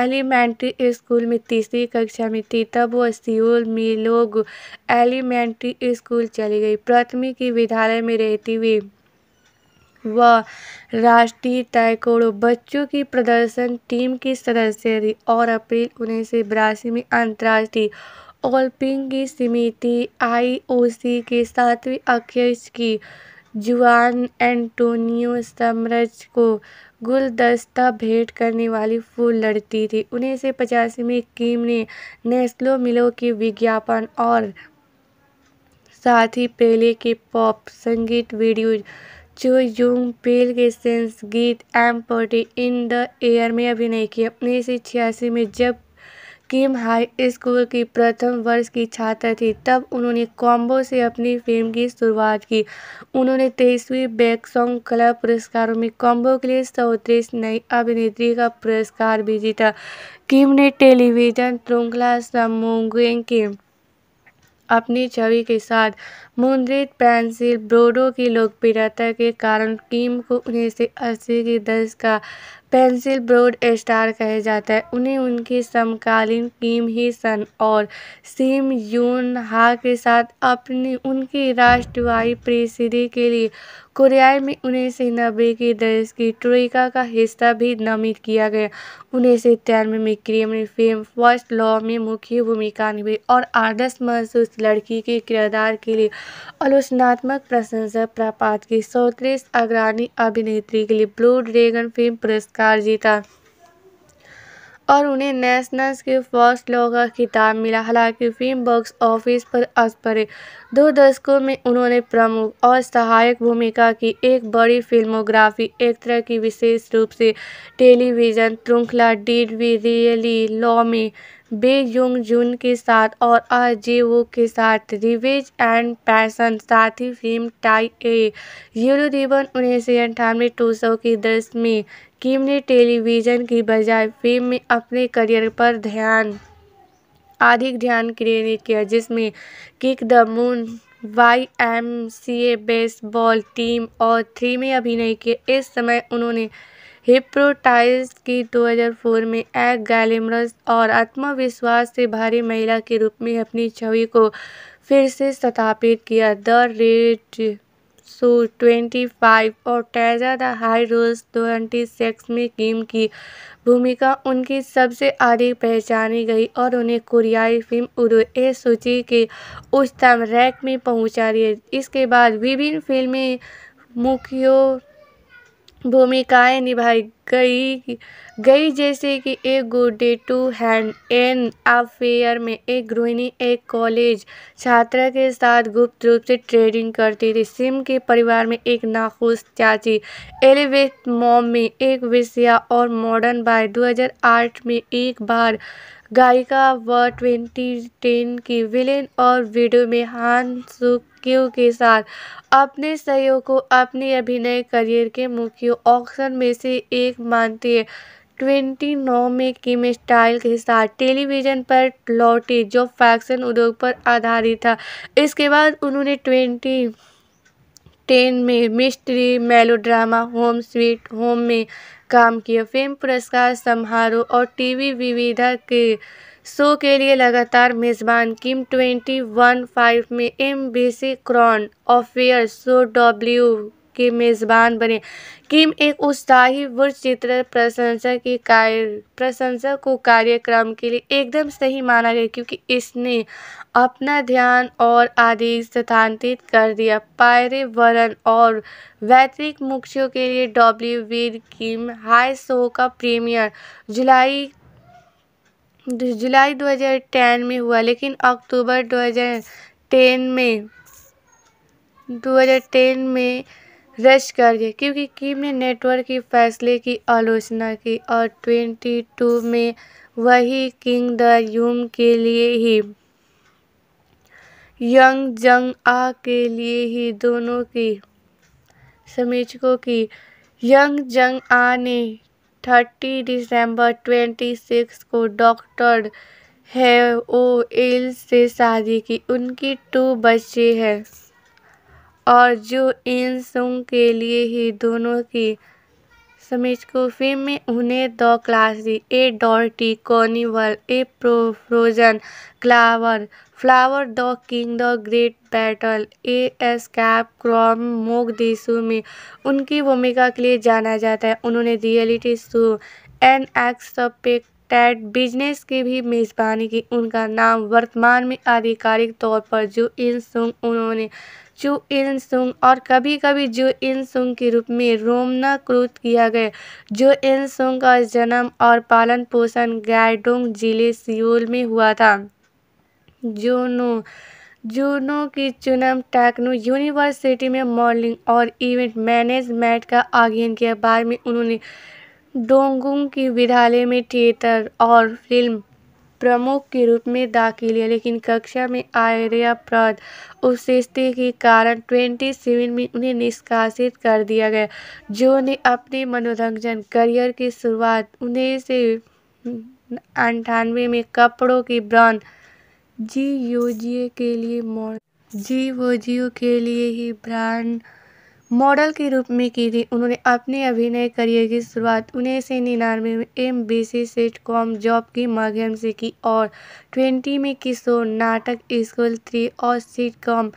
एलिमेंट्री स्कूल में तीसरी कक्षा में थी तब वह सियोल में लोग एलिमेंट्री स्कूल चली गई प्राथमिक विद्यालय में रहती हुई वह राष्ट्रीय तयकोड़ो बच्चों की प्रदर्शन टीम की सदस्य थी और अप्रैल उन्नीस सौ बिरासी में अंतर्राष्ट्रीय ओलपिंग की समिति आई ओ सी के सातवें अध्यक्ष की जुआन एंटोनियो समरज को गुलदस्ता भेंट करने वाली फूल लड़ती थी उन्नीस सौ पचासी में कीम ने नेस्लो मिलो के विज्ञापन और साथ ही पेले के पॉप संगीत वीडियो जो यूंग पेल के सेंस गीत empty in the air में अभिनय किया उन्नीस सौ छियासी में जब किम हाई स्कूल की प्रथम वर्ष की छात्र थी तब उन्होंने कॉम्बो से अपनी फिल्म की शुरुआत की उन्होंने तेईसवीं बैक सॉन्ग कला पुरस्कारों में कॉम्बो के लिए सौतीस नई अभिनेत्री का पुरस्कार भी जीता किम ने टेलीविजन श्रृंखला समोंगेंग के अपनी छवि के साथ मुद्रित पेंसिल ब्रोडो की लोकप्रियता के कारण किम को उन्नीस सौ अस्सी के दशक का पेंसिल ब्रोड स्टार कहे जाता है उन्हें उनकी समकालीन किम ही सन और सिम यून हा के साथ अपनी उनकी राष्ट्रवाई प्रेसिडी के लिए कोरियाई में उन्नीस सौ नब्बे के दशक की ट्रोइका का हिस्सा भी नामित किया गया उन्नीस सौ इक्यानवे में क्रिमिनल फिल्म फर्स्ट लॉ में मुख्य भूमिका निभाई और आदर्श महसूस लड़की के किरदार के लिए आलोचनात्मक प्रशंसा प्राप्त की सर्वश्रेष्ठ अग्रणी अभिनेत्री के लिए ब्लू ड्रैगन फिल्म पुरस्कार जीता और उन्हें नेशनल की फर्स्ट का खिताब मिला हालांकि फिल्म बॉक्स ऑफिस पर असपरे दो दशकों में उन्होंने प्रमुख और सहायक भूमिका की एक बड़ी फिल्मोग्राफी एक तरह की विशेष रूप से टेलीविजन श्रृंखला डीड वी रियली लॉ में बे युंग जुन के साथ और अजय वो के साथ रिवेज एंड पैसन साथ ही film tie a yellow ribbon उन्नीस सौ अंठानवे टू सौ की दस में किम ने टेलीविज़न की बजाय फिल्म में अपने करियर पर ध्यान अधिक ध्यान केंद्रित किया जिसमें kick the moon Y M C A baseball team और थ्री में अभिनय किए इस समय उन्होंने हिप्रोटाइज की 2004 में एक गैलिमरस और आत्मविश्वास से भारी महिला के रूप में अपनी छवि को फिर से स्थापित किया द रेड ट्वेंटी 25 और Tazza the high rose six में किम की भूमिका उनकी सबसे अधिक पहचानी गई और उन्हें कोरियाई फिल्म उर्व ए सूची के उच्चतम रैंक में पहुंचा दिया इसके बाद विभिन्न फिल्में मुखियों भूमिकाएं निभाई गई गई जैसे कि एक good day to hand an affair में एक गृहिणी एक कॉलेज छात्रा के साथ गुप्त रूप से ट्रेडिंग करती थी सिम के परिवार में एक नाखुश चाची एलिवेथ मॉम में एक विषया और मॉडर्न बाय 2008 में एक बार गायिका व ट्वेंटी टेन की विलेन और वीडियो में हान सुख क्यू के साथ अपने सहयोग को अपने अभिनय करियर के मुख्य ऑक्शन में से एक मानती है नौ में किम स्टाइल के साथ टेलीविजन पर लौटी जो फैक्शन उद्योग पर आधारित था इसके बाद उन्होंने ट्वेंटी टेन में mystery melodrama home sweet home में काम किया फिल्म पुरस्कार समारोह और टीवी विविधा के शो के लिए लगातार मेज़बान किम ट्वेंटी वन फाइव में M B C Crohn affair show W के मेज़बान बने किम एक उत्साही व चित्र प्रशंसा की कार्य प्रशंसा को कार्यक्रम के लिए एकदम सही माना गया क्योंकि इसने अपना ध्यान और आदेश स्थानांतरित कर दिया पर्यावरण और वैतरिक मुख्यों के लिए डब्ल्यू वीर किम हाई शो का प्रीमियर जुलाई जुलाई 2010 में हुआ लेकिन अक्टूबर 2010 में 2010 में रश कर दिया क्योंकि किम ने नेटवर्क के फैसले की आलोचना की और ट्वेंटी टू में वही किंग द यूम के लिए ही यंग जंग आ के लिए ही दोनों की समीक्षकों की यंग जंग आ ने थर्टी दिसंबर ट्वेंटी सिक्स को डॉक्टर है ओ एल से शादी की उनकी टू बच्चे हैं और जो इन सुंग के लिए ही दोनों की को फिल्म में उन्हें the classy A dirty carnival a प्रोफ्रोजन clover flower the king the great battle A S cap क्रॉम मोग देशों में उनकी भूमिका के लिए जाना जाता है उन्होंने reality show N x business की भी मेज़बानी की उनका नाम वर्तमान में आधिकारिक तौर पर जो इन सुंग उन्होंने चू इन सुंग और कभी कभी जू इन सुंग के रूप में रोमनाकृत किया गया जो इन सुंग का जन्म और पालन पोषण गायडोंग जिले सियोल में हुआ था जोनो जूनो की चुनम टेक्नो यूनिवर्सिटी में मॉडलिंग और इवेंट मैनेजमेंट का अध्ययन किया बाद में उन्होंने डोंगुंग की विद्यालय में थिएटर और फिल्म प्रमुख के रूप में दाखिल है लेकिन कक्षा में आर्यप्रद उशिष्टि के कारण ट्वेंटी सेवन में उन्हें निष्कासित कर दिया गया जो ने अपने मनोरंजन करियर की शुरुआत उन्नीस सौ अंठानवे में कपड़ों की ब्रांड जी योजिए के लिए मॉडल जी जियो के लिए ही ब्रांड मॉडल के रूप में की थी उन्होंने अपने अभिनय करियर की शुरुआत उन्नीस सौ निन्यानवे में M B C com job के माध्यम से की और ट्वेंटी में किशोर नाटक स्कूल थ्री और कॉम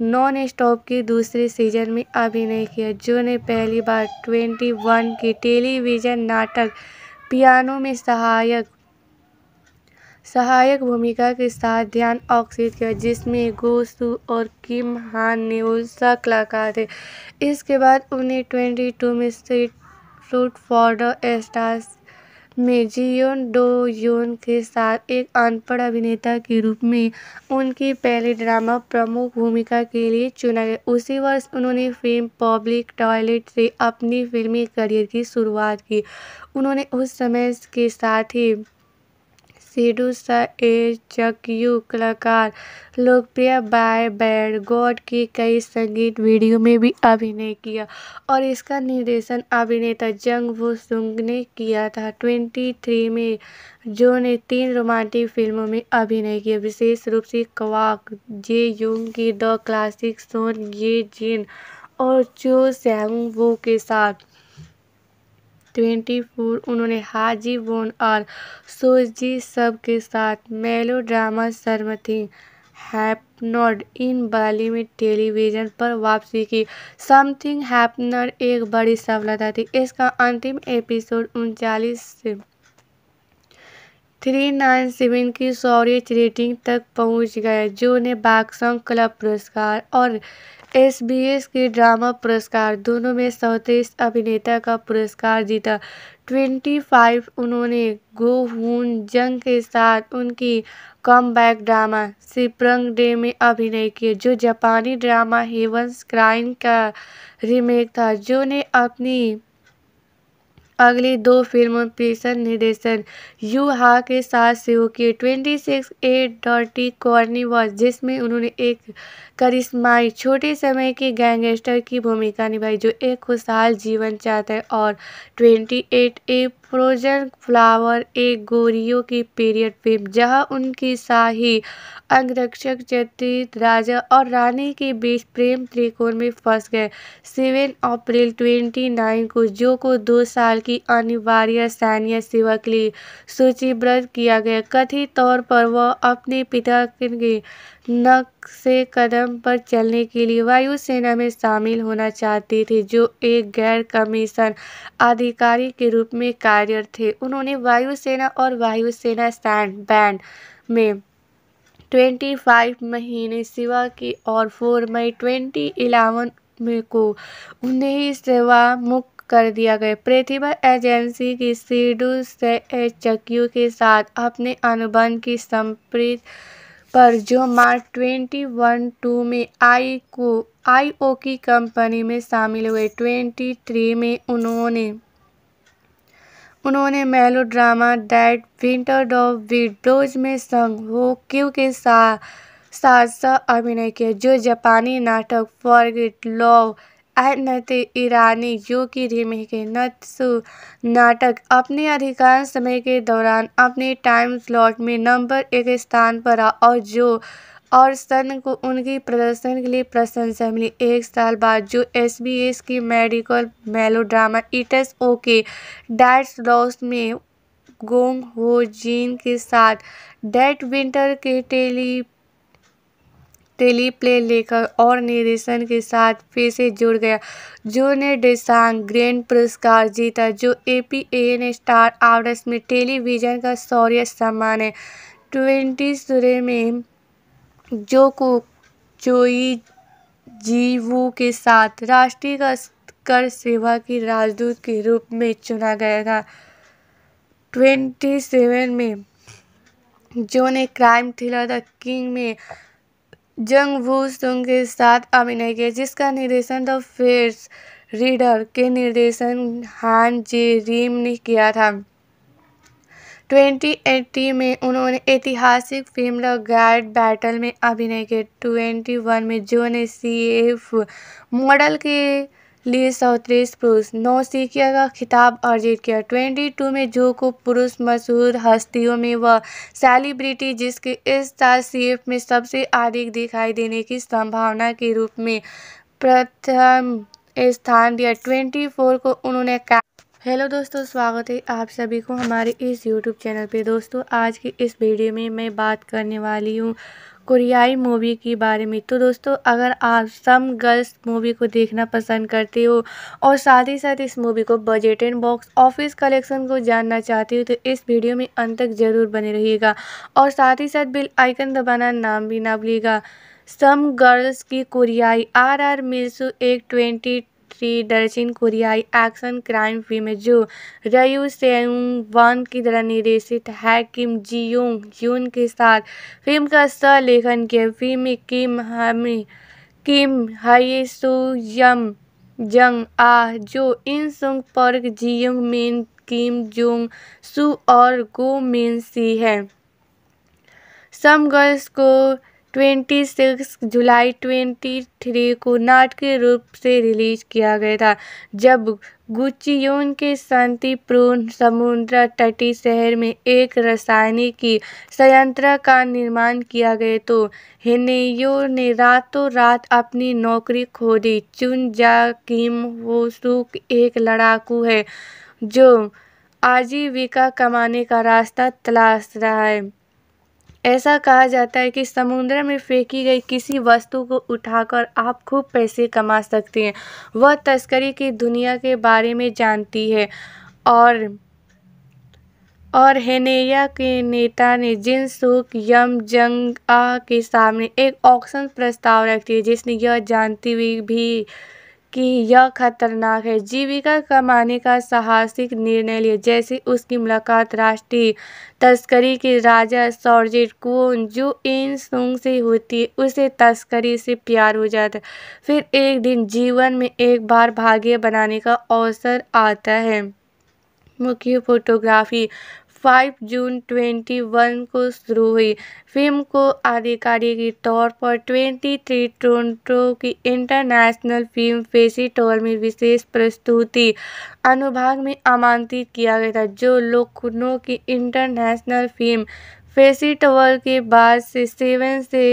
नॉन स्टॉप के दूसरे सीजन में अभिनय किया जो ने पहली बार ट्वेंटी वन के टेलीविजन नाटक पियानो में सहायक सहायक भूमिका के साथ ध्यान आकर्षित किया जिसमें गोसू और किम हान ने उड़ीसा कलाकार थे इसके बाद उन्हें ट्वेंटी टू में street fruit for the stars में जियोन डो योन के साथ एक अनपढ़ अभिनेता के रूप में उनकी पहली ड्रामा प्रमुख भूमिका के लिए चुना गया उसी वर्ष उन्होंने फिल्म पब्लिक टॉयलेट से अपनी फिल्मी करियर की शुरुआत की उन्होंने उस समय के साथ ही सिडू सा ए चकयू कलाकार लोकप्रिय बाय बैड गॉड की कई संगीत वीडियो में भी अभिनय किया और इसका निर्देशन अभिनेता जंग वो सुंग ने किया था ट्वेंटी थ्री में जो ने तीन रोमांटिक फिल्मों में अभिनय किया विशेष रूप से क्वाक जे यूंग की the classic Son Ye Jin और चो सैंग वो के साथ फोर उन्होंने हाजी बोन और सोजी सब के साथ melodrama something happened in Bengali में टेलीविजन पर वापसी की समथिंग हैपनड एक बड़ी सफलता थी इसका अंतिम एपिसोड उनचालीस थ्री नाइन सेवन की सौर्य रेटिंग तक पहुंच गया जो उन्हें बाक्संग क्लब पुरस्कार और एस बी एस के ड्रामा पुरस्कार दोनों में सर्वश्रेष्ठ अभिनेता का पुरस्कार जीता ट्वेंटी फाइव उन्होंने गो हून जंग के साथ उनकी कम ड्रामा सिप्रंग डे में अभिनय किया जो जापानी ड्रामा हेवंस क्राइन का रीमेक था जो ने अपनी अगली दो फिल्मों पेशन निर्देशन यू हा के साथ शुरू किए ट्वेंटी सिक्स ए डॉटी कॉर्नी जिसमें उन्होंने एक करिश्माई छोटे समय के गैंगस्टर की भूमिका निभाई जो एक खुशहाल जीवन चाहते हैं और ट्वेंटी एट ए फ्रोजन फ्लावर एक गोरियो की पीरियड फिल्म जहां उनकी शाही अंगरक्षक चतित राजा और रानी के बीच प्रेम त्रिकोण में फंस गए सेवन अप्रैल ट्वेंटी नाइन को जो को दो साल की अनिवार्य सैन्य सेवा के लिए सूचीबद्ध किया गया कथित तौर पर वह अपने पिता के से कदम पर चलने के लिए वायुसेना में शामिल होना चाहते थे जो एक गैर कमीशन अधिकारी के रूप में कार्यरत थे उन्होंने वायुसेना और वायुसेना स्टैंड बैंड में 25 महीने सेवा की और 4 मई ट्वेंटी इलेवन में को उन्हें सेवा मुक्त कर दिया गया प्रतिभा एजेंसी की सीडू से एच के साथ अपने अनुबंध की संप्रीत पर जो मार्च ट्वेंटी वन टू में आई को आईओ की कंपनी में शामिल हुए ट्वेंटी थ्री में उन्होंने उन्होंने मेलो ड्रामा डैट विंटर डॉफ विडोज में संग हो क्यू के साथ साथ अभिनय किया जो जापानी नाटक फॉरगेट लव अहनत ईरानी जो कि के नत्सु नाटक अपने अधिकांश समय के दौरान अपने टाइम स्लॉट में नंबर एक स्थान पर रहा और जो और सन को उनकी प्रदर्शन के लिए प्रशंसा मिली एक साल बाद जो एस बी एस की medical melodrama its okay that loss में गोंग हो जीन के साथ डेट विंटर के टेली टेलीप्ले लेखक और निर्देशन के साथ फिर से जुड़ गया जो ने डेसांग ग्रैंड पुरस्कार जीता जो A P N star hours में टेलीविजन का शौर्य सम्मान है ट्वेंटी सुरे में जो को चोई जीवू के साथ राष्ट्रीय कर सेवा की राजदूत के रूप में चुना गया था ट्वेंटी सेवन में जो ने क्राइम थ्रिलर द किंग में जंग वू सुंग के साथ अभिनय किया जिसका निर्देशन द फेस रीडर के निर्देशन हान जे रीम ने किया था 2080 में उन्होंने ऐतिहासिक फिल्म द गाइड बैटल में अभिनय किया 21 में जो ने सी एफ मॉडल के लिए चौंतीस पुरुष नौसिखिया का खिताब अर्जित किया ट्वेंटी टू में जो को पुरुष मशहूर हस्तियों में वह सेलिब्रिटी जिसके इस साल सीएफ में सबसे अधिक दिखाई देने की संभावना के रूप में प्रथम स्थान दिया ट्वेंटी फोर को उन्होंने हेलो दोस्तों स्वागत है आप सभी को हमारे इस यूट्यूब चैनल पे दोस्तों आज की इस वीडियो में मैं बात करने वाली हूँ कोरियाई मूवी के बारे में तो दोस्तों अगर आप सम गर्ल्स मूवी को देखना पसंद करते हो और साथ ही साथ इस मूवी को budget and box office collection को जानना चाहते हो तो इस वीडियो में अंत तक ज़रूर बने रहिएगा और साथ ही साथ बिल आइकन दबाना नाम भी ना भूलिएगा सम गर्ल्स की कोरियाई आर आर मिल्सू एक ट्वेंटी थ्री दर्जन कोरियाई एक्शन क्राइम फिल्म जो रयू सेउंग वन की तरह निर्देशित है किम जी योंग जून के साथ फिल्म का लेखन किया फिल्म किम हमी किम हई सू जंग आ Jo In Sung Park Jeong Min Kim Jong सू और गो मेन सी है सम गर्ल्स को ट्वेंटी सिक्स जुलाई ट्वेंटी थ्री को नाटकीय रूप से रिलीज़ किया गया था जब गुचियोन के शांतिपूर्ण समुद्र तटी शहर में एक की संयंत्र का निर्माण किया गया तो हेनेयो ने रातों रात अपनी नौकरी खो दी चुन जा किम वो सुख एक लड़ाकू है जो आजीविका कमाने का रास्ता तलाश रहा है ऐसा कहा जाता है कि समुद्र में फेंकी गई किसी वस्तु को उठाकर आप खूब पैसे कमा सकते हैं वह तस्करी की दुनिया के बारे में जानती है और और हेनेया के नेता ने जिन सुक यम जंग आ के सामने एक ऑक्शन प्रस्ताव रखती है जिसने यह जानती हुई भी कि यह खतरनाक है जीविका कमाने का साहसिक निर्णय लिया जैसे उसकी मुलाकात राष्ट्रीय तस्करी के राजा सॉर्जेट कुन जो इन सुंग से होती है उसे तस्करी से प्यार हो जाता है फिर एक दिन जीवन में एक बार भाग्य बनाने का अवसर आता है मुख्य फोटोग्राफी 5 जून 21 को शुरू हुई फिल्म को आधिकारिक तौर पर 23 टोरंटो की इंटरनेशनल फिल्म फेस्टिवल में विशेष प्रस्तुति अनुभाग में आमंत्रित किया गया था जो लखनऊ की इंटरनेशनल फिल्म फेस्टिवल के बाद से सेवन से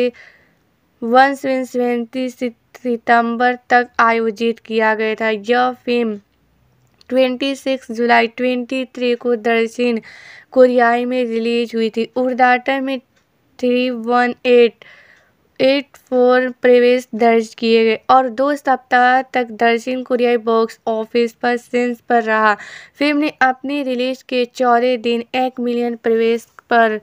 वन सेवेंटी सितंबर तक आयोजित किया गया था यह फिल्म 26 जुलाई 23 को दक्षिण कोरियाई में रिलीज हुई थी उर्दाटा में three one eight eight four प्रवेश दर्ज किए गए और दो सप्ताह तक दक्षिण कोरियाई बॉक्स ऑफिस पर सेंस पर रहा फिल्म ने अपनी रिलीज के चौदह दिन एक मिलियन प्रवेश पर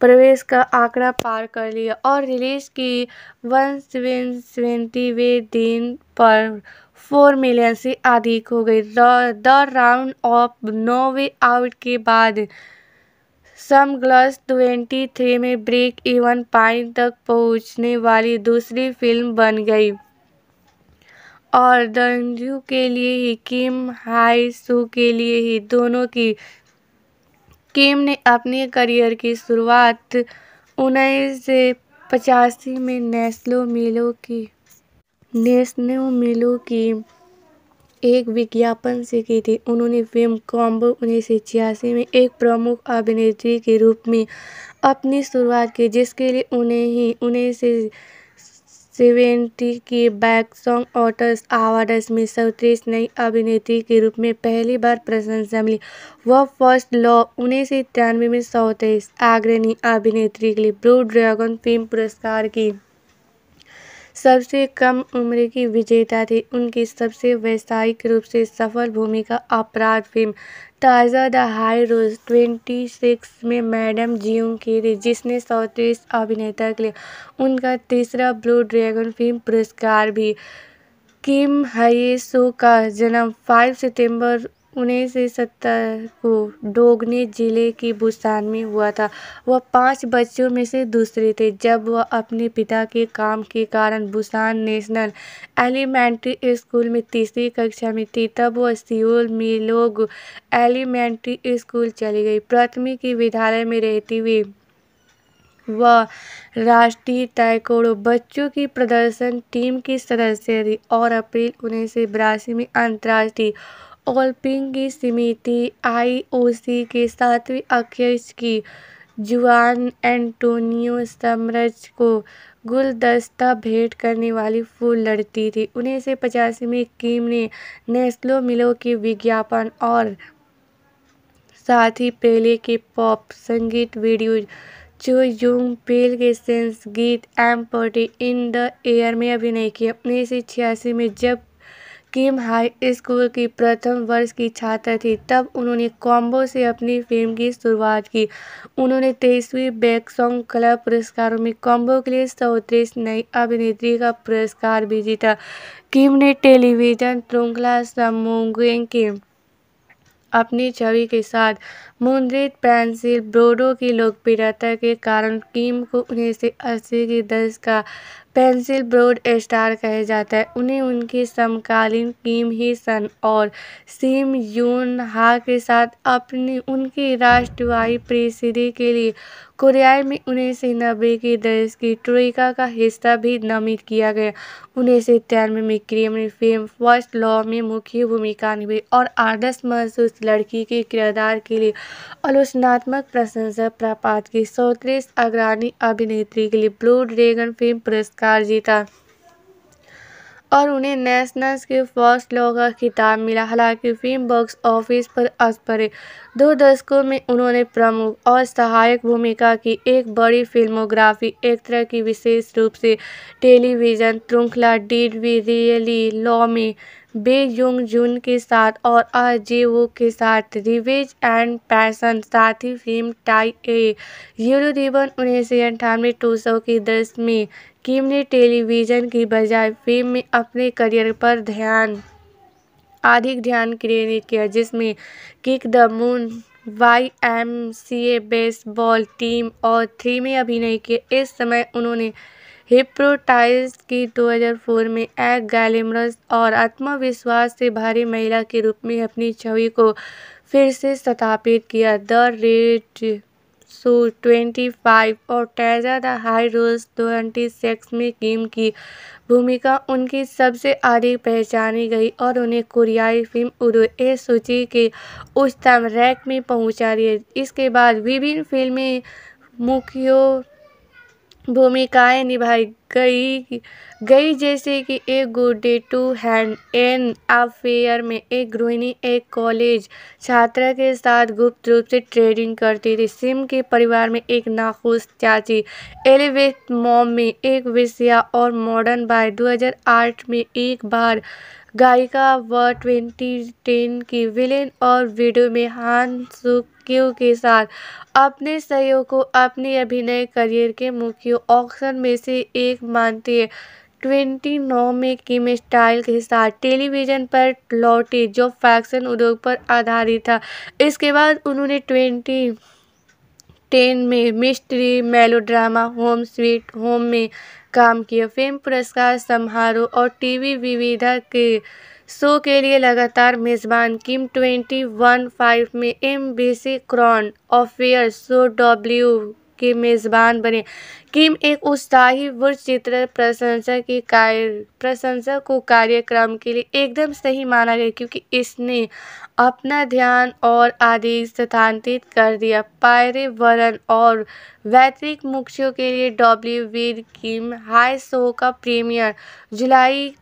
प्रवेश का आंकड़ा पार कर लिया और रिलीज की वन सेवन सेवेंटी वे दिन पर फोर मिलियन से अधिक हो गई the round of no way out के बाद ट्वेंटी थ्री में ब्रेक इवन पॉइंट तक पहुंचने वाली दूसरी फिल्म बन गई और दंजू के लिए ही किम हाई सू के लिए ही दोनों की किम ने अपने करियर की शुरुआत उन्नीस से पचासी में नेस्लो मिलो की नेशनल मिलो की एक विज्ञापन से की थी उन्होंने फ़िल्म कॉम्बो उन्नीस सौ छियासी में एक प्रमुख अभिनेत्री के रूप में अपनी शुरुआत की जिसके लिए उन्हें ही उन्हें से सेवेंटी के बैक सॉन्ग ऑटर्स अवार्ड्स में सर्वश्रेष्ठ नई अभिनेत्री के रूप में पहली बार प्रशंसा मिली वह फर्स्ट लॉ उन्नीस सौ तिरानवे में सौतीस आग्रणी अग्रणी अभिनेत्री के लिए ब्लू ड्रैगन फिल्म पुरस्कार की सबसे कम उम्र की विजेता थी उनकी सबसे व्यावसायिक रूप से सफल भूमिका अपराध फिल्म ताज़ा the high rose twenty six में मैडम जियोंग की थी जिसने सौतीस अभिनेता के लिए उनका तीसरा ब्लू ड्रैगन फिल्म पुरस्कार भी किम हये का जन्म 5 सितंबर उन्नीस सत्तर को डोगने जिले की बुसान में हुआ था वह पाँच बच्चों में से दूसरे थे जब वह अपने पिता के काम के कारण बुसान नेशनल एलिमेंट्री स्कूल में तीसरी कक्षा में थी तब वह सियोल में लोग एलिमेंट्री स्कूल चली गई प्राथमिक विद्यालय में रहती हुई वह राष्ट्रीय तयकोड़ो बच्चों की प्रदर्शन टीम की सदस्य थी और अप्रैल उन्नीस सौ बिरासी में अंतर्राष्ट्रीय ओलंपिक की समिति आईओसी के सातवें अध्यक्ष की जुआन एंटोनियो समरज को गुलदस्ता भेंट करने वाली फूल लड़ती थी उन्नीस सौ पचासी में कीम ने नेस्लो मिलो के विज्ञापन और साथ ही पेले के पॉप संगीत वीडियो जो यूंग पेल के सेंस गीत empty in the air में अभिनय किया उन्नीस सौ छियासी में जब किम हाई स्कूल की प्रथम वर्ष की छात्र थी तब उन्होंने कॉम्बो से अपनी फिल्म की शुरुआत की उन्होंने तेईसवीं बैक सॉन्ग कला पुरस्कारों में कॉम्बो के लिए सौतीस नई अभिनेत्री का पुरस्कार भी जीता किम ने टेलीविजन श्रृंखला समोंगेंग के अपनी छवि के साथ मुद्रित पेंसिल ब्रोडो की लोकप्रियता के कारण किम को उन्नीस सौ अस्सी के दशक का पेंसिल ब्रोड स्टार कहे जाता है उन्हें उनकी समकालीन किम ही सन और सिम यून हा के साथ अपनी उनकी राष्ट्रवाई प्रेषरी के लिए कोरियाई में उन्नीस सौ नब्बे के दशक की ट्रोइका का हिस्सा भी नामित किया गया उन्नीस सौ इक्यानवे में क्रिमिनल फिल्म फर्स्ट लॉ में मुख्य भूमिका निभाई और आदर्श महसूस लड़की के किरदार के लिए आलोचनात्मक प्रशंसा प्राप्त की सौतीस अग्रणी अभिनेत्री के लिए ब्लू ड्रैगन फिल्म पुरस्कार जीता और उन्हें नेशनल के फर्स्ट लॉ का खिताब मिला हालांकि फिल्म बॉक्स ऑफिस पर असपरे दो दशकों में उन्होंने प्रमुख और सहायक भूमिका की एक बड़ी फिल्मोग्राफी एक तरह की विशेष रूप से टेलीविजन श्रृंखला डीड वी रियली लॉ में बे युंग जुन के साथ और अजय वो के साथ रिवेज एंड पैसन साथ ही film tie a yellow ribbon उन्नीस सौ अंठानवे टू सौ के दस में किम ने टेलीविज़न की बजाय फिल्म में अपने करियर पर ध्यान अधिक ध्यान केंद्रित किया जिसमें kick the moon Y M C A baseball team और थ्री में अभिनय किए इस समय उन्होंने हिप्रोटाइज की 2004 में एक गैलेमरस और आत्मविश्वास से भारी महिला के रूप में अपनी छवि को फिर से स्थापित किया द रेड सो फाइव और Tazza the high rose six में किम की भूमिका उनकी सबसे अधिक पहचानी गई और उन्हें कोरियाई फिल्म उर्व ए सूची के उच्चतम रैंक में पहुंचा दिया इसके बाद विभिन्न फिल्में मुख्यों भूमिकाएं निभाई गई गई जैसे कि एक good day to hand an affair में एक गृहिणी एक कॉलेज छात्रा के साथ गुप्त रूप से ट्रेडिंग करती थी सिम के परिवार में एक नाखुश चाची एलिवेथ मॉम में एक विषया और मॉडर्न बाय 2008 में एक बार गायिका व ट्वेंटी टेन की विलेन और वीडियो में हान सुक क्यू के साथ अपने सहयोग को अपने अभिनय करियर के मुख्य ऑप्शन में से एक मानती है ट्वेंटी नौ में किम स्टाइल के साथ टेलीविजन पर लौटी जो फैक्शन उद्योग पर आधारित था इसके बाद उन्होंने 20 टेन में mystery melodrama home sweet home में काम किया फिल्म पुरस्कार समारोह और टीवी विविधा के शो के लिए लगातार मेज़बान किम ट्वेंटी वन फाइव में M B C Crohn affair show W के मेज़बान बने किम एक उत्साही चित्र प्रशंसा की कार्य प्रशंसा को कार्यक्रम के लिए एकदम सही माना गया क्योंकि इसने अपना ध्यान और आदि स्थानांतरित कर दिया पर्यावरण और वैतरिक मुख्यों के लिए डब्ल्यू वीर किम हाई शो का प्रीमियर जुलाई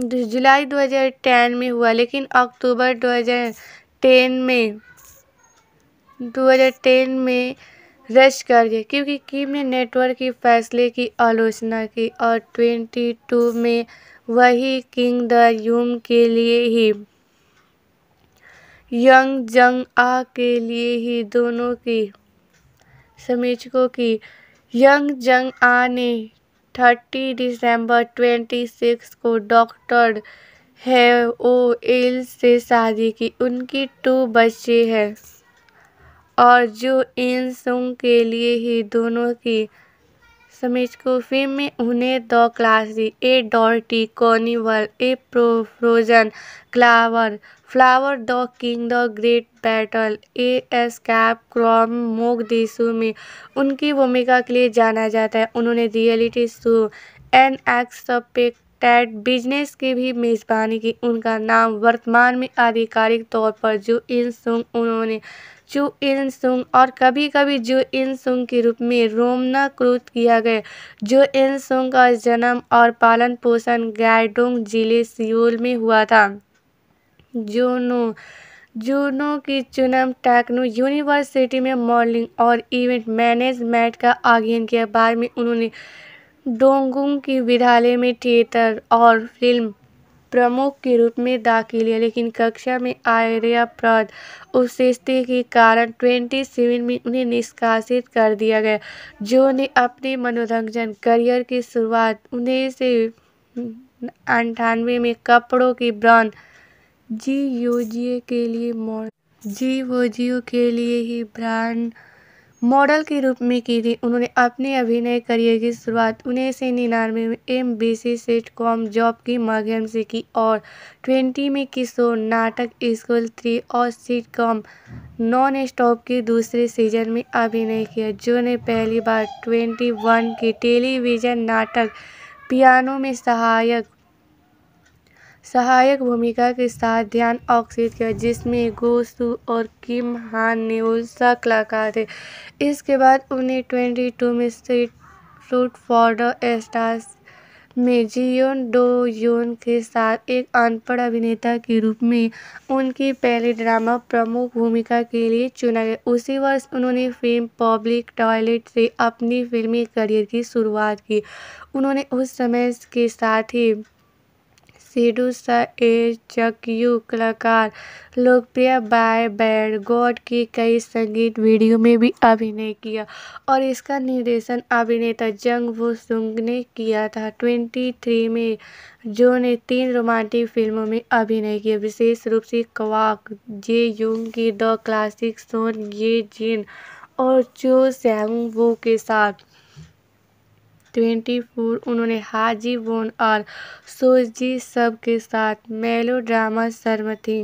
जुलाई 2010 में हुआ लेकिन अक्टूबर 2010 में 2010 में रश कर दिया क्योंकि किम ने नेटवर्क के फैसले की आलोचना की और ट्वेंटी टू में वही किंग द यूम के लिए ही यंग जंग आ के लिए ही दोनों की समीक्षकों की यंग जंग आ ने 30 दिसंबर 26 को डॉक्टर है ओ एल से शादी की उनकी टू बच्चे हैं और जो इन सुंग के लिए ही दोनों की समीक्षकों फिल्म में उन्हें the classy A डॉल्टी कॉनिवल a प्रोफ्रोजन clover flower the king the great battle A S cap क्रॉम मोग दिसू में उनकी भूमिका के लिए जाना जाता है उन्होंने reality show N x business की भी मेज़बानी की उनका नाम वर्तमान में आधिकारिक तौर पर जो इन सुंग उन्होंने चू इन सुंग और कभी कभी जू इन सुंग के रूप में रोमनाकृत किया गया जो इन सुंग का जन्म और पालन पोषण गैडोंग जिले सियोल में हुआ था जोनो जूनो की चुनम टेक्नो यूनिवर्सिटी में मॉडलिंग और इवेंट मैनेजमेंट का अध्ययन किया बाद में उन्होंने डोंगुंग की विद्यालय में थिएटर और फिल्म प्रमुख के रूप में दाखिल है लेकिन कक्षा में आर्यप्रद उशिष्टि के कारण ट्वेंटी सेवन में उन्हें निष्कासित कर दिया गया जो ने अपने मनोरंजन करियर की शुरुआत उन्नीस सौ अंठानवे में कपड़ों की ब्रांड जी योजिए के लिए मॉडल जी जियो के लिए ही ब्रांड मॉडल के रूप में की थी उन्होंने अपने अभिनय करियर की शुरुआत उन्नीस सौ निन्यानवे में M B C com job के माध्यम से की और ट्वेंटी में किशोर नाटक स्कूल थ्री और सीट कॉम नॉन स्टॉप के दूसरे सीजन में अभिनय किया जो ने पहली बार ट्वेंटी वन के टेलीविजन नाटक पियानो में सहायक सहायक भूमिका के साथ ध्यान आकर्षित किया जिसमें गोसू और किम हान ने उड़ीसा कलाकार थे इसके बाद उन्हें ट्वेंटी टू में street fruit for the stars में जियोन डो योन के साथ एक अनपढ़ अभिनेता के रूप में उनकी पहले ड्रामा प्रमुख भूमिका के लिए चुना गया उसी वर्ष उन्होंने फिल्म पब्लिक टॉयलेट से अपनी फिल्मी करियर की शुरुआत की उन्होंने उस समय के साथ ही सा ए यू कलाकार लोकप्रिय बाय बैड गॉड की कई संगीत वीडियो में भी अभिनय किया और इसका निर्देशन अभिनेता जंग वो सुंग ने किया था ट्वेंटी थ्री में जो ने तीन रोमांटिक फिल्मों में अभिनय किया विशेष रूप से क्वाक जे यूंग की the classic Son Ye Jin और चो सैंग वो के साथ ट्वेंटी फोर उन्होंने हाजी बोन और सोजी सब के साथ मेलोड्रामा शर्म थी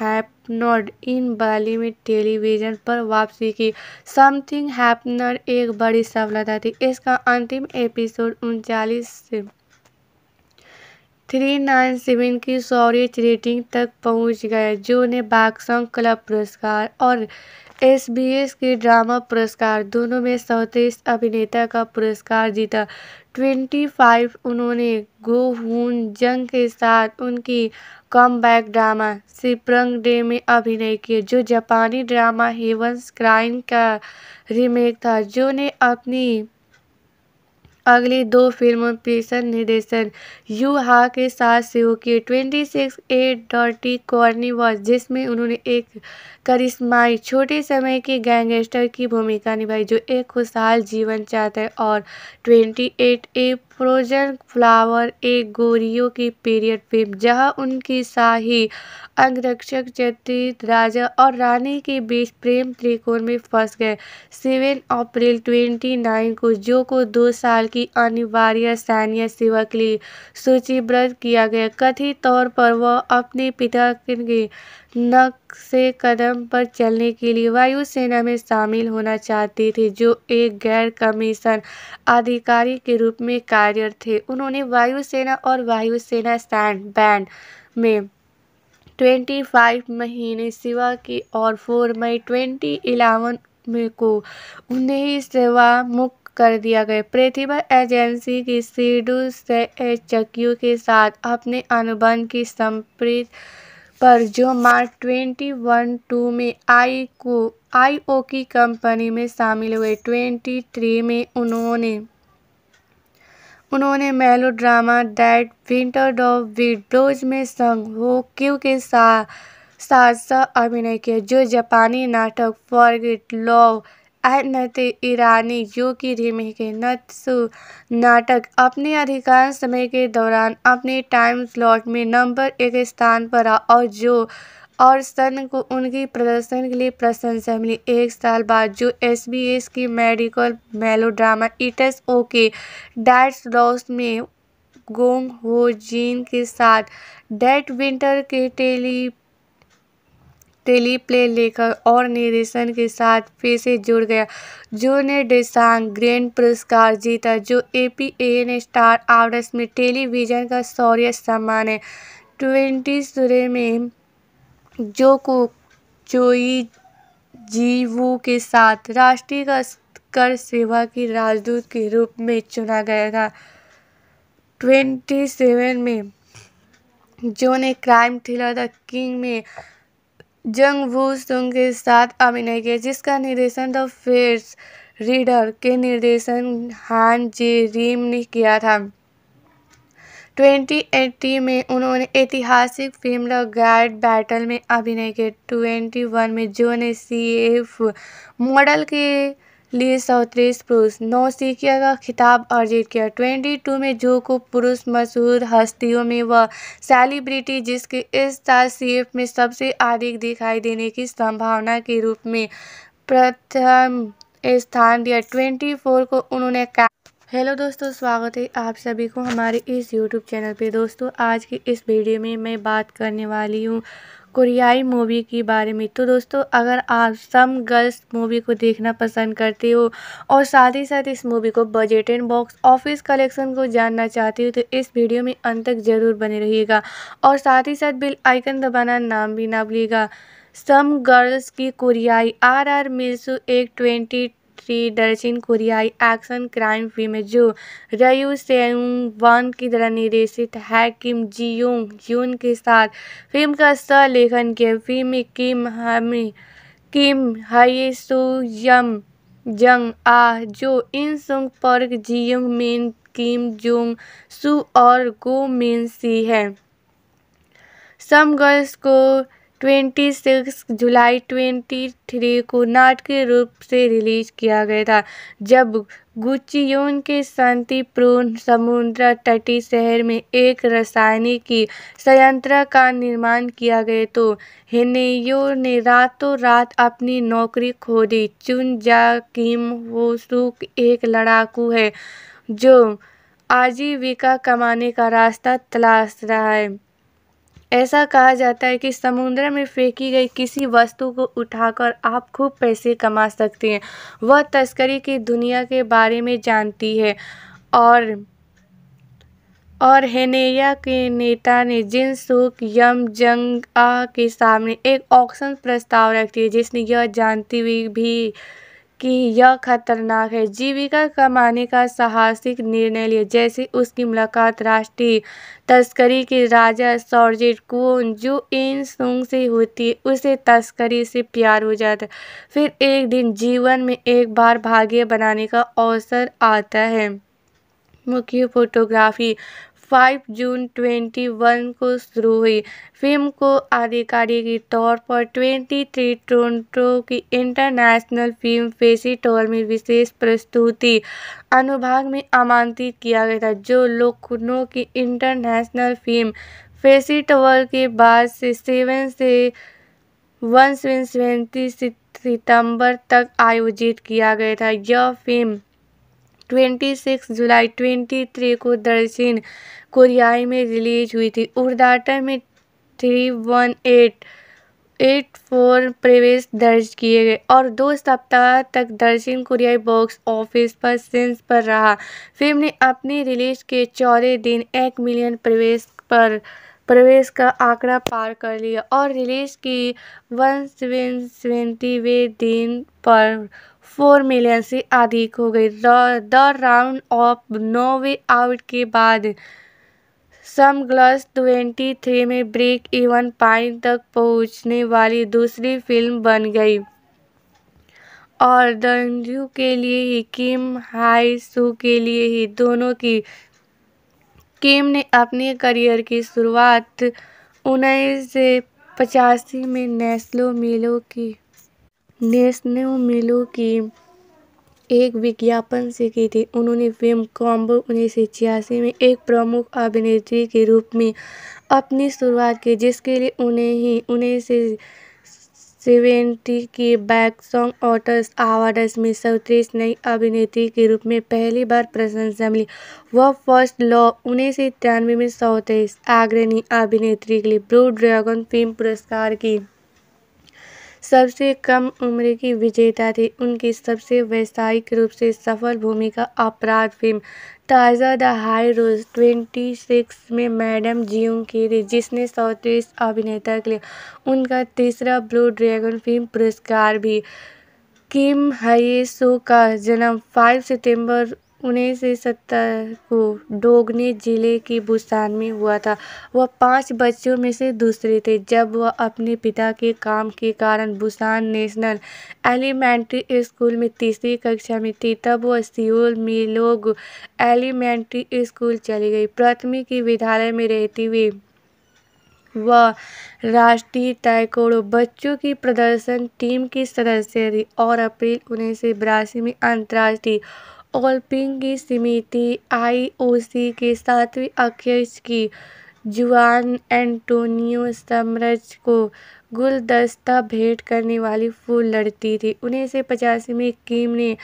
हैपनोड इन बाली में टेलीविजन पर वापसी की समथिंग हैपनड एक बड़ी सफलता थी इसका अंतिम एपिसोड उनचालीस थ्री नाइन सेवन की सर्वोच्च रेटिंग तक पहुंच गए जो उन्हें बाक्संग क्लब पुरस्कार और एस बी एस के ड्रामा पुरस्कार दोनों में सौतीस अभिनेता का पुरस्कार जीता ट्वेंटी फाइव उन्होंने गो हून जंग के साथ उनकी कम ड्रामा सिप्रंग डे में अभिनय किया जो जापानी ड्रामा हेवंस क्राइन का रीमेक था जो ने अपनी अगली दो फिल्मों प्रेषण निर्देशन यू हा के साथ शुरू की twenty six a डॉटी corny war जिसमें उन्होंने एक करिश्माई छोटे समय के गैंगस्टर की भूमिका निभाई जो एक खुशहाल जीवन चाहते हैं और ट्वेंटी एट ए फ्रोजन फ्लावर एक गोरियो की पीरियड फिल्म जहां उनकी शाही अंगरक्षक चतित राजा और रानी के बीच प्रेम त्रिकोण में फंस गए सेवन अप्रैल ट्वेंटी नाइन को जो को दो साल की अनिवार्य सैन्य सेवा के लिए सूचीबद्ध किया गया कथित तौर पर वह अपने पिता के नक्शे कदम पर चलने के लिए वायुसेना में शामिल होना चाहते थे जो एक गैर कमीशन अधिकारी के रूप में कार्यरत थे उन्होंने वायुसेना और वायुसेना स्टैंड बैंड में 25 महीने सेवा की और 4 मई 2011 में को उन्हें सेवा मुक्त कर दिया गया प्रतिभा एजेंसी की सीडू से एच के साथ अपने अनुबंध की संप्रीत पर जो मार्च ट्वेंटी वन टू में आई को आईओ की कंपनी में शामिल हुए ट्वेंटी थ्री में उन्होंने उन्होंने मेलो ड्रामा डैट विंटर डॉफ विडोज में संग हो क्यू के साथ साथ अभिनय किया जो जापानी नाटक फॉरगेट लॉ अहनत ईरानी जो कि रिमेक नत्सु नाटक अपने अधिकांश समय के दौरान अपने टाइम स्लॉट में नंबर एक स्थान पर रहा और जो और सन को उनकी प्रदर्शन के लिए प्रशंसा मिली एक साल बाद जो एस बी एस की medical melodrama its okay that loss में गोंग हो जीन के साथ डेट विंटर के टेली टेली प्ले लेखक और निर्देशन के साथ फिर से जुड़ गया जो ने डेसांग ग्रैंड पुरस्कार जीता जो A P N star hours में टेलीविजन का शौर्य सम्मान है ट्वेंटी सूर्य में जो को चोई जीवू के साथ राष्ट्रीय कर सेवा की राजदूत के रूप में चुना गया था ट्वेंटी सेवन में जो ने क्राइम थ्रिलर द किंग में जंग वू सुंग के साथ अभिनय किया जिसका निर्देशन द फेस रीडर के निर्देशन हान जे रीम ने किया था 2080 में उन्होंने ऐतिहासिक फिल्म द गाइड बैटल में अभिनय किया 21 में जो ने सी एफ मॉडल के लिए चौंतीस पुरुष नौसिखिया का खिताब अर्जित किया ट्वेंटी टू में जो को पुरुष मशहूर हस्तियों में वह सेलिब्रिटी जिसके इस साल सीएफ में सबसे अधिक दिखाई देने की संभावना के रूप में प्रथम स्थान दिया ट्वेंटी फोर को उन्होंने हेलो दोस्तों स्वागत है आप सभी को हमारे इस यूट्यूब चैनल पे दोस्तों आज की इस वीडियो में मैं बात करने वाली हूँ कोरियाई मूवी के बारे में तो दोस्तों अगर आप सम गर्ल्स मूवी को देखना पसंद करते हो और साथ ही साथ इस मूवी को budget and box office collection को जानना चाहते हो तो इस वीडियो में अंत तक ज़रूर बने रहिएगा और साथ ही साथ बिल आइकन दबाना नाम भी ना भूलिएगा सम गर्ल्स की कोरियाई आर आर मिल्सू एक ट्वेंटी थ्री दर्जन कोरियाई एक्शन क्राइम फिल्म जो रयू सेंग वन की तरह निर्देशित है किम जी योंग यून के साथ फिल्म का सह लेखन किया फिल्म में किम हमी किम हई सो जंग आ Jo In Sung Park Jeong Min Kim Jong सु और गो मेन सी है सम गर्ल्स को ट्वेंटी सिक्स जुलाई ट्वेंटी थ्री को नाटकीय रूप से रिलीज़ किया गया था जब गुचियोन के शांतिपूर्ण समुद्र तटी शहर में एक रासायनिकी संयंत्र का निर्माण किया गया तो हेनेयो ने रातों रात अपनी नौकरी खो दी चुन जा किम वो सुख एक लड़ाकू है जो आजीविका कमाने का रास्ता तलाश रहा है ऐसा कहा जाता है कि समुद्र में फेंकी गई किसी वस्तु को उठाकर आप खूब पैसे कमा सकते हैं वह तस्करी की दुनिया के बारे में जानती है और और हेनेया के नेता ने जिन सुख यम जंग के सामने एक ऑक्शन प्रस्ताव रखती है जिसने यह जानती हुई भी कि यह खतरनाक है जीविका कमाने का साहसिक निर्णय लिया जैसे उसकी मुलाकात राष्ट्रीय तस्करी के राजा सॉर्जेट कुन जो इन सुंग से होती है उसे तस्करी से प्यार हो जाता है फिर एक दिन जीवन में एक बार भाग्य बनाने का अवसर आता है मुख्य फोटोग्राफी फाइव जून 21 को शुरू हुई फिल्म को आधिकारिक तौर पर 23 टोरंटो की इंटरनेशनल फिल्म फेस्टिवल में विशेष प्रस्तुति अनुभाग में आमंत्रित किया गया था जो लखनऊ की इंटरनेशनल फिल्म फेस्टिवल के बाद से सेवन से वन सेवेंटी सितंबर तक आयोजित किया गया था यह फिल्म 26 जुलाई 23 को दक्षिण कोरियाई में रिलीज हुई थी उर्दाटा में three one eight eight four प्रवेश दर्ज किए गए और दो सप्ताह तक दक्षिण कोरियाई बॉक्स ऑफिस पर सेंस पर रहा फिल्म ने अपनी रिलीज के चौदह दिन एक मिलियन प्रवेश पर प्रवेश का आंकड़ा पार कर लिया और रिलीज की वन सेवन सेवेंटी दिन पर फोर मिलियन से अधिक हो गई the round of no way out के बाद ट्वेंटी 23 में ब्रेक इवन पॉइंट तक पहुंचने वाली दूसरी फिल्म बन गई और दंजू के लिए ही किम हाई सू के लिए ही दोनों की किम ने अपने करियर की शुरुआत उन्नीस से पचासी में नेस्लो मिलो की नेशनल मिलू की एक विज्ञापन से की थी उन्होंने फिल्म कॉम्बो उन्नीस सौ छियासी में एक प्रमुख अभिनेत्री के रूप में अपनी शुरुआत की जिसके लिए उन्हें ही उन्नीस से सेवेंटी के बैक सॉन्ग ऑटर्स अवार्ड्स में सौतीस नई अभिनेत्री के रूप में पहली बार प्रशंसा मिली वह फर्स्ट लॉ उन्नीस सौ तिरानवे में सौतीस अग्रणी अभिनेत्री के लिए ब्लू ड्रैगन फिल्म पुरस्कार की सबसे कम उम्र की विजेता थी उनकी सबसे व्यावसायिक रूप से सफल भूमिका अपराध फिल्म ताज़ा the high rose twenty six में मैडम जियूंग की थी जिसने सौतीस अभिनेता के लिए उनका तीसरा ब्लू ड्रैगन फिल्म पुरस्कार भी किम हये का जन्म 5 सितंबर उन्नीस सौ सत्तर को डोगने जिले की बुसान में हुआ था वह पाँच बच्चों में से दूसरे थे जब वह अपने पिता के काम के कारण बुसान नेशनल एलिमेंट्री स्कूल में तीसरी कक्षा में थी तब वह सियोल में लोग एलिमेंट्री स्कूल चली गई प्राथमिक विद्यालय में रहती हुई वह राष्ट्रीय टाइकोड़ो बच्चों की प्रदर्शन टीम की सदस्य थी और अप्रैल उन्नीस सौ बिरासी में अंतर्राष्ट्रीय ओलपिंग की समिति आईओसी के सातवें अध्यक्ष की जुआन एंटोनियो समरज को गुलदस्ता भेंट करने वाली फूल लड़ती थी उन्नीस सौ पचासी में किम ने